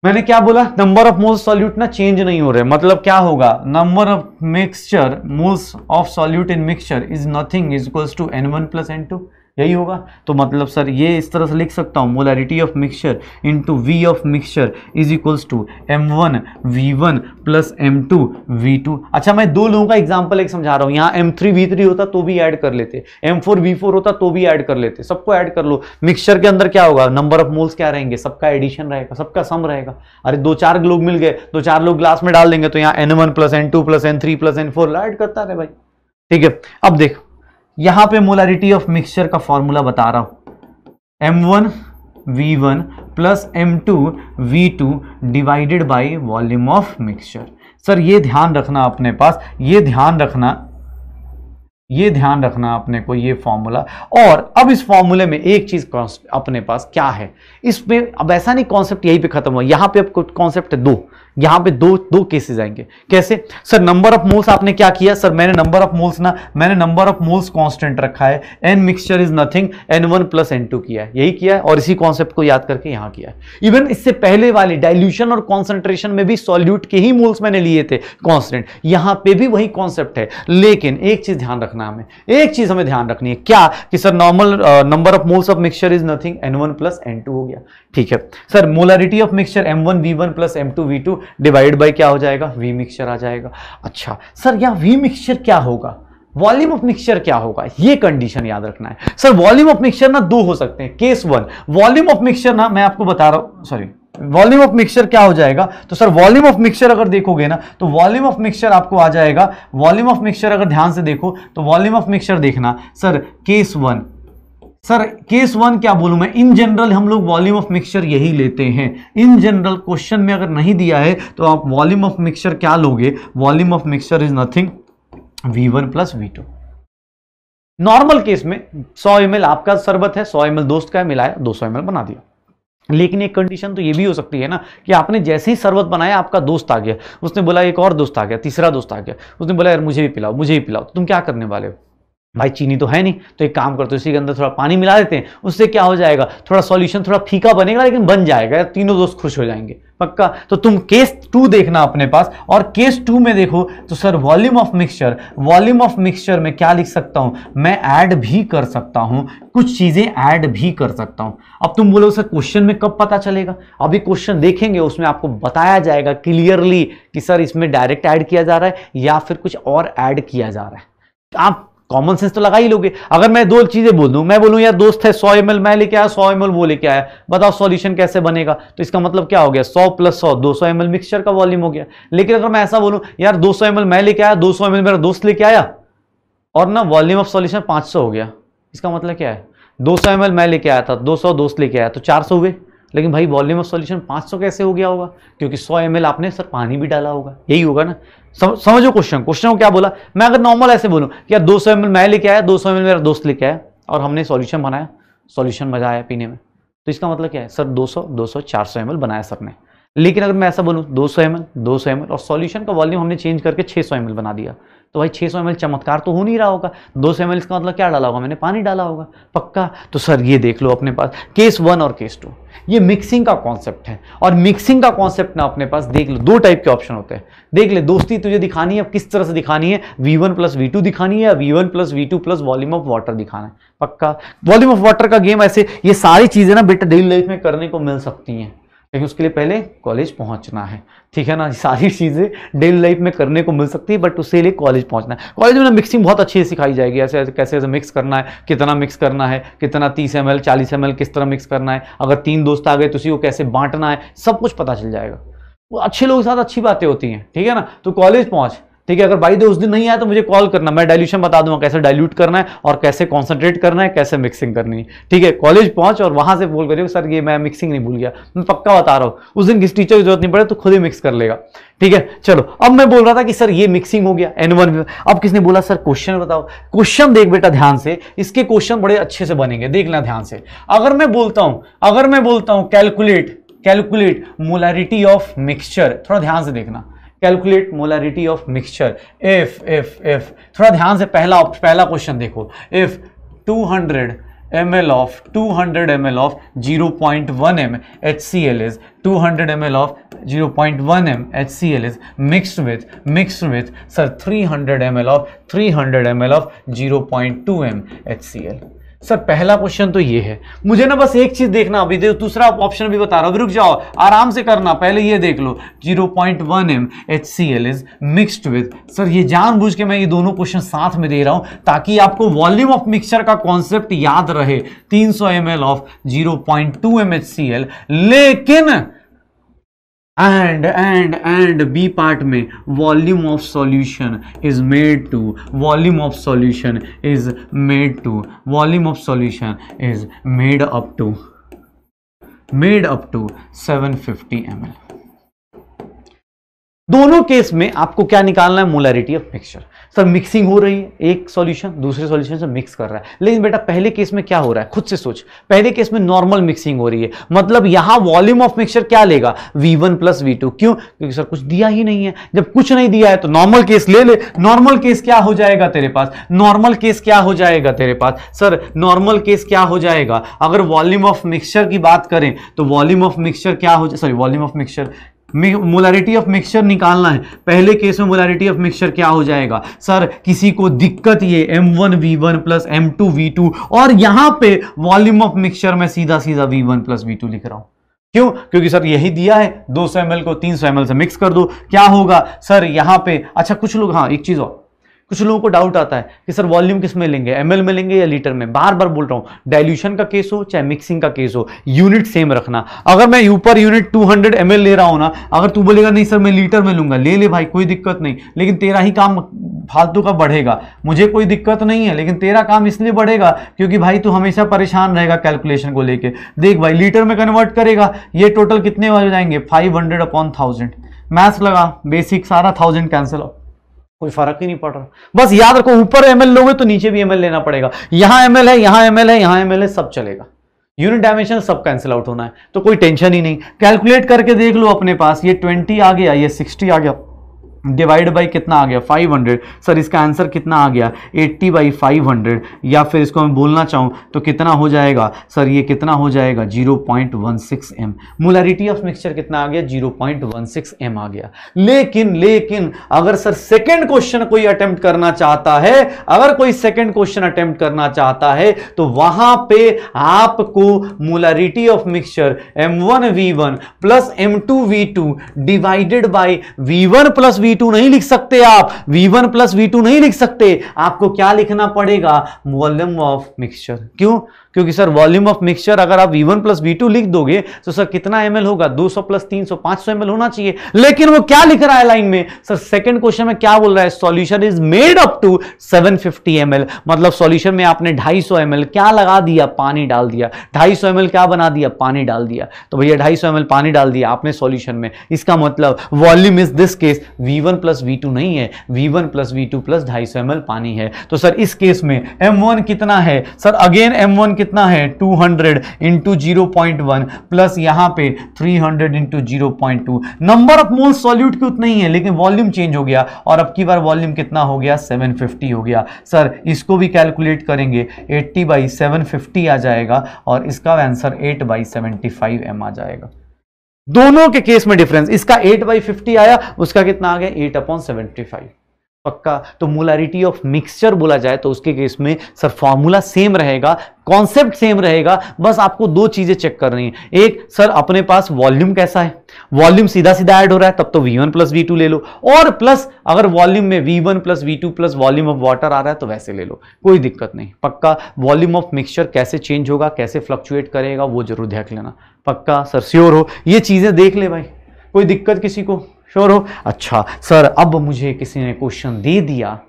मैंने क्या बोला नंबर ऑफ मोल्स सॉल्यूट ना चेंज नहीं हो रहे मतलब क्या होगा number of mixture moles of solute in mixture is nothing is equals to N one plus N two यही होगा तो मतलब सर ये इस तरह से लिख सकता हूँ molarity of mixture into V of mixture is equals to M one V one plus M two V two अच्छा मैं दो लोगों का एग्जाम्पल एक समझा रहा हूँ यहाँ एम थ्री वी थ्री होता तो भी ऐड कर लेते एम फोर वी फोर होता तो भी ऐड कर लेते सबको ऐड कर लो मिक्सचर के अंदर क्या होगा नंबर ऑफ मोल्स क्या रहेंगे सबका एडिशन रहेगा सबका सम रहेगा अरे दो चार लोग मिल गए दो चार लोग ग्लास में डाल देंगे तो यहाँ N one plus N two plus N three plus N four add करता रहे भाई ठीक है अब देखो यहां पे मोलारिटी ऑफ मिक्सचर का फॉर्मूला बता रहा हूं M one V one plus M two V two divided by volume of mixture sir ये ध्यान रखना अपने पास ये ध्यान रखना ये ध्यान रखना अपने को ये फॉर्मूला और अब इस फॉर्मूले में एक चीज अपने पास क्या है इसमें अब ऐसा नहीं कॉन्सेप्ट यहीं पे खत्म हुआ यहां पे अब कॉन्सेप्ट दो यहां पे दो दो केसेस आएंगे कैसे सर नंबर ऑफ मोल्स आपने क्या किया सर मैंने नंबर ऑफ मोल्स ना मैंने नंबर ऑफ मोल्स कांस्टेंट रखा है N mixture is nothing N one plus N two किया है यही किया है और इसी कॉन्सेप्ट को याद करके यहां किया है इवन इससे पहले वाले डाइल्यूशन और कॉन्सेंट्रेशन में भी सॉल्यूट के ही मोल्स मैंने लिए थे कॉन्स्टेंट यहां पर भी वही कॉन्सेप्ट है लेकिन एक चीज ध्यान रखना हमें एक चीज हमें ध्यान रखनी है क्या कि sir normal number of moles of mixture is nothing N one plus N two हो गया ठीक है sir molarity of mixture M one V one plus M two V two divide by क्या हो जाएगा वी मिक्सचर आ जाएगा अच्छा सर यहाँ वी मिक्सचर क्या होगा वॉल्यूम ऑफ मिक्सचर क्या होगा ये कंडीशन याद रखना है सर वॉल्यूम ऑफ मिक्सचर ना दो हो सकते हैं case one volume of mixture ना मैं आपको बता रहा हूं सॉरी वॉल्यूम ऑफ मिक्सचर क्या हो जाएगा तो सर वॉल्यूम ऑफ मिक्सचर अगर देखोगे ना तो वॉल्यूम ऑफ मिक्सचर आपको आ जाएगा वॉल्यूम ऑफ मिक्सचर अगर ध्यान से देखो तो वॉल्यूम ऑफ मिक्सचर देखना sir case one sir case one क्या बोलूं मैं इन जनरल हम लोग वॉल्यूम ऑफ मिक्सचर यही लेते हैं इन जनरल क्वेश्चन में अगर नहीं दिया है तो आप वॉल्यूम ऑफ मिक्सचर क्या लोगे volume of mixture is nothing V one plus V two normal case में 100 एम आपका शरबत है 100 एम दोस्त का है मिलाया 200 एम बना दिया लेकिन एक कंडीशन तो ये भी हो सकती है ना कि आपने जैसे ही शरबत बनाया आपका दोस्त आ गया उसने बोला एक और दोस्त आ गया तीसरा दोस्त आ गया उसने बोला यार मुझे भी पिलाओ मुझे भी पिलाओ तो तुम क्या करने वाले हो भाई चीनी तो है नहीं तो एक काम करते हो इसी के अंदर थोड़ा पानी मिला देते हैं उससे क्या हो जाएगा थोड़ा सॉल्यूशन थोड़ा फीका बनेगा लेकिन बन जाएगा तीनों दोस्त खुश हो जाएंगे पक्का तो तुम केस टू देखना अपने पास और केस टू में देखो तो sir volume of mixture volume of mixture में क्या लिख सकता हूँ मैं ऐड भी कर सकता हूँ कुछ चीज़ें ऐड भी कर सकता हूँ अब तुम बोलो सर क्वेश्चन में कब पता चलेगा अभी क्वेश्चन देखेंगे उसमें आपको बताया जाएगा क्लियरली कि सर इसमें डायरेक्ट ऐड किया जा रहा है या फिर कुछ और ऐड किया जा रहा है आप कॉमन सेंस तो लगा ही लोगे अगर मैं दो चीजें बोल दूं मैं बोलूं यार दोस्त है सौ एम मैं लेके आया सौ एम वो लेके आया बताओ सॉल्यूशन कैसे बनेगा तो इसका मतलब क्या हो गया सौ प्लस सौ दो सौ एम मिक्सचर का वॉल्यूम हो गया लेकिन अगर मैं ऐसा बोलूं यार दो सौ मैं लेके आया दो सौ मेरा दोस्त लेके आया और ना वॉल्यूम ऑफ सोल्यूशन पाँच हो गया इसका मतलब क्या है दो सौ मैं लेके आया था दो दोस्त लेके आया तो चार हुए लेकिन भाई वॉल्यूम ऑफ सॉल्यूशन 500 कैसे हो गया होगा क्योंकि 100 एम आपने सर पानी भी डाला होगा यही होगा ना सम, समझो क्वेश्चन क्वेश्चन को क्या बोला मैं अगर नॉर्मल ऐसे बोलूँ यार दो सौ मैं लेके आया दो सौ मेरा दोस्त लेके आया और हमने सोल्यूशन बनाया सॉल्यूशन मजा आया पीने में तो इसका मतलब क्या है सर दो सौ दो एमएल बनाया सर ने लेकिन अगर मैं ऐसा बोलूँ दो सौ एम एल दो सौ एम एल और सॉल्यूशन का वॉल्यूम हमने चेंज करके छः सौ एम एल बना दिया तो भाई छः सौ एम एल चमत्कार तो हो नहीं रहा होगा दो सौ एम एल का मतलब क्या डाला होगा मैंने पानी डाला होगा पक्का तो सर ये देख लो अपने पास केस वन और केस टू ये मिक्सिंग का कॉन्सेप्ट है और मिक्सिंग का कॉन्सेप्ट ना अपने पास देख लो दो टाइप के ऑप्शन होते हैं देख ले दोस्ती तुझे दिखानी है अब किस तरह से दिखानी है V one plus V two दिखानी है या V one plus V two plus volume of water दिखाना है पक्का वॉल्यूम ऑफ वाटर का गेम ऐसे ये सारी चीज़ें ना बेटा डेली लाइफ में करने को मिल सकती हैं लेकिन उसके लिए पहले कॉलेज पहुंचना है ठीक है ना सारी चीज़ें डेली लाइफ में करने को मिल सकती है बट उसके लिए कॉलेज पहुंचना है कॉलेज में ना मिक्सिंग बहुत अच्छी सिखाई जाएगी ऐसे ऐसे कैसे ऐसे मिक्स करना है कितना मिक्स करना है कितना तीस एम एल चालीस एम एल किस तरह मिक्स करना है अगर तीन दोस्त आ गए तो उसी को कैसे बांटना है सब कुछ पता चल जाएगा वो अच्छे लोगों के साथ अच्छी बातें होती हैं ठीक है ना तो कॉलेज पहुँच ठीक है अगर बाई दे उस दिन नहीं आया तो मुझे कॉल करना मैं डाइल्यूशन बता दूंगा कैसे डाइल्यूट करना है और कैसे कॉन्सेंट्रेट करना है कैसे मिक्सिंग करनी है ठीक है कॉलेज पहुंच और वहां से बोल करिए सर ये मैं मिक्सिंग नहीं भूल गया मैं पक्का बता रहा हूँ उस दिन किस टीचर की जरूरत नहीं पड़े तो खुद ही मिक्स कर लेगा ठीक है चलो अब मैं बोल रहा था कि सर ये मिक्सिंग हो गया एन वन अब किसने बोला सर क्वेश्चन बताओ क्वेश्चन देख बेटा ध्यान से इसके क्वेश्चन बड़े अच्छे से बनेंगे देखना ध्यान से अगर मैं बोलता हूं अगर मैं बोलता हूं calculate calculate molarity of mixture थोड़ा ध्यान से देखना calculate molarity of mixture if if if थोड़ा ध्यान से पहला पहला क्वेश्चन देखो if 200 hundred M L of two hundred M L of zero point one M H C L is two hundred M L of zero point one M H C L is mixed with mix with sir three hundred M L of three hundred M L of zero point two M H C L sir पहला क्वेश्चन तो ये है मुझे ना बस एक चीज देखना अभी देखो दूसरा ऑप्शन भी बता रहा हूँ रुक जाओ आराम से करना पहले ये देख लो 0.1 point one M H C L is mixed with sir ये जानबूझ के मैं ये दोनों क्वेश्चन साथ में दे रहा हूं ताकि आपको वॉल्यूम ऑफ मिक्सचर का कॉन्सेप्ट याद रहे 300 सौ M L of zero point two M H C L लेकिन and and and B part में volume of solution is made to volume of solution is made to volume of solution is made up to made up to 750 fifty दोनों केस में आपको क्या निकालना है molarity of mixture sir mixing हो रही है एक सॉल्यूशन दूसरे सॉल्यूशन से मिक्स कर रहा है लेकिन बेटा पहले केस में क्या हो रहा है खुद से सोच पहले केस में नॉर्मल मिक्सिंग हो रही है मतलब यहां वॉल्यूम ऑफ मिक्सचर क्या लेगा V one plus V two क्यों क्योंकि सर कुछ दिया ही नहीं है जब कुछ नहीं दिया है तो नॉर्मल केस ले ले नॉर्मल केस क्या हो जाएगा तेरे पास नॉर्मल केस क्या हो जाएगा तेरे पास सर नॉर्मल केस क्या हो जाएगा अगर वॉल्यूम ऑफ मिक्सचर की बात करें तो वॉल्यूम ऑफ मिक्सचर क्या हो जाए sorry volume of mixture molarity of mixture निकालना है पहले केस में मोलारिटी ऑफ मिक्सचर क्या हो जाएगा सर किसी को दिक्कत ये M one V one plus M two V two और यहां पे वॉल्यूम ऑफ मिक्सचर में सीधा सीधा V one plus V two लिख रहा हूं क्यों क्योंकि सर यही दिया है 200 ml को 300 ml से मिक्स कर दो क्या होगा सर यहां पे अच्छा कुछ लोग हाँ एक चीज और कुछ लोगों को डाउट आता है कि सर वॉल्यूम किस में लेंगे एम में लेंगे या लीटर में बार बार बोल रहा हूँ डाइल्यूशन का केस हो चाहे मिक्सिंग का केस हो यूनिट सेम रखना अगर मैं ऊपर यूनिट 200 हंड्रेड ले रहा हूँ ना अगर तू बोलेगा नहीं सर मैं लीटर में लूंगा ले ले भाई कोई दिक्कत नहीं लेकिन तेरा ही काम फालतू का बढ़ेगा मुझे कोई दिक्कत नहीं है लेकिन तेरा काम इसलिए बढ़ेगा क्योंकि भाई तू हमेशा परेशान रहेगा कैलकुलेशन को लेकर देख भाई लीटर में कन्वर्ट करेगा ये टोटल कितने वाले जाएंगे five hundred upon thousand maths लगा बेसिक सारा थाउजेंड कैंसिल कोई फर्क ही नहीं पड़ रहा बस याद रखो ऊपर एम एल लोगे तो नीचे भी एम एल लेना पड़ेगा यहां एमएल है यहां एमएल है यहां एमएल है सब चलेगा यूनिट डायमेंशन सब कैंसिल आउट होना है तो कोई टेंशन ही नहीं कैलकुलेट करके देख लो अपने पास ये ट्वेंटी आ गया ये सिक्सटी आ गया डिवाइड बाई कितना आ गया 500 सर इसका आंसर कितना आ गया 80 बाई 500 या फिर इसको मैं बोलना चाहूँ तो कितना हो जाएगा सर ये कितना हो जाएगा 0.16 एम मोलरिटी ऑफ मिक्सचर कितना आ गया 0.16 एम आ गया लेकिन लेकिन अगर सर सेकेंड क्वेश्चन कोई अटेम्प्ट करना चाहता है अगर कोई सेकेंड क्वेश्चन अटेम्प्ट करना चाहता है तो वहां पे आपको molarity of mixture M one V one plus M two V two divided by V one plus V two नहीं लिख सकते आप V one plus V two नहीं लिख सकते आपको क्या लिखना पड़ेगा वॉल्यूम ऑफ मिक्सचर क्यों क्योंकि सर वॉल्यूम ऑफ मिक्सचर अगर आप V one plus V two लिख दोगे तो सर कितना एम होगा 200 प्लस 300 500 ml होना चाहिए लेकिन वो क्या लिख रहा है लाइन में सर सेकंड क्वेश्चन में क्या बोल रहा है solution is made up to 750 ml मतलब सॉल्यूशन में आपने 250 ml क्या लगा दिया पानी डाल दिया 250 ml क्या बना दिया पानी डाल दिया तो भैया ढाई सौ पानी डाल दिया आपने सोल्यूशन में इसका मतलब volume is this case V one नहीं है V one plus V two पानी है तो सर इस केस में एम कितना है सर अगेन एम कितना कितना है 200 hundred into zero point one plus यहां पे 300 hundred into zero point two number of mole solute की उतना ही है लेकिन वॉल्यूम चेंज हो गया और अब की बार वॉल्यूम कितना हो गया 750 हो गया सर इसको भी कैलकुलेट करेंगे 80 बाई सेवन आ जाएगा और इसका आंसर 8 बाई सेवेंटी आ जाएगा दोनों के केस में डिफरेंस इसका 8 बाई फिफ्टी आया उसका कितना आ गया 8 अपॉन सेवेंटी फाइव पक्का तो मोलारिटी ऑफ मिक्सचर बोला जाए तो उसके केस में सर फॉर्मूला सेम रहेगा कॉन्सेप्ट सेम रहेगा बस आपको दो चीजें चेक कर रही है एक सर अपने पास वॉल्यूम कैसा है वॉल्यूम सीधा सीधा ऐड हो रहा है तब तो V1 वन प्लस वी ले लो और प्लस अगर वॉल्यूम में V1 one plus V plus volume of water आ रहा है तो वैसे ले लो कोई दिक्कत नहीं पक्का वॉल्यूम ऑफ मिक्सचर कैसे चेंज होगा कैसे फ्लक्चुएट करेगा वो जरूर देख लेना पक्का सर श्योर हो ये चीजें देख ले भाई कोई दिक्कत किसी को श्योर हो अच्छा सर अब मुझे किसी ने क्वेश्चन दे दिया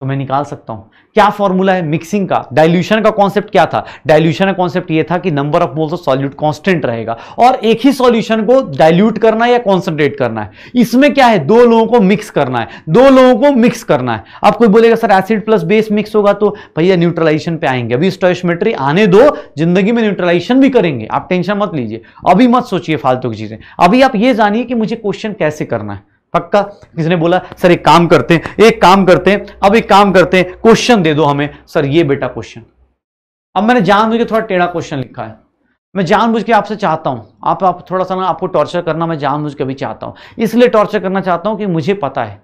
तो मैं निकाल सकता हूँ क्या फॉर्मूला है मिक्सिंग का डाइल्यूशन का कॉन्सेप्ट क्या था डाइल्यूशन का कॉन्सेप्ट ये था कि number of moles of solute constant रहेगा और एक ही सॉल्यूशन को डाइल्यूट करना है या कॉन्सेंट्रेट करना है इसमें क्या है दो लोगों को मिक्स करना है दो लोगों को मिक्स करना है अब कोई बोलेगा sir acid plus base mix होगा तो भैया न्यूट्रलाइजेशन पे आएंगे अभी स्टोशमेट्री आने दो जिंदगी में न्यूट्रलाइजेशन भी करेंगे आप टेंशन मत लीजिए अभी मत सोचिए फालतू की चीजें अभी आप ये जानिए कि मुझे क्वेश्चन कैसे करना है पक्का किसी ने बोला सर एक काम करते हैं एक काम करते हैं अब एक काम करते हैं क्वेश्चन दे दो हमें सर ये बेटा क्वेश्चन अब मैंने जान के थोड़ा टेढ़ा क्वेश्चन लिखा है मैं जानबूझ के आपसे चाहता हूं आप, आप थोड़ा सा ना आपको टॉर्चर करना मैं जानबूझ के भी चाहता हूं इसलिए टॉर्चर करना चाहता हूं कि मुझे पता है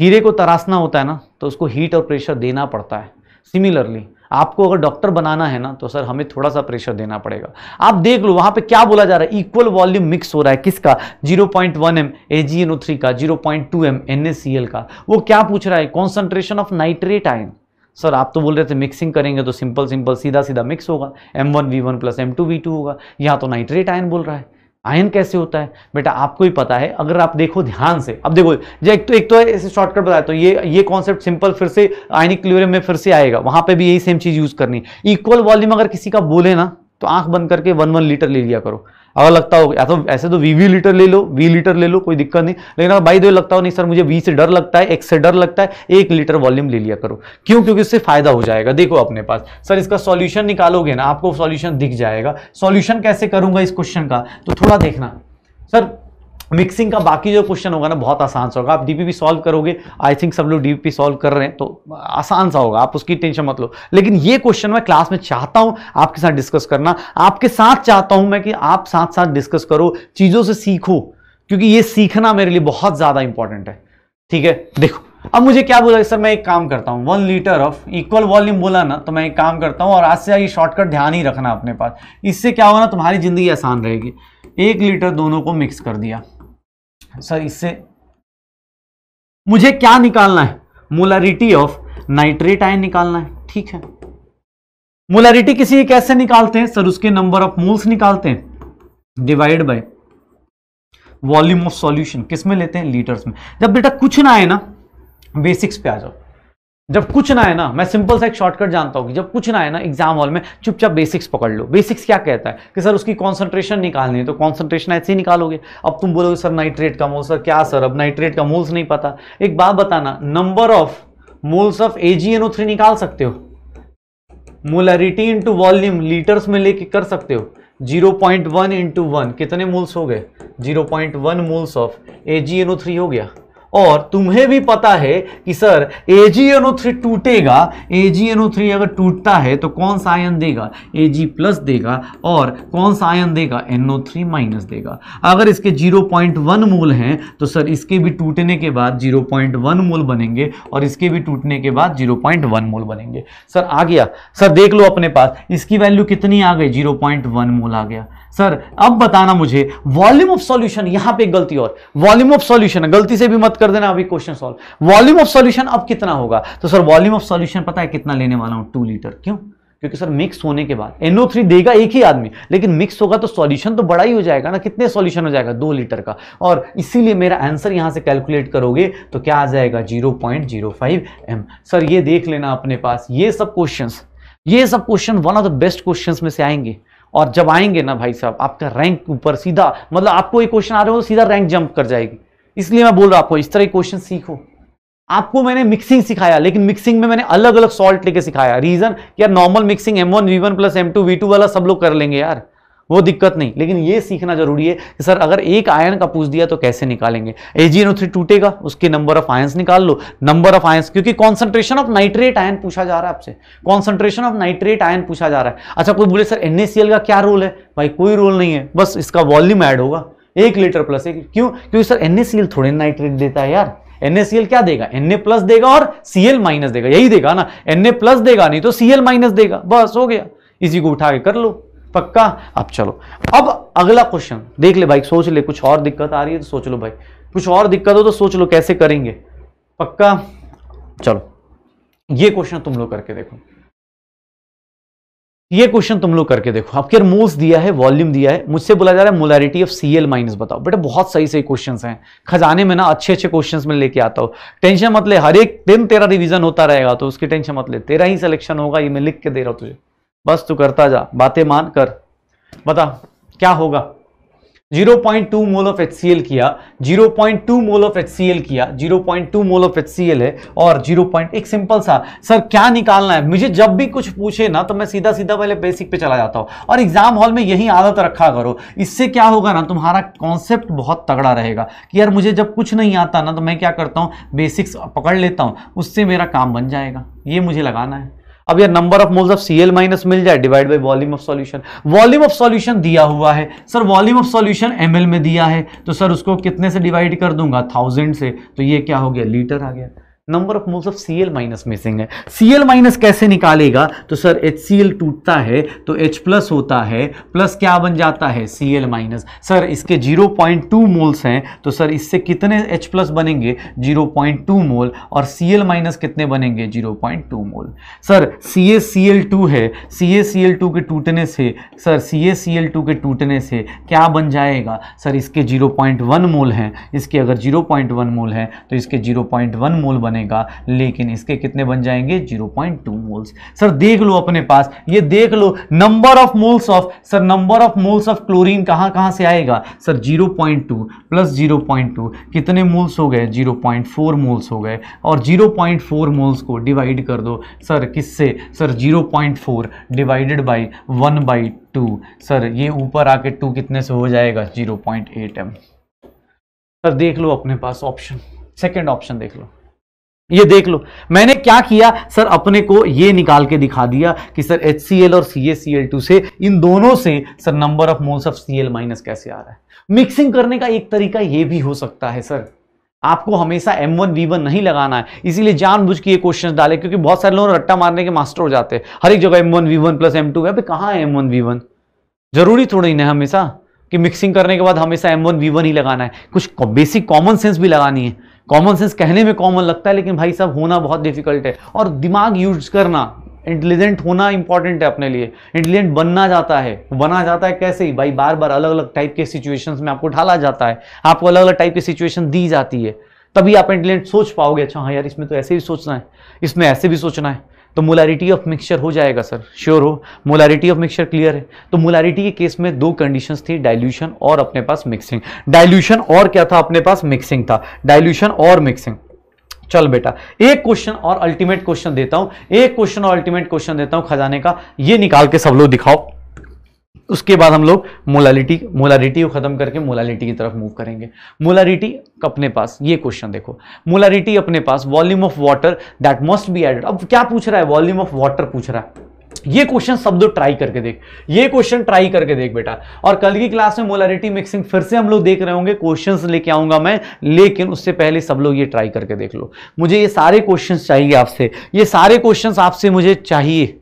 हीरे को तरासना होता है ना तो उसको हीट और प्रेशर देना पड़ता है सिमिलरली आपको अगर डॉक्टर बनाना है ना तो सर हमें थोड़ा सा प्रेशर देना पड़ेगा आप देख लो वहाँ पे क्या बोला जा रहा है इक्वल वॉल्यूम मिक्स हो रहा है किसका 0.1 point one M A G N O three का 0.2 point two M N S C L का वो क्या पूछ रहा है concentration of nitrate ion sir आप तो बोल रहे थे मिक्सिंग करेंगे तो सिंपल सिंपल सीधा सीधा मिक्स होगा M one V one plus M two V two होगा यहाँ तो नाइट्रेट आयन बोल रहा है आयन कैसे होता है बेटा आपको ही पता है अगर आप देखो ध्यान से अब देखो एक तो एक तो ऐसे शॉर्टकट बताया तो ये ये कॉन्सेप्ट सिंपल फिर से आयनिक क्लोरियम में फिर से आएगा वहां पे भी यही सेम चीज यूज करनी इक्वल वॉल्यूम अगर किसी का बोले ना तो आंख बंद करके वन वन लीटर ले लिया करो अगर लगता हो या तो ऐसे तो वी वी लीटर ले लो वी लीटर ले लो कोई दिक्कत नहीं लेकिन अगर बाई दो लगता हो नहीं सर मुझे वी से डर लगता है एक से डर लगता है एक लीटर वॉल्यूम ले लिया करो क्यों क्योंकि उससे फायदा हो जाएगा देखो अपने पास सर इसका सॉल्यूशन निकालोगे ना आपको सॉल्यूशन दिख जाएगा सॉल्यूशन कैसे करूंगा इस क्वेश्चन का तो थोड़ा देखना सर मिक्सिंग का बाकी जो क्वेश्चन होगा ना बहुत आसान सा होगा आप डीपीपी सॉल्व करोगे आई थिंक सब लोग डीपीपी सॉल्व कर रहे हैं तो आसान सा होगा आप उसकी टेंशन मत लो लेकिन ये क्वेश्चन मैं क्लास में चाहता हूं आपके साथ डिस्कस करना आपके साथ चाहता हूं मैं कि आप साथ साथ डिस्कस करो चीज़ों से सीखो क्योंकि ये सीखना मेरे लिए बहुत ज़्यादा इंपॉर्टेंट है ठीक है देखो अब मुझे क्या बोला सर मैं एक काम करता हूँ one litre of equal volume बोला ना तो मैं एक काम करता हूँ और आज से ये शॉर्टकट ध्यान ही रखना अपने पास इससे क्या होगा ना तुम्हारी ज़िंदगी आसान रहेगी एक लीटर दोनों को मिक्स कर दिया सर इससे मुझे क्या निकालना है मोलारिटी ऑफ नाइट्रेट आयन निकालना है ठीक है मोलारिटी किसी कैसे निकालते हैं सर उसके नंबर ऑफ मोल्स निकालते हैं divide by volume of solution किस में लेते हैं लीटर्स में जब बेटा कुछ ना आए ना बेसिक्स पे आ जाओ जब कुछ ना है ना मैं सिंपल सा एक शॉर्टकट जानता हूँ कि जब कुछ ना है ना एग्जाम हॉल में चुपचाप बेसिक्स पकड़ लो बेसिक्स क्या कहता है कि सर उसकी कॉन्सेंट्रेशन निकालनी है तो कॉन्सेंट्रेशन ऐसे ही निकालोगे अब तुम बोलोगे सर नाइट्रेट का मोल सर क्या सर अब नाइट्रेट का मोल्स नहीं पता एक बात बताना number of moles of A निकाल सकते हो मोलरिटी इंटू वॉल्यूम लीटर्स में लेके कर सकते हो 0.1 पॉइंट इंटू वन कितने मोल्स हो गए 0.1 पॉइंट मोल्स ऑफ ए हो गया और तुम्हें भी पता है कि सर AgNO3 टूटेगा AgNO3 अगर टूटता है तो कौन सा आयन देगा Ag प्लस देगा और कौन सा आयन देगा NO3 माइनस देगा अगर इसके 0.1 मोल हैं तो सर इसके भी टूटने के बाद 0.1 मोल बनेंगे और इसके भी टूटने के बाद 0.1 मोल बनेंगे सर आ गया सर देख लो अपने पास इसकी वैल्यू कितनी आ गई जीरो मोल आ गया सर अब बताना मुझे वॉल्यूम ऑफ सॉल्यूशन यहां पे गलती और वॉल्यूम ऑफ सॉल्यूशन गलती से भी मत कर देना अभी question solve volume of solution अब कितना होगा तो सर वॉल्यूम ऑफ सॉल्यूशन पता है कितना लेने वाला हूं टू लीटर क्यों क्योंकि सर मिक्स होने के बाद NO3 देगा एक ही आदमी लेकिन मिक्स होगा तो सॉल्यूशन तो बड़ा ही हो जाएगा ना कितने सॉल्यूशन हो जाएगा दो लीटर का और इसीलिए मेरा आंसर यहां से कैलकुलेट करोगे तो क्या आ जाएगा 0.05 एम सर ये देख लेना अपने पास ये सब क्वेश्चंस ये सब question one of the best questions में से आएंगे और जब आएंगे ना भाई साहब आपका रैंक ऊपर सीधा मतलब आपको ये क्वेश्चन आ रहे हो सीधा रैंक जंप कर जाएगी इसलिए मैं बोल रहा हूं आपको इस तरह के क्वेश्चन सीखो आपको मैंने मिक्सिंग सिखाया लेकिन मिक्सिंग में मैंने अलग अलग सॉल्ट लेके सिखाया रीजन यार normal mixing M one V one plus M two V two वाला सब लोग कर लेंगे यार वो दिक्कत नहीं लेकिन ये सीखना जरूरी है कि सर अगर एक आयन का पूछ दिया तो कैसे निकालेंगे एजीएनओ टूटेगा उसके नंबर ऑफ आयंस निकाल लो नंबर ऑफ आयंस क्योंकि कॉन्सेंट्रेशन ऑफ नाइट्रेट आयन पूछा जा रहा है आपसे कॉन्सेंट्रेशन ऑफ नाइट्रेट आयन पूछा जा रहा है अच्छा कोई बोले सर एनएसीएल का क्या रोल है भाई कोई रोल नहीं है बस इसका वॉल्यूम ऐड होगा एक लीटर प्लस एक क्यों क्योंकि सर एनएसीएल थोड़े नाइट्रेट देता है यार NaCl क्या देगा Na प्लस देगा और Cl माइनस देगा यही देगा ना Na प्लस देगा नहीं तो Cl माइनस देगा बस हो गया इसी को उठा के कर लो पक्का अब चलो अब अगला क्वेश्चन देख ले भाई सोच ले कुछ और दिक्कत आ रही है तो सोच लो भाई कुछ और दिक्कत हो तो सोच लो कैसे करेंगे पक्का चलो ये क्वेश्चन तुम लोग करके देखो ये क्वेश्चन तुम लोग करके देखो आपके मोल्स दिया है वॉल्यूम दिया है मुझसे बोला जा रहा है मोलरिटी ऑफ सीएल माइनस बताओ बेटा बहुत सही सही क्वेश्चन हैं खजाने में ना अच्छे अच्छे क्वेश्चन में लेके आता हूँ टेंशन मत ले हर एक दिन तेरा रिवीजन होता रहेगा तो उसकी टेंशन मत ले तेरा ही सिलेक्शन होगा ये मैं लिख के दे रहा हूँ तुझे बस तू करता जा बातें मान कर बता क्या होगा 0.2 मोल ऑफ एच किया 0.2 मोल ऑफ एच किया 0.2 मोल ऑफ एच है और पॉइंट एक सिंपल सा सर क्या निकालना है मुझे जब भी कुछ पूछे ना तो मैं सीधा सीधा पहले बेसिक पे चला जाता हूँ और एग्जाम हॉल में यही आदत रखा करो इससे क्या होगा ना तुम्हारा कॉन्सेप्ट बहुत तगड़ा रहेगा कि यार मुझे जब कुछ नहीं आता ना तो मैं क्या करता हूँ बेसिक्स पकड़ लेता हूँ उससे मेरा काम बन जाएगा ये मुझे लगाना है अब यह number of moles of CL minus मिल जाए divide by volume of solution volume of solution दिया हुआ है sir volume of solution L में दिया है तो सर उसको कितने से डिवाइड कर दूंगा थाउजेंड से तो ये क्या हो गया लीटर आ गया number of moles of C L minus missing है सी एल माइनस कैसे निकालेगा तो सर एच सी एल टूटता है तो एच प्लस होता है प्लस क्या बन जाता है सी एल माइनस सर इसके जीरो पॉइंट टू मोल्स हैं तो सर इससे कितने एच प्लस बनेंगे जीरो पॉइंट टू मोल और सी एल माइनस कितने बनेंगे zero point two mole sir C A C L two है C A C L two के टूटने से sir C A C L two के टूटने से क्या बन जाएगा सर इसके जीरो पॉइंट वन मोल हैं इसके अगर जीरो पॉइंट वन मोल हैं तो इसके जीरो पॉइंट वन मोल बन बनेगा लेकिन इसके कितने बन जाएंगे 0.2 मोल्स सर देख लो अपने पास ये देख लो number of moles of sir number of moles of chlorine कहाँ कहाँ से आएगा सर 0.2 प्लस 0.2 कितने मोल्स हो गए 0.4 मोल्स हो गए और 0.4 मोल्स को डिवाइड कर दो सर किससे sir 0.4 divided by one by two sir ये ऊपर आके टू कितने से हो जाएगा 0.8 एम सर देख लो अपने पास ऑप्शन सेकेंड ऑप्शन देख लो ये देख लो मैंने क्या किया सर अपने को ये निकाल के दिखा दिया कि सर एच और सी से इन दोनों से sir number of moles of C minus कैसे आ रहा है मिक्सिंग करने का एक तरीका ये भी हो सकता है सर आपको हमेशा M1 V1 नहीं लगाना है इसीलिए जानबूझ के ये क्वेश्चन डाले क्योंकि बहुत सारे लोग रट्टा मारने के मास्टर हो जाते हैं हर एक जगह M1 V1 plus M to है कहाँ है वी वन जरूरी थोड़ी ना हमेशा कि मिक्सिंग करने के बाद हमेशा M1 V1 ही लगाना है कुछ बेसिक कॉमन सेंस भी लगानी है कॉमन सेंस कहने में कॉमन लगता है लेकिन भाई साहब होना बहुत डिफिकल्ट है और दिमाग यूज करना इंटेलिजेंट होना इंपॉर्टेंट है अपने लिए इंटेलिजेंट बनना जाता है बना जाता है कैसे ही भाई बार बार अलग अलग टाइप के सिचुएशंस में आपको ढाला जाता है आपको अलग अलग टाइप की सिचुएशन दी जाती है तभी आप इंटेलिजेंट सोच पाओगे अच्छा हाँ यार इसमें तो ऐसे भी सोचना है इसमें ऐसे भी सोचना है तो मोलारिटी ऑफ मिक्सचर हो जाएगा सर श्योर हो मोलारिटी ऑफ मिक्सचर क्लियर है तो मोलारिटी के केस में दो कंडीशन थी डाइल्यूशन और अपने पास मिक्सिंग डाइल्यूशन और क्या था अपने पास मिक्सिंग था डाइल्यूशन और मिक्सिंग चल बेटा एक क्वेश्चन और अल्टीमेट क्वेश्चन देता हूं एक क्वेश्चन और अल्टीमेट क्वेश्चन देता हूं खजाने का ये निकाल के सब लोग दिखाओ उसके बाद हम लोग मोलालिटी मोलारिटी को ख़त्म करके मोलालिटी की तरफ मूव करेंगे मोलारिटी अपने पास ये क्वेश्चन देखो मोलारिटी अपने पास volume of water that must be added अब क्या पूछ रहा है वॉल्यूम ऑफ वाटर पूछ रहा है ये क्वेश्चन शब्द ट्राई करके देख ये क्वेश्चन ट्राई करके देख बेटा और कल की क्लास में मोलारिटी मिक्सिंग फिर से हम लोग देख रहे होंगे क्वेश्चंस लेके आऊंगा मैं लेकिन उससे पहले सब लोग ये ट्राई करके देख लो मुझे ये सारे क्वेश्चंस चाहिए आपसे ये सारे क्वेश्चंस आपसे मुझे चाहिए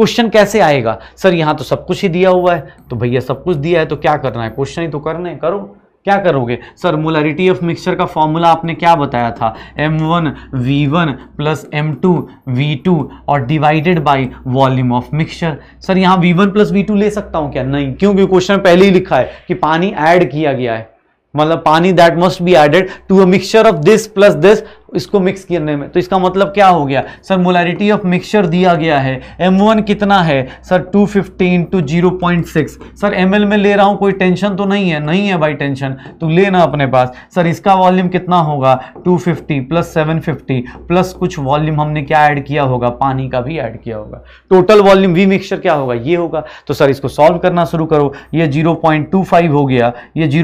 क्वेश्चन कैसे आएगा सर यहाँ तो सब कुछ ही दिया हुआ है तो भैया सब कुछ दिया है तो क्या करना है क्वेश्चन ही तो करने करो क्या करोगे सर मोलारिटी ऑफ मिक्सचर का फॉर्मूला आपने क्या बताया था M1 one V one plus M two V two और divided by volume of mixture sir यहाँ V1 वन प्लस वी ले सकता हूँ क्या नहीं क्योंकि क्वेश्चन पहले ही लिखा है कि पानी ऐड किया गया है मतलब पानी that must be added to a mixture of this plus this इसको मिक्स करने में तो इसका मतलब क्या हो गया सर मोलारिटी ऑफ मिक्सचर दिया गया है एम वन कितना है sir 215 fifty into zero point six sir M में ले रहा हूँ कोई टेंशन तो नहीं है नहीं है भाई टेंशन तो लेना अपने पास सर इसका वॉल्यूम कितना होगा 250 फिफ्टी प्लस सेवन प्लस कुछ वॉल्यूम हमने क्या ऐड किया होगा पानी का भी ऐड किया होगा टोटल वॉल्यूम वी मिक्सचर क्या होगा ये होगा तो सर इसको सॉल्व करना शुरू करो ये फाइव हो गया ये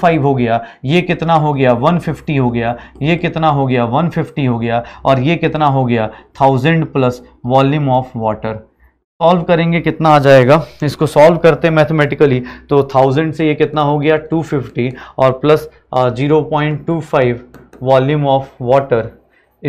फाइव हो गया ये कितना हो गया फिफ्टी हो गया ये कितना हो गया गया 150 हो गया और ये कितना हो गया thousand plus volume of water solve करेंगे कितना आ जाएगा इसको सॉल्व करते हैं मैथमेटिकली तो थाउजेंड से ये कितना हो गया 250 और plus zero point two five volume of water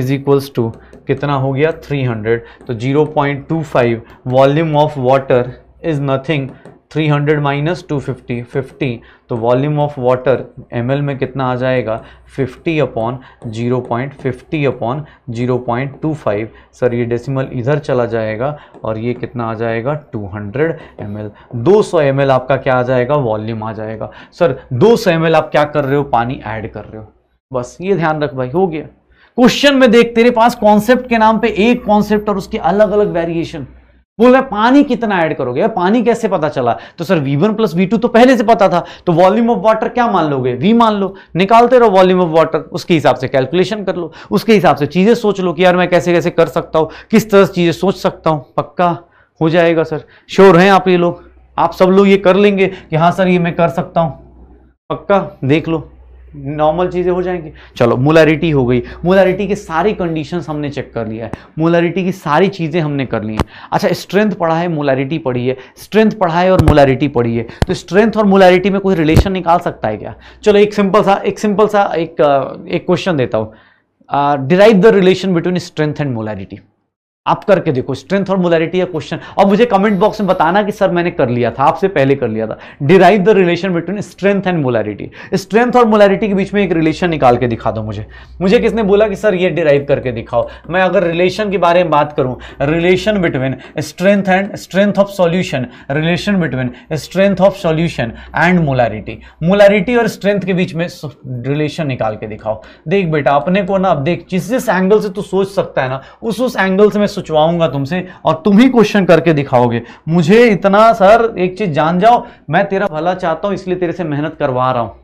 is equals to कितना हो गया 300 तो 0.25 volume of water is nothing 300 minus fifty fifty तो वॉल्यूम ऑफ वाटर एम में कितना आ जाएगा 50 अपॉन 0.50 अपॉन फाइव सर ये डेसिमल इधर चला जाएगा और ये कितना आ जाएगा 200 एम एल दो सौ आपका क्या आ जाएगा वॉल्यूम आ जाएगा सर 200 सौ आप क्या कर रहे हो पानी ऐड कर रहे हो बस ये ध्यान रख भाई हो गया क्वेश्चन में देख तेरे पास कॉन्सेप्ट के नाम पे एक कॉन्सेप्ट और उसके अलग अलग वेरिएशन बोल रहे पानी कितना ऐड करोगे पानी कैसे पता चला तो sir V1 one plus we तो पहले से पता था तो वॉल्यूम ऑफ वाटर क्या मान लोगे V मान लो निकालते रहो वॉल्यूम ऑफ वाटर उसके हिसाब से कैलकुलेशन कर लो उसके हिसाब से चीज़ें सोच लो कि यार मैं कैसे कैसे कर सकता हूँ किस तरह से चीज़ें सोच सकता हूँ पक्का हो जाएगा सर श्योर हैं आप ये लोग आप सब लोग ये कर लेंगे कि हाँ सर ये मैं कर सकता हूँ पक्का देख लो नॉर्मल चीज़ें हो जाएंगी चलो मोलारिटी हो गई मोलारिटी के सारी कंडीशन हमने चेक कर लिया है मोलारिटी की सारी चीज़ें हमने कर ली हैं अच्छा स्ट्रेंथ पढ़ा है मोलारिटी पढ़ी है स्ट्रेंथ पढ़ा है और मोलारिटी पढ़ी है तो स्ट्रेंथ और मोलारिटी में कोई रिलेशन निकाल सकता है क्या चलो एक सिंपल सा एक सिंपल सा एक एक क्वेश्चन देता हूँ derive the relation between strength and molarity आप करके देखो स्ट्रेंथ और मोलैरिटी का क्वेश्चन और मुझे कमेंट बॉक्स में बताना कि सर मैंने कर लिया था आपसे पहले कर लिया था derive the relation between strength and molarity strength और मोलैरिटी के बीच में एक रिलेशन निकाल के दिखा दो मुझे मुझे किसने बोला कि सर ये डिराइव करके दिखाओ मैं अगर रिलेशन के बारे में बात करूँ relation between strength and strength of solution relation between strength of solution and molarity molarity और स्ट्रेंथ के बीच में रिलेशन निकाल के दिखाओ देख बेटा अपने को ना अब देख जिस जिस एंगल से तू सोच सकता है ना उस उस एंगल से मैं सोचवाऊंगा तुमसे और तुम ही क्वेश्चन करके दिखाओगे मुझे इतना सर एक चीज़ जान जाओ मैं तेरा भला चाहता हूं इसलिए तेरे से मेहनत करवा रहा हूं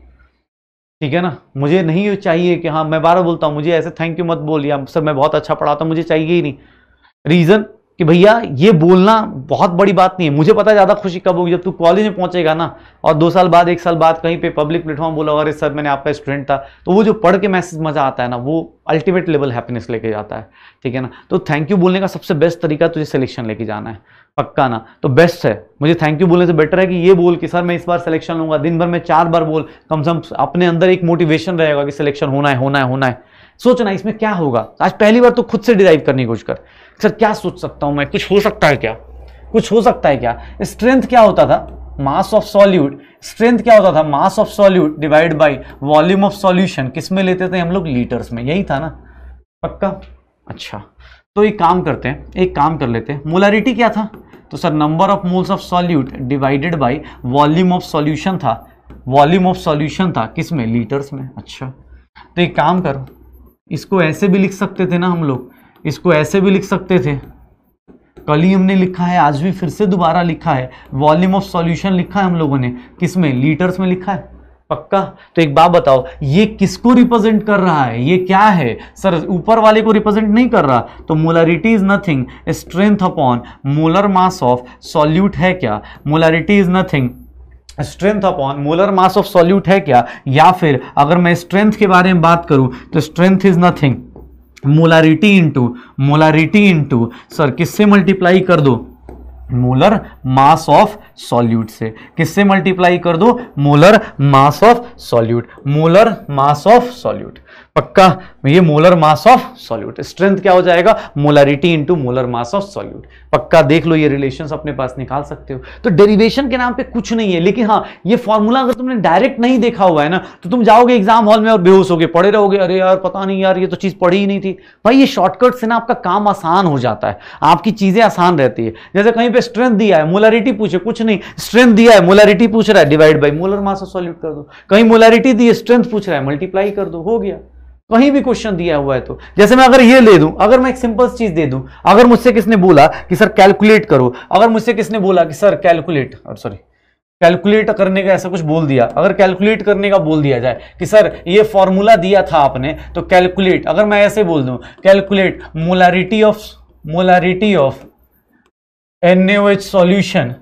ठीक है ना मुझे नहीं चाहिए कि हाँ मैं बारह बोलता हूं मुझे ऐसे थैंक यू मत बोलिए सर मैं बहुत अच्छा पढ़ाता हूं मुझे चाहिए ही नहीं रीज़न कि भैया ये बोलना बहुत बड़ी बात नहीं है मुझे पता है ज़्यादा खुशी कब होगी जब तू कॉलेज में पहुंचेगा ना और दो साल बाद एक साल बाद कहीं पे पब्लिक प्लेटफॉर्म बोला अरे सर मैंने आपका स्टूडेंट था तो वो जो पढ़ के मैसेज मज़ा आता है ना वो अल्टीमेट लेवल हैप्पीनेस लेके जाता है ठीक है ना तो थैंक यू बोलने का सबसे बेस्ट तरीका तुझे सिलेक्शन लेके जाना है पक्का ना तो बेस्ट है मुझे थैंक यू बोलने से बेटर है कि ये बोल कि सर मैं इस बार सिलेक्शन लूँगा दिन भर में चार बार बोल कम से कम अपने अंदर एक मोटिवेशन रहेगा कि सिलेक्शन होना है होना है होना है सोचना इसमें क्या होगा आज पहली बार तो खुद से डिराइव करने की कोशिश कर सर क्या सोच सकता हूं मैं कुछ हो सकता है क्या कुछ हो सकता है क्या स्ट्रेंथ क्या होता था मास ऑफ सॉल्यूट स्ट्रेंथ क्या होता था mass of solute divide by volume of solution किस में लेते थे हम लोग लीटर्स में यही था ना पक्का अच्छा तो एक काम करते हैं एक काम कर लेते हैं मोलारिटी क्या था तो sir number of moles of solute divided by volume of solution था वॉल्यूम ऑफ सॉल्यूशन था किस में लीटर्स में अच्छा तो एक काम करो इसको ऐसे भी लिख सकते थे ना हम लोग इसको ऐसे भी लिख सकते थे कल ही हमने लिखा है आज भी फिर से दोबारा लिखा है वॉल्यूम ऑफ सॉल्यूशन लिखा है हम लोगों ने किस में लीटर्स में लिखा है पक्का तो एक बात बताओ ये किसको रिप्रेजेंट कर रहा है ये क्या है सर ऊपर वाले को रिप्रेजेंट नहीं कर रहा तो molarity is nothing strength upon molar mass of solute है क्या molarity is nothing strength upon molar mass of solute है क्या या फिर अगर मैं स्ट्रेंथ के बारे में बात करूं तो strength is nothing molarity into molarity into sir किससे मल्टीप्लाई कर दो मोलर मास ऑफ सॉल्यूट से किससे मल्टीप्लाई कर दो molar mass of solute molar mass of solute पक्का ये molar mass of solute strength क्या हो जाएगा molarity into molar mass of solute पक्का देख लो ये रिलेशंस अपने पास निकाल सकते हो तो डेरिवेशन के नाम पे कुछ नहीं है लेकिन हाँ ये फॉर्मूला अगर तुमने डायरेक्ट नहीं देखा हुआ है ना तो तुम जाओगे एग्जाम हॉल में और बेहोश हो पढ़े रहोगे अरे यार पता नहीं यार ये तो चीज़ पढ़ी ही नहीं थी भाई ये शॉर्टकट से ना आपका काम आसान हो जाता है आपकी चीज़ें आसान रहती है जैसे कहीं पर स्ट्रेंथ दिया है मोलारिटी पूछे कुछ नहीं स्ट्रेंथ दिया है मोलारिटी पूछ रहा है divide by molar mass of solute कर दो कहीं मोलारिटी दी स्ट्रेंथ पूछ रहा है मल्टीप्लाई कर दो हो गया कहीं भी क्वेश्चन दिया हुआ है तो जैसे मैं अगर ये ले दूं अगर मैं एक सिंपल चीज दे दूं अगर मुझसे किसने बोला कि सर कैलकुलेट करो अगर मुझसे किसने बोला कि सर कैलकुलेट और सॉरी कैलकुलेट करने का ऐसा कुछ बोल दिया अगर कैलकुलेट करने का बोल दिया जाए कि सर ये फॉर्मूला दिया था आपने तो कैलकुलेट अगर मैं ऐसे बोल दूं calculate molarity of molarity of N H solution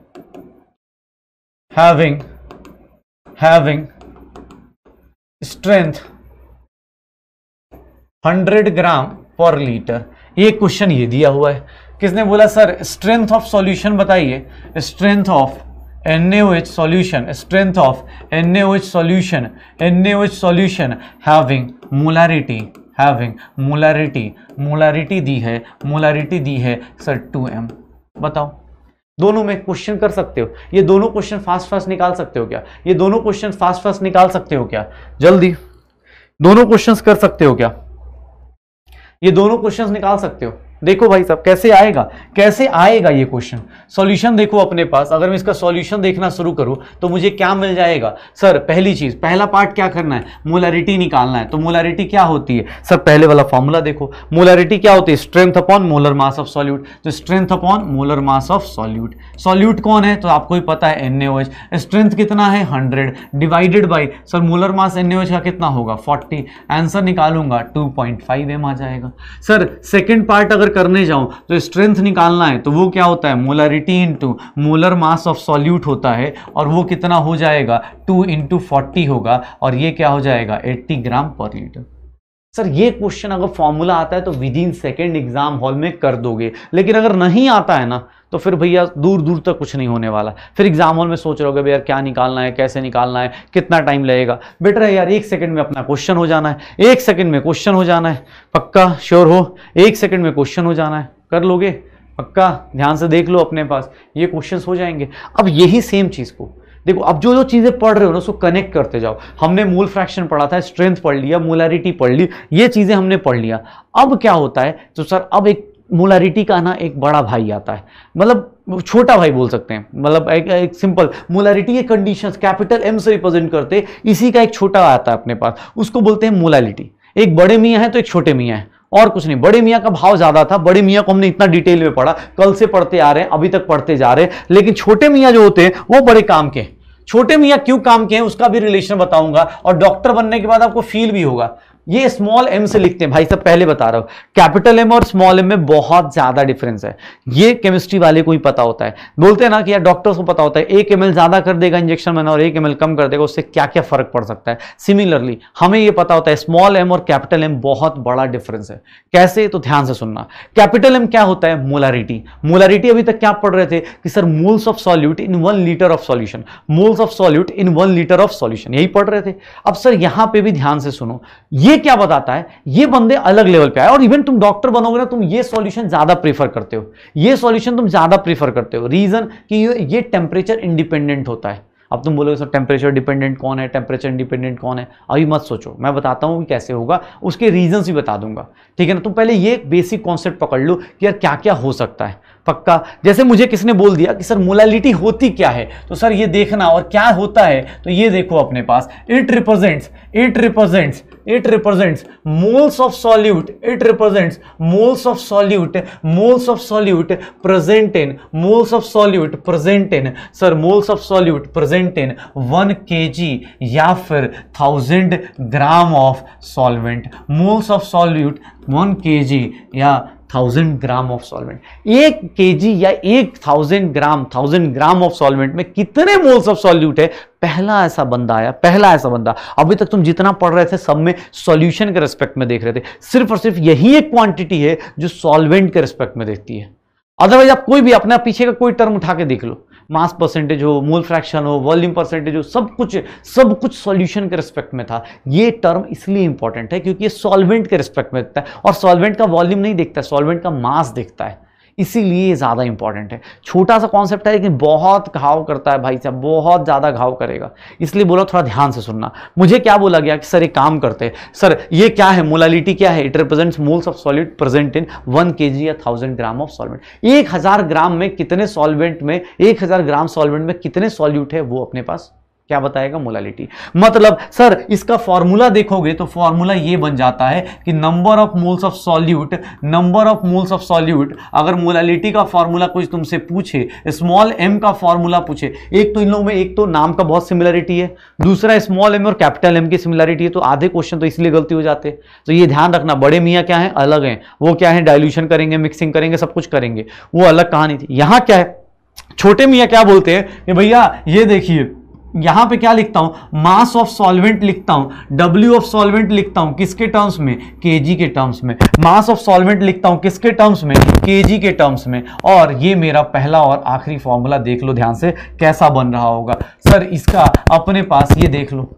having having strength hundred gram per litre ये क्वेश्चन ये दिया हुआ है किसने बोला सर स्ट्रेंथ ऑफ सॉल्यूशन बताइए strength of N H strength of N H solution N H solution having molarity having molarity molarity दी है मोलारिटी दी है सर टू एम बताओ दोनों में क्वेश्चन कर सकते हो ये दोनों क्वेश्चन फास्ट फास्ट निकाल सकते हो क्या ये दोनों क्वेश्चन फास्ट फास्ट निकाल सकते हो क्या जल्दी दोनों क्वेश्चंस कर सकते हो क्या ये दोनों क्वेश्चंस निकाल सकते हो देखो भाई साहब कैसे आएगा कैसे आएगा ये क्वेश्चन सॉल्यूशन देखो अपने पास अगर मैं इसका सॉल्यूशन देखना शुरू करूँ तो मुझे क्या मिल जाएगा सर पहली चीज़ पहला पार्ट क्या करना है मोलारिटी निकालना है तो मोलारिटी क्या होती है सर पहले वाला फॉर्मूला देखो मोलारिटी क्या होती है strength upon molar mass of solute तो strength upon molar mass of solute solute कौन है तो आपको ही पता है एन स्ट्रेंथ कितना है hundred divided by sir molar mass N का कितना होगा फोर्टी आंसर निकालूंगा टू पॉइंट फाइव एम आ जाएगा सर सेकेंड पार्ट अगर करने जाऊं तो स्ट्रेंथ निकालना है तो वो क्या होता है molarity into molar mass of solute होता है और वो कितना हो जाएगा टू इंटू फोर्टी होगा और ये क्या हो जाएगा eighty gram per litre sir ये क्वेश्चन अगर फॉर्मूला आता है तो within second exam hall में कर दोगे लेकिन अगर नहीं आता है ना तो फिर भैया दूर दूर तक कुछ नहीं होने वाला फिर एग्जाम हॉल में सोच रहे हो यार क्या निकालना है कैसे निकालना है कितना टाइम लगेगा बेटर है यार एक सेकंड में अपना क्वेश्चन हो जाना है एक सेकंड में क्वेश्चन हो जाना है पक्का श्योर हो एक सेकंड में क्वेश्चन हो जाना है कर लोगे पक्का ध्यान से देख लो अपने पास ये क्वेश्चन हो जाएंगे अब यही सेम चीज़ को देखो अब जो जो चीज़ें पढ़ रहे हो ना उसको कनेक्ट करते जाओ हमने मूल फ्रैक्शन पढ़ा था स्ट्रेंथ पढ़ लिया मोलैरिटी पढ़ ली ये चीज़ें हमने पढ़ लिया अब क्या होता है तो सर अब एक मोलारिटी का ना एक बड़ा भाई आता है मतलब छोटा भाई बोल सकते हैं मतलब एक, एक सिंपल मोलारिटी के कंडीशंस कैपिटल एम से रिप्रेजेंट करते इसी का एक छोटा आता है अपने पास उसको बोलते हैं मोलारिटी एक बड़े मियाँ है तो एक छोटे मियाँ है और कुछ नहीं बड़े मियाँ का भाव ज़्यादा था बड़े मियाँ को हमने इतना डिटेल में पढ़ा कल से पढ़ते आ रहे हैं अभी तक पढ़ते जा रहे हैं लेकिन छोटे मियाँ जो होते हैं वो बड़े काम के हैं छोटे मियाँ क्यों काम के हैं उसका भी रिलेशन बताऊंगा और डॉक्टर बनने के बाद आपको फील भी होगा ये स्मॉल एम से लिखते हैं भाई सब पहले बता रहा हूं कैपिटल एम और स्मॉल एम में बहुत ज़्यादा डिफरेंस है ये केमिस्ट्री वाले को ही पता होता है बोलते हैं ना कि यार डॉक्टर्स को पता होता है एक एम ज़्यादा कर देगा इंजेक्शन में और एक एम कम कर देगा उससे क्या क्या फ़र्क पड़ सकता है सिमिलरली हमें यह पता होता है स्मॉल एम और कैपिटल एम बहुत बड़ा डिफरेंस है कैसे तो ध्यान से सुनना कैपिटल एम क्या होता है मोलारिटी मोलारिटी अभी तक क्या पढ़ रहे थे कि sir moles of solute in one litre of solution moles of solute in one litre of solution यही पढ़ रहे थे अब सर यहां पे भी ध्यान से सुनो ये ये क्या बताता है ये बंदे अलग लेवल पे आए और इवन तुम डॉक्टर बनोगे ना तुम ये सॉल्यूशन ज्यादा प्रीफर करते हो ये सॉल्यूशन तुम ज्यादा प्रीफर करते हो रीजन कि ये टेम्परेचर इंडिपेंडेंट होता है अब तुम बोलोगे सर टेम्परेचर डिपेंडेंट कौन है टेम्परेचर इंडिपेंडेंट कौन है अभी मत सोचो मैं बताता हूँ कि कैसे होगा उसके रीजन्स भी बता दूंगा ठीक है ना तुम पहले ये बेसिक कॉन्सेप्ट पकड़ लो कि यार क्या क्या हो सकता है पक्का जैसे मुझे किसने बोल दिया कि सर मोलालिटी होती क्या है तो सर ये देखना और क्या होता है तो ये देखो अपने पास it represents it represents it represents moles of solute it represents moles of solute moles of solute present in moles of solute present in sir moles of solute present in one K या फिर thousand gram of solvent moles of solute one K या थाउजेंड ग्राम ऑफ सॉल्वेंट एक जी या एक thousand gram thousand gram of solvent में कितने मोल्स ऑफ सॉल्यूट है पहला ऐसा बंदा आया पहला ऐसा बंदा अभी तक तुम जितना पढ़ रहे थे सब में सॉल्यूशन के रेस्पेक्ट में देख रहे थे सिर्फ और सिर्फ यही एक क्वांटिटी है जो सॉल्वेंट के रेस्पेक्ट में देखती है अदरवाइज आप कोई भी अपना पीछे का कोई टर्म उठा के देख लो मास परसेंटेज हो मोल फ्रैक्शन हो वॉल्यूम परसेंटेज हो सब कुछ सब कुछ सॉल्यूशन के रिस्पेक्ट में था ये टर्म इसलिए इंपॉर्टेंट है क्योंकि ये सॉल्वेंट के रिस्पेक्ट में देखता है और सॉल्वेंट का वॉल्यूम नहीं देखता है सॉल्वेंट का मास देखता है इसीलिए ज़्यादा इंपॉर्टेंट है छोटा सा कॉन्सेप्ट है लेकिन बहुत घाव करता है भाई साहब बहुत ज़्यादा घाव करेगा इसलिए बोला थोड़ा ध्यान से सुनना मुझे क्या बोला गया कि सर एक काम करते हैं सर ये क्या है मोलालिटी क्या है it represents moles of solid present in one K या थाउजेंड ग्राम ऑफ सॉल्वेंट एक हज़ार ग्राम में कितने सॉल्वेंट में एक हज़ार ग्राम सॉल्वेंट में कितने सॉल्यूट है वो अपने पास क्या बताएगा मोलालिटी मतलब सर इसका फॉर्मूला देखोगे तो फॉर्मूला ये बन जाता है कि number of moles of solute number of moles of solute अगर मोलालिटी का फॉर्मूला कुछ तुमसे पूछे स्मॉल एम का फॉर्मूला पूछे एक तो इन लोगों में एक तो नाम का बहुत सिमिलरिटी है दूसरा स्मॉल एम और कैपिटल एम की सिमिलरिटी है तो आधे क्वेश्चन तो इसलिए गलती हो जाते हैं तो ये ध्यान रखना बड़े मियाँ क्या है अलग हैं वो क्या है डायल्यूशन करेंगे मिक्सिंग करेंगे सब कुछ करेंगे वो अलग कहानी थी यहाँ क्या है छोटे मियाँ क्या बोलते हैं भैया ये देखिए यहाँ पे क्या लिखता हूँ मास ऑफ सॉल्वेंट लिखता हूँ डब्ल्यू ऑफ सॉल्वेंट लिखता हूँ किसके टर्म्स में केजी के टर्म्स में मास ऑफ सॉल्वेंट लिखता हूँ किसके टर्म्स में केजी के टर्म्स में और ये मेरा पहला और आखिरी फॉर्मूला देख लो ध्यान से कैसा बन रहा होगा सर इसका अपने पास ये देख लो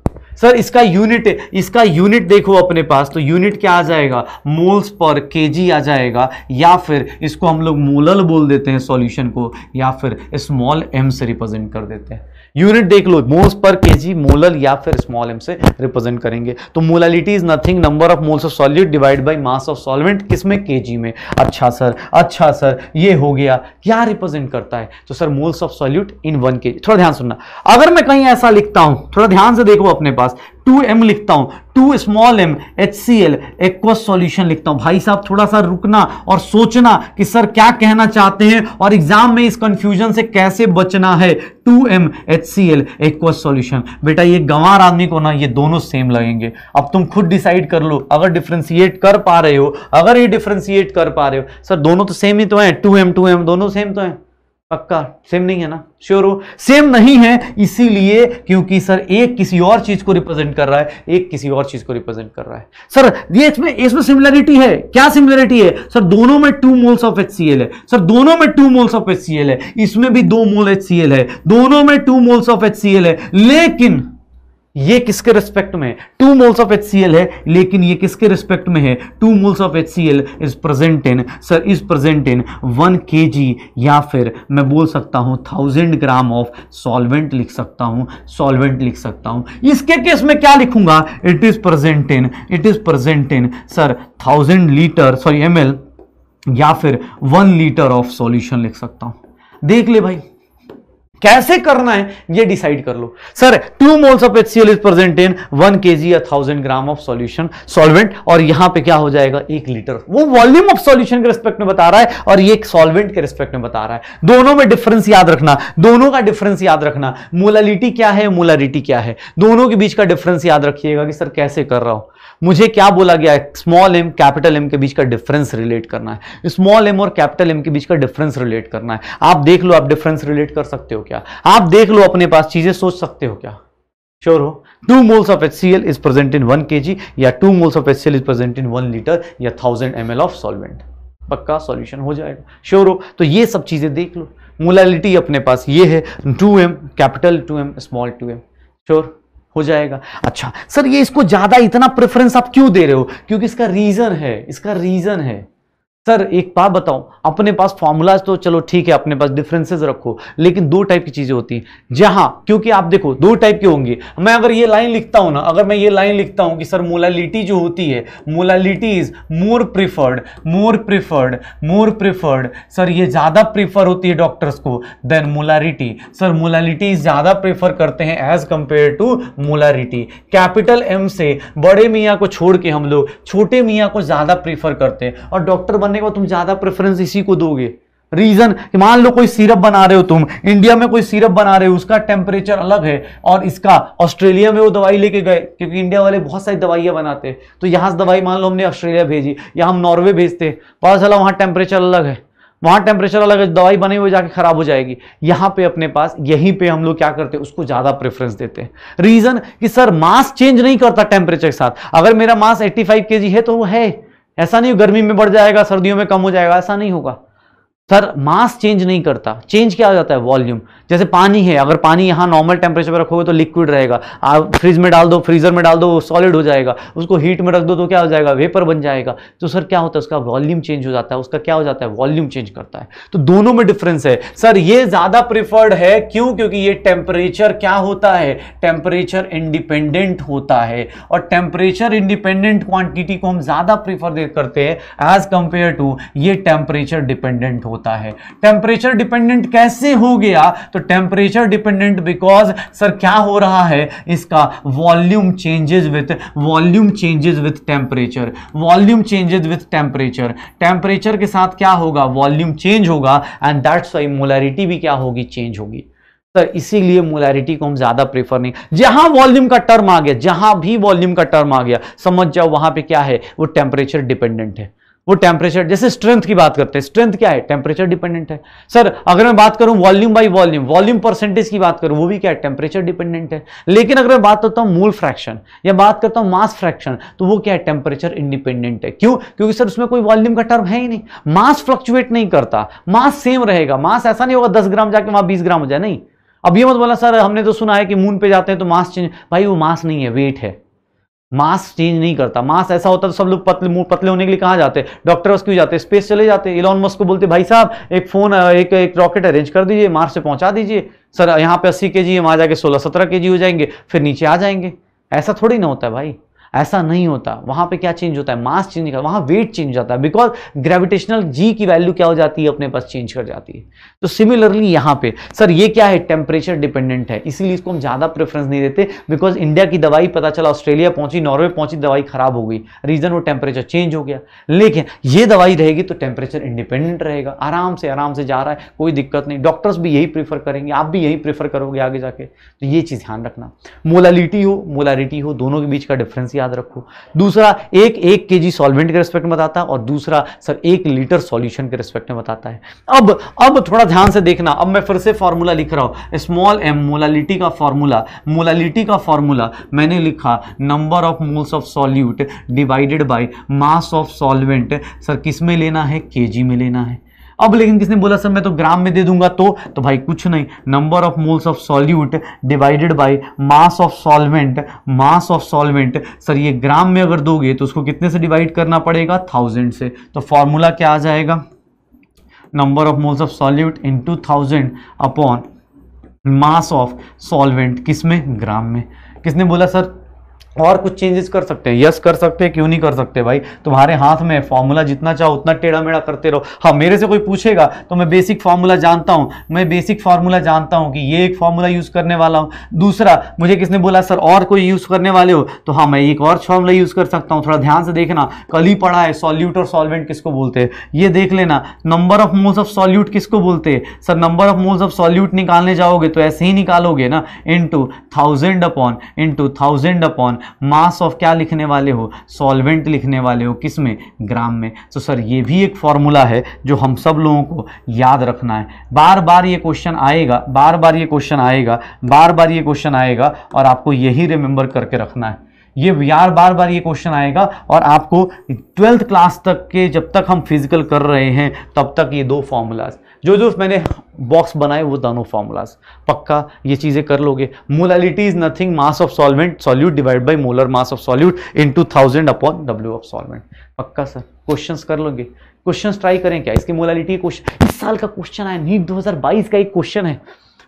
सर इसका यूनिट इसका यूनिट देखो अपने पास तो यूनिट क्या आ जाएगा मोल्स पर केजी आ जाएगा या फिर इसको हम लोग मोलल बोल देते हैं सॉल्यूशन को या फिर स्मॉल एम से रिप्रेजेंट कर देते हैं यूनिट देख लो मोल्स पर केजी मोलल या फिर स्मॉल एम से रिप्रेजेंट करेंगे तो molality is nothing number of moles of solute divide by mass of solvent किसमें केजी में अच्छा सर अच्छा सर ये हो गया क्या रिप्रेजेंट करता है तो sir moles of solute in one K थोड़ा ध्यान सुनना अगर मैं कहीं ऐसा लिखता हूं थोड़ा ध्यान से देखो अपने पास टू एम लिखता हूं two small M H C L aq solution लिखता हूं भाई साहब थोड़ा सा रुकना और सोचना कि सर क्या कहना चाहते हैं और एग्जाम में इस कंफ्यूजन से कैसे बचना है two M H C L aq solution बेटा ये गंवार आदमी को ना ये दोनों सेम लगेंगे अब तुम खुद डिसाइड कर लो अगर डिफ्रेंशिएट कर पा रहे हो अगर ये डिफ्रेंशिएट कर पा रहे हो सर दोनों तो सेम ही तो हैं टू एम टू एम दोनों सेम तो हैं पक्का सेम नहीं है ना श्योर हो सेम नहीं है इसीलिए क्योंकि सर एक किसी और चीज को रिप्रेजेंट कर रहा है एक किसी और चीज को रिप्रेजेंट कर रहा है सर ये इसमें इसमें सिमिलरिटी है क्या सिमिलरिटी है सर दोनों में टू मोल्स ऑफ एच है सर दोनों में टू मोल्स ऑफ एच है इसमें भी दो मोल एच है दोनों में टू मोल्स ऑफ एच है लेकिन ये किसके रिस्पेक्ट में टू मोल्स ऑफ एच है लेकिन ये किसके रिस्पेक्ट में है two moles of H C L is present in sir is present in one K या फिर मैं बोल सकता हूं थाउजेंड ग्राम ऑफ सॉल्वेंट लिख सकता हूं सॉल्वेंट लिख सकता हूं इसके केस में क्या लिखूंगा it is present in it is present in sir thousand litre sorry M या फिर वन लीटर ऑफ सॉल्यूशन लिख सकता हूं देख ले भाई कैसे करना है ये डिसाइड कर लो sir two moles of H is present in one K G या thousand gram of solution solvent और यहां पे क्या हो जाएगा एक लीटर वो वॉल्यूम ऑफ सॉल्यूशन के रिस्पेक्ट में बता रहा है और ये एक सॉल्वेंट के रिस्पेक्ट में बता रहा है दोनों में डिफरेंस याद रखना दोनों का डिफरेंस याद रखना मोलालिटी क्या है मोलारिटी क्या है दोनों के बीच का डिफरेंस याद रखिएगा कि सर कैसे कर रहा हूं मुझे क्या बोला गया है स्मॉल एम कैपिटल एम के बीच का डिफरेंस रिलेट करना है स्मॉल एम और कैपिटल एम के बीच का डिफरेंस रिलेट करना है आप देख लो आप डिफरेंस रिलेट कर सकते हो क्या आप देख लो अपने पास चीजें सोच सकते हो क्या श्योर हो two moles of H C L is present in one K G या two moles of H C L is present in one litre या thousand M L of solvent पक्का सॉल्यूशन हो जाएगा श्योर हो तो ये सब चीज़ें देख लो मोलालिटी अपने पास ये है two M capital two M small two M sure हो जाएगा अच्छा सर ये इसको ज़्यादा इतना प्रेफरेंस आप क्यों दे रहे हो क्योंकि इसका रीज़न है इसका रीज़न है सर एक बात बताओ अपने पास फॉर्मूलाज तो चलो ठीक है अपने पास डिफरेंसेस रखो लेकिन दो टाइप की चीजें होती हैं जहां क्योंकि आप देखो दो टाइप के होंगे मैं अगर ये लाइन लिखता हूं ना अगर मैं ये लाइन लिखता हूं कि सर मोलालिटी जो होती है molality is more preferred more preferred more preferred sir ये ज्यादा प्रिफर होती है डॉक्टर्स को देन मोलारिटी सर मोलालिटी ज्यादा प्रिफर करते हैं as compare to molarity capital M से बड़े मियाँ को छोड़ के हम लोग छोटे मियाँ को ज्यादा प्रिफर करते हैं और डॉक्टर बन करने के बाद तुम ज़्यादा प्रेफरेंस इसी को दोगे रीज़न मान लो कोई सिरप बना रहे हो तुम इंडिया में कोई सिरप बना रहे हो उसका टेम्परेचर अलग है और इसका ऑस्ट्रेलिया में वो दवाई लेके गए क्योंकि इंडिया वाले बहुत सारी दवाइयाँ बनाते हैं तो यहाँ से दवाई मान लो हमने ऑस्ट्रेलिया भेजी या हम नॉर्वे भेजते पता चला वहाँ टेम्परेचर अलग है वहाँ टेम्परेचर अलग है दवाई बनी हुई जाके ख़राब हो जाएगी यहाँ पे अपने पास यहीं पे हम लोग क्या करते हैं उसको ज़्यादा प्रेफरेंस देते हैं रीज़न कि सर मास चेंज नहीं करता टेम्परेचर के साथ अगर मेरा मास 85 फाइव है तो वो है ऐसा नहीं गर्मी में बढ़ जाएगा सर्दियों में कम हो जाएगा ऐसा नहीं होगा सर मास चेंज नहीं करता चेंज क्या हो जाता है वॉल्यूम जैसे पानी है अगर पानी यहाँ नॉर्मल टेम्परेचर पर रखोगे तो लिक्विड रहेगा आप फ्रिज में डाल दो फ्रीजर में डाल दो सॉलिड हो जाएगा उसको हीट में रख दो तो क्या हो जाएगा वेपर बन जाएगा तो सर क्या होता है उसका वॉल्यूम चेंज हो जाता है उसका क्या हो जाता है वॉल्यूम चेंज करता है तो दोनों में डिफरेंस है सर ये ज़्यादा प्रिफर्ड है क्यों क्योंकि ये टेम्परेचर क्या होता है टेम्परेचर इंडिपेंडेंट होता है और टेम्परेचर इंडिपेंडेंट क्वांटिटी को हम ज़्यादा प्रिफर करते हैं एज कंपेयर टू ये टेम्परेचर डिपेंडेंट होता है टेम्परेचर डिपेंडेंट कैसे हो गया तो टेम्परेचर डिपेंडेंट बिकॉज सर क्या हो रहा है इसका volume changes with volume changes with temperature volume changes with temperature temperature के साथ क्या होगा वॉल्यूम चेंज होगा एंड दैट्स वाई मोलैरिटी भी क्या होगी चेंज होगी सर इसीलिए मोलैरिटी को हम ज्यादा प्रेफर नहीं जहां वॉल्यूम का टर्म आ गया जहां भी वॉल्यूम का टर्म आ गया समझ जाओ वहां पे क्या है वो टेम्परेचर डिपेंडेंट है वो टेम्परेचर जैसे स्ट्रेंथ की बात करते हैं स्ट्रेंथ क्या है टेम्परेचर डिपेंडेंट है सर अगर मैं बात करूं volume by volume volume percentage की बात करूं वो भी क्या है टेम्परेचर डिपेंडेंट है लेकिन अगर मैं बात करता हूं मूल फ्रैक्शन या बात करता हूं मास फ्रैक्शन तो वो क्या है टेम्परेचर इंडिपेंडेंट है क्यों क्योंकि सर उसमें कोई वॉल्यूम का टर्म है ही नहीं मास फ्लक्चुएट नहीं करता मास सेम रहेगा मास ऐसा नहीं होगा दस ग्राम जाके वहां बीस ग्राम हो जाए नहीं अब ये मत बोला सर हमने तो सुना है कि मून पे जाते हैं तो मास चेंज भाई वो मास नहीं है वेट है मास चेंज नहीं करता मास ऐसा होता तो सब लोग पतले मुंह पतले होने के लिए कहाँ जाते डॉक्टर्स क्यों जाते स्पेस चले जाते इलॉन मस्क को बोलते भाई साहब एक फोन एक एक रॉकेट अरेंज कर दीजिए मार्स से पहुंचा दीजिए सर यहाँ पे अस्सी के जी वहाँ जाके सोलह सत्रह के जी हो जाएंगे फिर नीचे आ जाएंगे ऐसा थोड़ी ना होता है भाई ऐसा नहीं होता वहां पे क्या चेंज होता है मास चेंज नहीं वहां वेट चेंज हो जाता है बिकॉज ग्रेविटेशनल जी की वैल्यू क्या हो जाती है अपने पास चेंज कर जाती है तो सिमिलरली यहां पे सर ये क्या है टेम्परेचर डिपेंडेंट है इसीलिए इसको हम ज़्यादा प्रेफरेंस नहीं देते बिकॉज इंडिया की दवाई पता चला ऑस्ट्रेलिया पहुंची नॉर्वे पहुंची दवाई खराब हो गई रीज़न वो टेम्परेचर चेंज हो गया लेकिन ये दवाई रहेगी तो टेम्परेचर इंडिपेंडेंट रहेगा आराम से आराम से जा रहा है कोई दिक्कत नहीं डॉक्टर्स भी यही प्रीफर करेंगे आप भी यही प्रीफर करोगे आगे जाके तो ये चीज़ ध्यान रखना मोलालिटी हो मोलारिटी हो दोनों के बीच का डिफरेंस याद याद रखो दूसरा एक एक के जी सॉल्वेंट के रिस्पेक्ट में बताता है और दूसरा सर एक लीटर सॉल्यूशन के रिस्पेक्ट में बताता है अब अब थोड़ा ध्यान से देखना अब मैं फिर से फॉर्मूला लिख रहा हूँ स्मॉल एम मोलालिटी का फॉर्मूला मोलालिटी का फॉर्मूला मैंने लिखा number of moles of solute divided by mass of solvent sir किस में लेना है के में लेना है अब लेकिन किसने बोला सर मैं तो ग्राम में दे दूंगा तो तो भाई कुछ नहीं number of moles of solute divided by mass of solvent mass of solvent sir ये ग्राम में अगर दोगे तो उसको कितने से डिवाइड करना पड़ेगा थाउजेंड से तो फॉर्मूला क्या आ जाएगा number of moles of solute into thousand upon mass of solvent किस में ग्राम में किसने बोला सर और कुछ चेंजेस कर सकते हैं यस कर सकते हैं क्यों नहीं कर सकते भाई तुम्हारे हाथ में फॉर्मूला जितना चाहो उतना टेढ़ा मेढ़ा करते रहो हाँ मेरे से कोई पूछेगा तो मैं बेसिक फार्मूला जानता हूँ मैं बेसिक फार्मूला जानता हूँ कि ये एक फार्मूला यूज़ करने वाला हूँ दूसरा मुझे किसने बोला सर और कोई यूज़ करने वाले हो तो हाँ मैं एक और फार्मूला यूज़ कर सकता हूँ थोड़ा ध्यान से देखना कल ही पढ़ा है सॉल्यूट और सॉल्वेंट किसको बोलते हैं ये देख लेना number of moles of solute किसको बोलते हैं sir number of moles of solute निकालने जाओगे तो ऐसे ही निकालोगे ना into thousand upon into thousand upon mass of क्या लिखने वाले हो सॉल्वेंट लिखने वाले हो किस में ग्राम में तो सर ये भी एक फॉर्मूला है जो हम सब लोगों को याद रखना है बार बार ये क्वेश्चन आएगा बार बार ये क्वेश्चन आएगा बार बार ये क्वेश्चन आएगा और आपको यही रिमेंबर करके रखना है ये यार बार बार ये क्वेश्चन आएगा और आपको ट्वेल्थ क्लास तक के जब तक हम फिजिकल कर रहे हैं तब तक ये दो फॉर्मूलाज जो जो मैंने बॉक्स बनाए वो दोनों फार्मूलाज पक्का ये चीज़ें कर लोगे molality is nothing mass of solvent solute divide by molar mass of solute into thousand upon W of solvent पक्का सर क्वेश्चंस कर लोगे क्वेश्चंस ट्राई करें क्या इसकी मोलालिटी क्वेश्चन इस साल का क्वेश्चन है नीट 2022 का एक क्वेश्चन है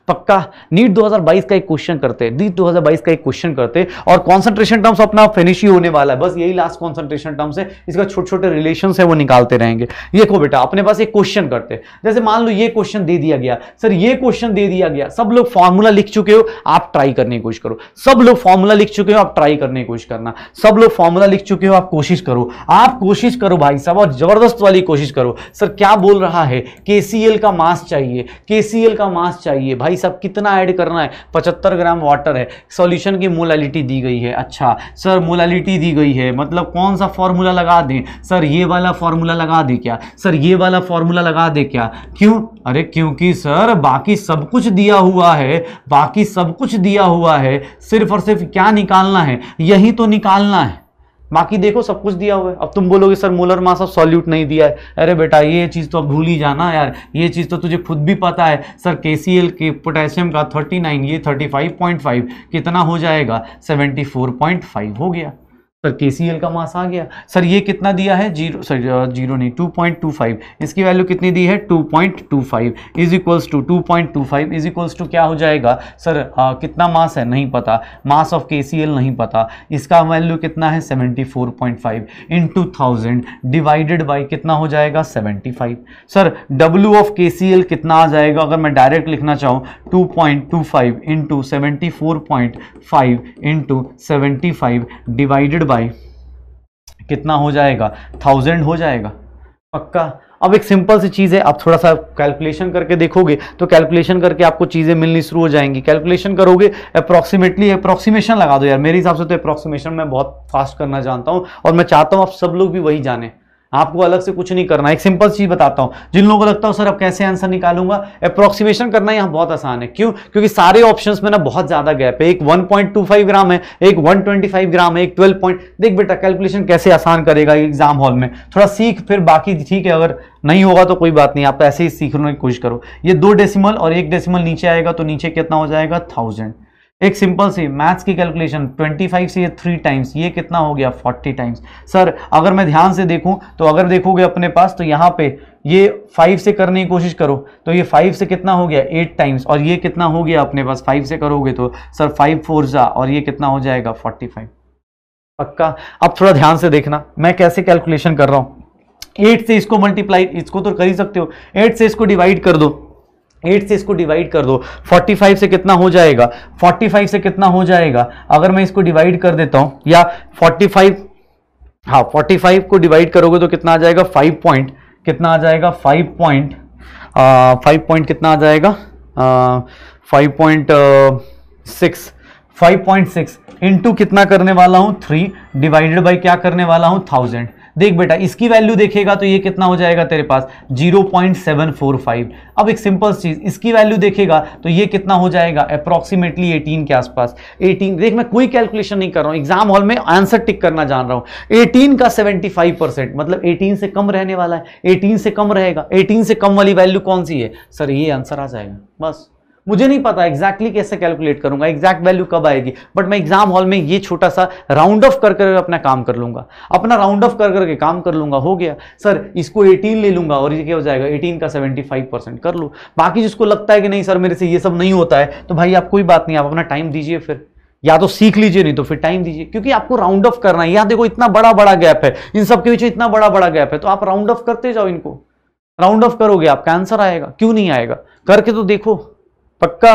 पक्का नीट 2022 का एक क्वेश्चन करते नीट 2022 का एक क्वेश्चन करते और कॉन्सेंट्रेशन टर्म्स अपना फिनिश ही होने वाला है बस यही लास्ट कॉन्सेंट्रेशन टर्म्स है इसका छोटे छोटे रिलेशन है वो निकालते रहेंगे ये को बेटा अपने पास एक क्वेश्चन करते जैसे मान लो ये क्वेश्चन दे दिया गया सर ये क्वेश्चन दे दिया गया सब लोग फॉर्मूला लिख चुके हो आप ट्राई करने की कोशिश करो सब लोग फॉर्मूला लिख चुके हो आप ट्राई करने की कोशिश करना सब लोग फॉर्मूला लिख चुके हो आप कोशिश करो आप कोशिश करो भाई साहब और जबरदस्त वाली कोशिश करो सर क्या बोल रहा है के का मास चाहिए के का मास चाहिए भाई भाई साहब कितना ऐड करना है पचहत्तर ग्राम वाटर है सॉल्यूशन की मोलालिटी दी गई है अच्छा सर मोलालिटी दी गई है मतलब कौन सा फॉर्मूला लगा दें सर ये वाला फॉर्मूला लगा दे क्या सर ये वाला फॉर्मूला लगा दे क्या क्यों अरे क्योंकि सर बाकी सब कुछ दिया हुआ है बाकी सब कुछ दिया हुआ है सिर्फ और सिर्फ क्या निकालना है यही तो निकालना है बाकी देखो सब कुछ दिया हुआ है अब तुम बोलोगे सर मोलर मास अब सॉल्यूट नहीं दिया है अरे बेटा ये चीज़ तो अब भूल ही जाना यार ये चीज़ तो तुझे खुद भी पता है सर के सी एल के पोटेशियम का थर्टी नाइन ये थर्टी फाइव पॉइंट फाइव कितना हो जाएगा सेवेंटी फोर पॉइंट फाइव हो गया सर के सी एल का मास आ गया सर ये कितना दिया है जीरो सर जीरो नहीं टू पॉइंट टू फाइव इसकी वैल्यू कितनी दी है two point two five is equals to two point two five is equals to क्या हो जाएगा सर आ, कितना मास है नहीं पता mass of K C L नहीं पता इसका वैल्यू कितना है seventy four point five into thousand divided by कितना हो जाएगा seventy five sir W of K C L कितना आ जाएगा अगर मैं डायरेक्ट लिखना चाहूँ two point two five into seventy four point five into seventy five divided by by कितना हो जाएगा थाउजेंड हो जाएगा पक्का अब एक सिंपल सी चीज़ है आप थोड़ा सा कैलकुलेशन करके देखोगे तो कैलकुलेशन करके आपको चीज़ें मिलनी शुरू हो जाएंगी कैलकुलेशन करोगे अप्रॉक्सीमेटली अप्रॉक्सीमेशन लगा दो यार मेरे हिसाब से तो अप्रॉक्सीमेशन मैं बहुत फास्ट करना जानता हूँ और मैं चाहता हूँ आप सब लोग भी वही जाने आपको अलग से कुछ नहीं करना एक सिंपल चीज़ बताता हूं जिन लोगों को लगता हो सर अब कैसे आंसर निकालूंगा अप्रोक्सीमेशन करना यहां बहुत आसान है क्यों क्योंकि सारे ऑप्शन में ना बहुत ज़्यादा गैप है एक 1.25 ग्राम है एक 125 ग्राम है एक 12 पॉइंट देख बेटा कैलकुलेशन कैसे आसान करेगा एग्जाम हॉल में थोड़ा सीख फिर बाकी ठीक है अगर नहीं होगा तो कोई बात नहीं आप तो ऐसे ही सीखने की कोशिश करो ये दो डेसिमल और एक डेसिमल नीचे आएगा तो नीचे कितना हो जाएगा थाउजेंड एक सिंपल सी मैथ्स की कैलकुलेशन 25 से ये थ्री टाइम्स ये कितना हो गया 40 टाइम्स सर अगर मैं ध्यान से देखूं तो अगर देखोगे अपने पास तो यहाँ पे ये फाइव से करने की कोशिश करो तो ये फाइव से कितना हो गया एट टाइम्स और ये कितना हो गया अपने पास फाइव से करोगे तो सर फाइव फोर जा और ये कितना हो जाएगा फोर्टी फाइव पक्का अब थोड़ा ध्यान से देखना मैं कैसे कैलकुलेशन कर रहा हूँ एट से इसको मल्टीप्लाई इसको तो कर ही सकते हो एट से इसको डिवाइड कर दो एट से इसको डिवाइड कर दो 45 से कितना हो जाएगा 45 से कितना हो जाएगा अगर मैं इसको डिवाइड कर देता हूं या 45 हाँ 45 को डिवाइड करोगे तो कितना आ जाएगा 5 पॉइंट कितना आ जाएगा 5 पॉइंट फाइव पॉइंट कितना आ जाएगा five point six five point six into कितना करने वाला हूं थ्री डिवाइडेड बाई क्या करने वाला हूं थाउजेंड देख बेटा इसकी वैल्यू देखेगा तो ये कितना हो जाएगा तेरे पास 0.745 अब एक सिंपल चीज़ इसकी वैल्यू देखेगा तो ये कितना हो जाएगा अप्रॉक्सीमेटली 18 के आसपास 18 देख मैं कोई कैलकुलेशन नहीं कर रहा हूँ एग्जाम हॉल में आंसर टिक करना जान रहा हूँ 18 का 75 परसेंट मतलब 18 से कम रहने वाला है 18 से कम रहेगा 18 से कम वाली वैल्यू कौन सी है सर ये आंसर आ जाएगा बस मुझे नहीं पता एग्जैक्टली exactly कैसे कैलकुलेट करूंगा एग्जैक्ट वैल्यू कब आएगी बट मैं एग्जाम हॉल में ये छोटा सा राउंड ऑफ कर कर अपना काम कर लूंगा अपना राउंड ऑफ कर करके काम कर लूंगा हो गया सर इसको 18 ले लूंगा और ये क्या हो जाएगा 18 का 75 परसेंट कर लो बाकी जिसको लगता है कि नहीं सर मेरे से ये सब नहीं होता है तो भाई आप कोई बात नहीं आप अपना टाइम दीजिए फिर या तो सीख लीजिए नहीं तो फिर टाइम दीजिए क्योंकि आपको राउंड ऑफ करना है यहाँ देखो इतना बड़ा बड़ा गैप है इन सब के बीच इतना बड़ा बड़ा गैप है तो आप राउंड ऑफ करते जाओ इनको राउंड ऑफ करोगे आपका आंसर आएगा क्यों नहीं आएगा करके तो देखो पक्का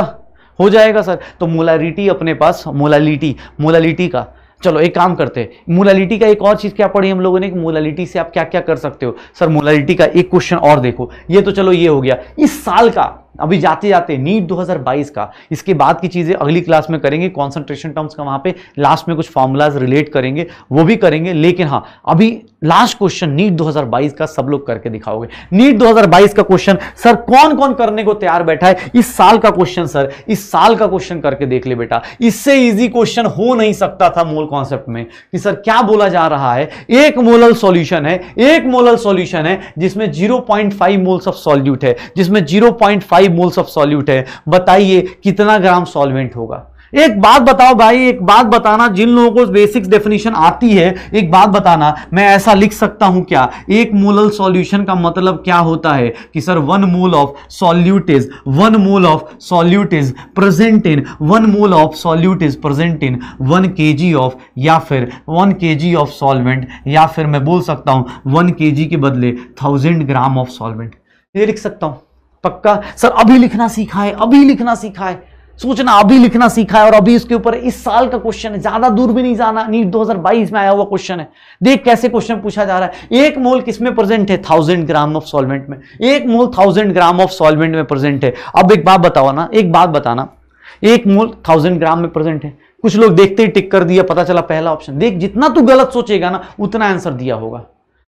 हो जाएगा सर तो मोलारिटी अपने पास मोलालिटी मोलालिटी का चलो एक काम करते हैं मोलालिटी का एक और चीज़ क्या पढ़ी हम लोगों ने कि मोलालिटी से आप क्या क्या कर सकते हो सर मोलालिटी का एक क्वेश्चन और देखो ये तो चलो ये हो गया इस साल का अभी जाते जाते नीट 2022 का इसके बाद की चीज़ें अगली क्लास में करेंगे कॉन्सेंट्रेशन टर्म्स का वहाँ पे लास्ट में कुछ फॉर्मूलाज रिलेट करेंगे वो भी करेंगे लेकिन हाँ अभी लास्ट क्वेश्चन नीट 2022 का सब लोग करके दिखाओगे नीट 2022 का क्वेश्चन सर कौन कौन करने को तैयार बैठा है इस साल का क्वेश्चन सर इस साल का क्वेश्चन करके देख ले बेटा इससे इजी क्वेश्चन हो नहीं सकता था मोल कॉन्सेप्ट में कि सर क्या बोला जा रहा है एक मोलल सॉल्यूशन है एक मोलल सॉल्यूशन है जिसमें 0.5 मोल्स ऑफ सॉल्यूट है जिसमें zero five moles of solute है बताइए कितना ग्राम सॉल्वेंट होगा एक बात बताओ भाई एक बात बताना जिन लोगों को बेसिक डेफिनेशन आती है एक बात बताना मैं ऐसा लिख सकता हूं क्या एक मोलल सॉल्यूशन का मतलब क्या होता है कि sir one mole of solute is one mole of solute is present in one mole of solute is present in one के ऑफ या फिर वन के ऑफ सॉल्वेंट या फिर मैं बोल सकता हूं वन के के बदले थाउजेंड ग्राम ऑफ सॉल्वेंट ये लिख सकता हूं पक्का सर अभी लिखना सीखा है अभी लिखना सीखा है सोचना अभी लिखना सीखा है और अभी इसके ऊपर इस साल का क्वेश्चन है ज्यादा दूर भी नहीं जाना नीट 2022 में आया हुआ क्वेश्चन है देख कैसे क्वेश्चन पूछा जा रहा है एक मोल किसमें प्रेजेंट है थाउजेंड ग्राम ऑफ सॉल्वेंट में एक mole thousand gram of solvent में प्रेजेंट है अब एक बात बताओ ना एक बात बताना एक मोल थाउजेंड ग्राम में प्रेजेंट है कुछ लोग देखते ही टिक कर दिया पता चला पहला ऑप्शन देख जितना तू गलत सोचेगा ना उतना आंसर दिया होगा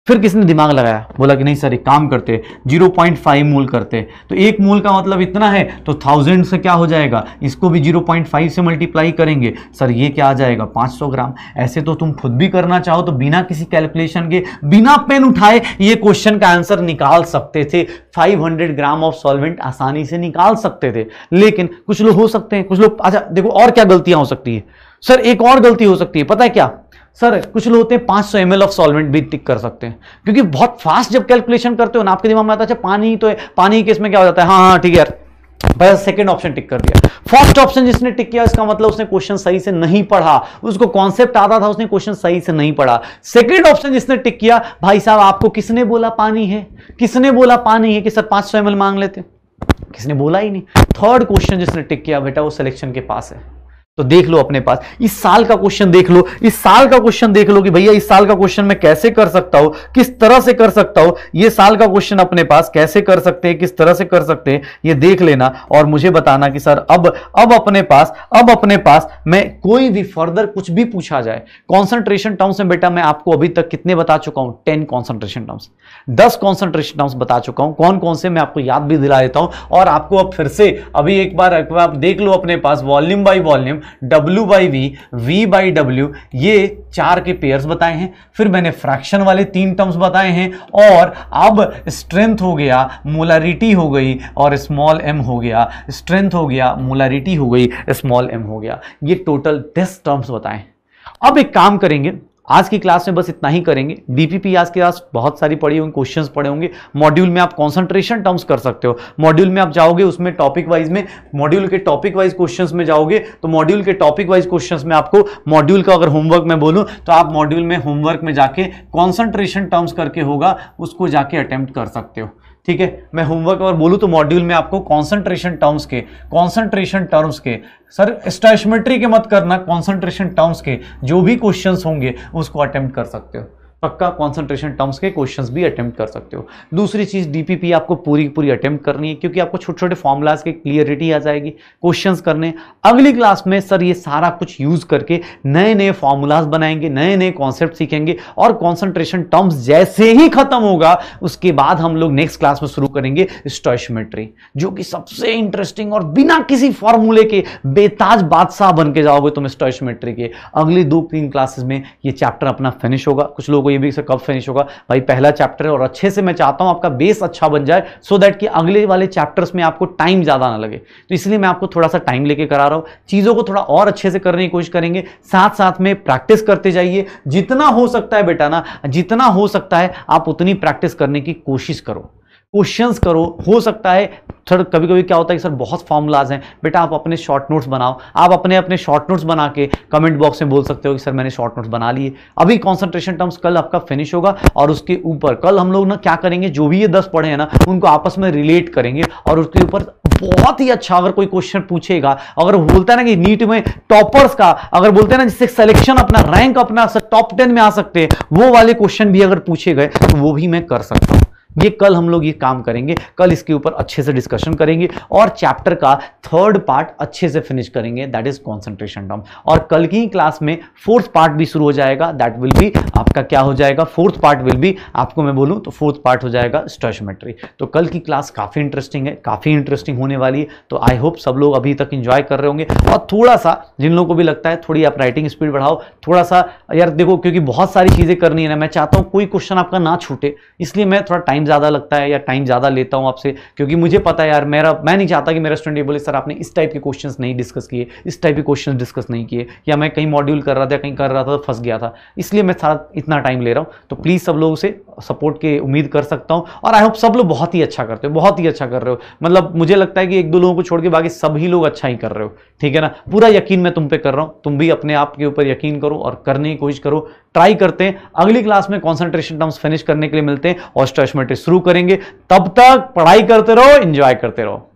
फिर किसी ने दिमाग लगाया बोला कि नहीं सर एक काम करते 0.5 मूल करते तो एक मूल का मतलब इतना है तो थाउजेंड से क्या हो जाएगा इसको भी 0.5 से मल्टीप्लाई करेंगे सर ये क्या आ जाएगा 500 ग्राम ऐसे तो तुम खुद भी करना चाहो तो बिना किसी कैलकुलेशन के बिना पेन उठाए ये क्वेश्चन का आंसर निकाल सकते थे 500 ग्राम ऑफ सॉल्वेंट आसानी से निकाल सकते थे लेकिन कुछ लोग हो सकते हैं कुछ लोग अच्छा देखो और क्या गलतियाँ हो सकती है सर एक और गलती हो सकती है पता है क्या सर कुछ लोग होते हैं पांच सौ एम ऑफ सॉल्वेंट भी टिक कर सकते हैं क्योंकि बहुत फास्ट जब कैलकुलेशन करते हो ना आपके दिमाग में आता है अच्छा, पानी तो पानी के इसमें क्या हो जाता है हाँ हाँ ठीक है यार बस सेकंड ऑप्शन टिक कर दिया फर्स्ट ऑप्शन जिसने टिक किया इसका मतलब उसने क्वेश्चन सही से नहीं पढ़ा उसको कॉन्सेप्ट आता था उसने क्वेश्चन सही से नहीं पढ़ा सेकंड ऑप्शन जिसने टिक किया भाई साहब आपको किसने बोला पानी है किसने बोला पानी है कि सर पांच सौ मांग लेते किसने बोला ही नहीं थर्ड क्वेश्चन जिसने टिक किया बेटा वो सिलेक्शन के पास है तो देख लो अपने पास इस साल का क्वेश्चन देख लो इस साल का क्वेश्चन देख लो कि भैया इस साल का क्वेश्चन मैं कैसे कर सकता हूं किस तरह से कर सकता हूं ये साल का क्वेश्चन अपने पास कैसे कर सकते हैं किस तरह से कर सकते हैं ये देख लेना और मुझे बताना कि सर अब अब अपने पास अब अपने पास मैं कोई भी फर्दर कुछ भी पूछा जाए कॉन्सेंट्रेशन टर्म्स में बेटा मैं आपको अभी तक कितने बता चुका हूं टेन कॉन्सेंट्रेशन टर्म्स दस कॉन्सेंट्रेशन टर्म्स बता चुका हूं कौन कौन से मैं आपको याद भी दिला देता हूं और आपको अब फिर से अभी एक बार देख लो अपने पास volume by volume W by V V by W ये चार के पेयर्स बताए हैं फिर मैंने फ्रैक्शन वाले तीन टर्म्स बताए हैं और अब स्ट्रेंथ हो गया मोलारिटी हो गई और स्मॉल एम हो गया स्ट्रेंथ हो गया मोलारिटी हो गई स्मॉल एम हो गया ये टोटल दस टर्म्स बताए अब एक काम करेंगे आज की क्लास में बस इतना ही करेंगे डीपीपी आज की क्लास बहुत सारी पढ़ी होंगी क्वेश्चंस पढ़े होंगे मॉड्यूल में आप कंसंट्रेशन टर्म्स कर सकते हो मॉड्यूल में आप जाओगे उसमें टॉपिक वाइज में मॉड्यूल के टॉपिक वाइज क्वेश्चंस में जाओगे तो मॉड्यूल के टॉपिक वाइज क्वेश्चंस में आपको मॉड्यूल का अगर होमवर्क में बोलूँ तो आप मॉड्यूल में होमवर्क में जाके कॉन्सेंट्रेशन टर्म्स करके होगा उसको जाके अटैम्प्ट कर सकते हो ठीक है मैं होमवर्क और बोलूँ तो मॉड्यूल में आपको कॉन्सेंट्रेशन टर्म्स के कॉन्सेंट्रेशन टर्म्स के सर स्टैशमेट्री के मत करना कॉन्सेंट्रेशन टर्म्स के जो भी क्वेश्चन होंगे उसको अटैम्प्ट कर सकते हो पक्का कॉन्सेंट्रेशन टर्म्स के क्वेश्चंस भी अटेम्प्ट कर सकते हो दूसरी चीज़ डीपीपी आपको पूरी पूरी अटेम्प्ट करनी है क्योंकि आपको छोटे छोटे फॉर्मूलाज के क्लियरिटी आ जाएगी क्वेश्चंस करने अगली क्लास में सर ये सारा कुछ यूज़ करके नए नए फॉर्मूलाज बनाएंगे नए नए कॉन्सेप्ट सीखेंगे और कॉन्सेंट्रेशन टर्म्स जैसे ही खत्म होगा उसके बाद हम लोग नेक्स्ट क्लास में शुरू करेंगे स्टॉशमेट्री जो कि सबसे इंटरेस्टिंग और बिना किसी फॉर्मूले के बेताज बादशाह बन के जाओगे तुम स्टॉशमेट्री के अगली दो तीन क्लासेस में ये चैप्टर अपना फिनिश होगा कुछ लोगों ये भी कब फिनिश होगा भाई पहला चैप्टर है और अच्छे से मैं चाहता हूं आपका बेस अच्छा बन जाए सो दैट कि अगले वाले चैप्टर्स में आपको टाइम ज़्यादा ना लगे तो इसलिए मैं आपको थोड़ा सा टाइम लेके करा रहा हूं चीज़ों को थोड़ा और अच्छे से करने की कोशिश करेंगे साथ साथ में प्रैक्टिस करते जाइए जितना हो सकता है बेटा ना जितना हो सकता है आप उतनी प्रैक्टिस करने की कोशिश करो क्वेश्चंस करो हो सकता है सर कभी कभी क्या होता है कि सर बहुत फॉर्मूलाज हैं बेटा आप अपने शॉर्ट नोट्स बनाओ आप अपने अपने शॉर्ट नोट्स बना के कमेंट बॉक्स में बोल सकते हो कि सर मैंने शॉर्ट नोट्स बना लिए अभी कॉन्सेंट्रेशन टर्म्स कल आपका फिनिश होगा और उसके ऊपर कल हम लोग ना क्या करेंगे जो भी ये दस पढ़े हैं ना उनको आपस में रिलेट करेंगे और उसके ऊपर बहुत ही अच्छा अगर कोई क्वेश्चन पूछेगा अगर बोलता है ना कि नीट में टॉपर्स का अगर बोलते हैं ना जिससे सिलेक्शन अपना रैंक अपना टॉप टेन में आ सकते हैं वो वाले क्वेश्चन भी अगर पूछे गए तो वो भी मैं कर सकता हूँ ये कल हम लोग ये काम करेंगे कल इसके ऊपर अच्छे से डिस्कशन करेंगे और चैप्टर का थर्ड पार्ट अच्छे से फिनिश करेंगे दैट इज कॉन्सेंट्रेशन टर्म और कल की ही क्लास में फोर्थ पार्ट भी शुरू हो जाएगा दैट विल भी आपका क्या हो जाएगा फोर्थ पार्ट विल भी आपको मैं बोलूँ तो फोर्थ पार्ट हो जाएगा स्टेशमेट्री तो कल की क्लास काफ़ी इंटरेस्टिंग है काफ़ी इंटरेस्टिंग होने वाली है तो आई होप सब लोग अभी तक इंजॉय कर रहे होंगे और थोड़ा सा जिन लोगों को भी लगता है थोड़ी आप राइटिंग स्पीड बढ़ाओ थोड़ा सा यार देखो क्योंकि बहुत सारी चीज़ें करनी है ना मैं चाहता हूँ कोई क्वेश्चन आपका ना छूटे इसलिए मैं थोड़ा टाइम टाइम ज़्यादा लगता है या टाइम ज़्यादा लेता हूँ आपसे क्योंकि मुझे पता है यार मेरा मैं नहीं चाहता कि मेरा स्टूडेंट बोले सर आपने इस टाइप के क्वेश्चन नहीं डिस्कस किए इस टाइप के क्वेश्चन डिस्कस नहीं किए या मैं कहीं मॉड्यूल कर रहा था कहीं कर रहा था तो फंस गया था इसलिए मैं सारा इतना टाइम ले रहा हूँ तो प्लीज़ सब लोग उसे सपोर्ट के उम्मीद कर सकता हूँ और आई होप सब लोग बहुत ही अच्छा करते हो बहुत ही अच्छा कर रहे हो मतलब मुझे लगता है कि एक दो लोगों को छोड़ के बाकी सभी लोग अच्छा ही कर रहे हो ठीक है ना पूरा यकीन मैं तुम पे कर रहा हूँ तुम भी अपने आप के ऊपर यकीन करो और करने की कोशिश करो ट्राई करते हैं अगली क्लास में कॉन्सेंट्रेशन टर्म्स फिनिश करने के लिए मिलते हैं और शुरू करेंगे तब तक पढ़ाई करते रहो एंजॉय करते रहो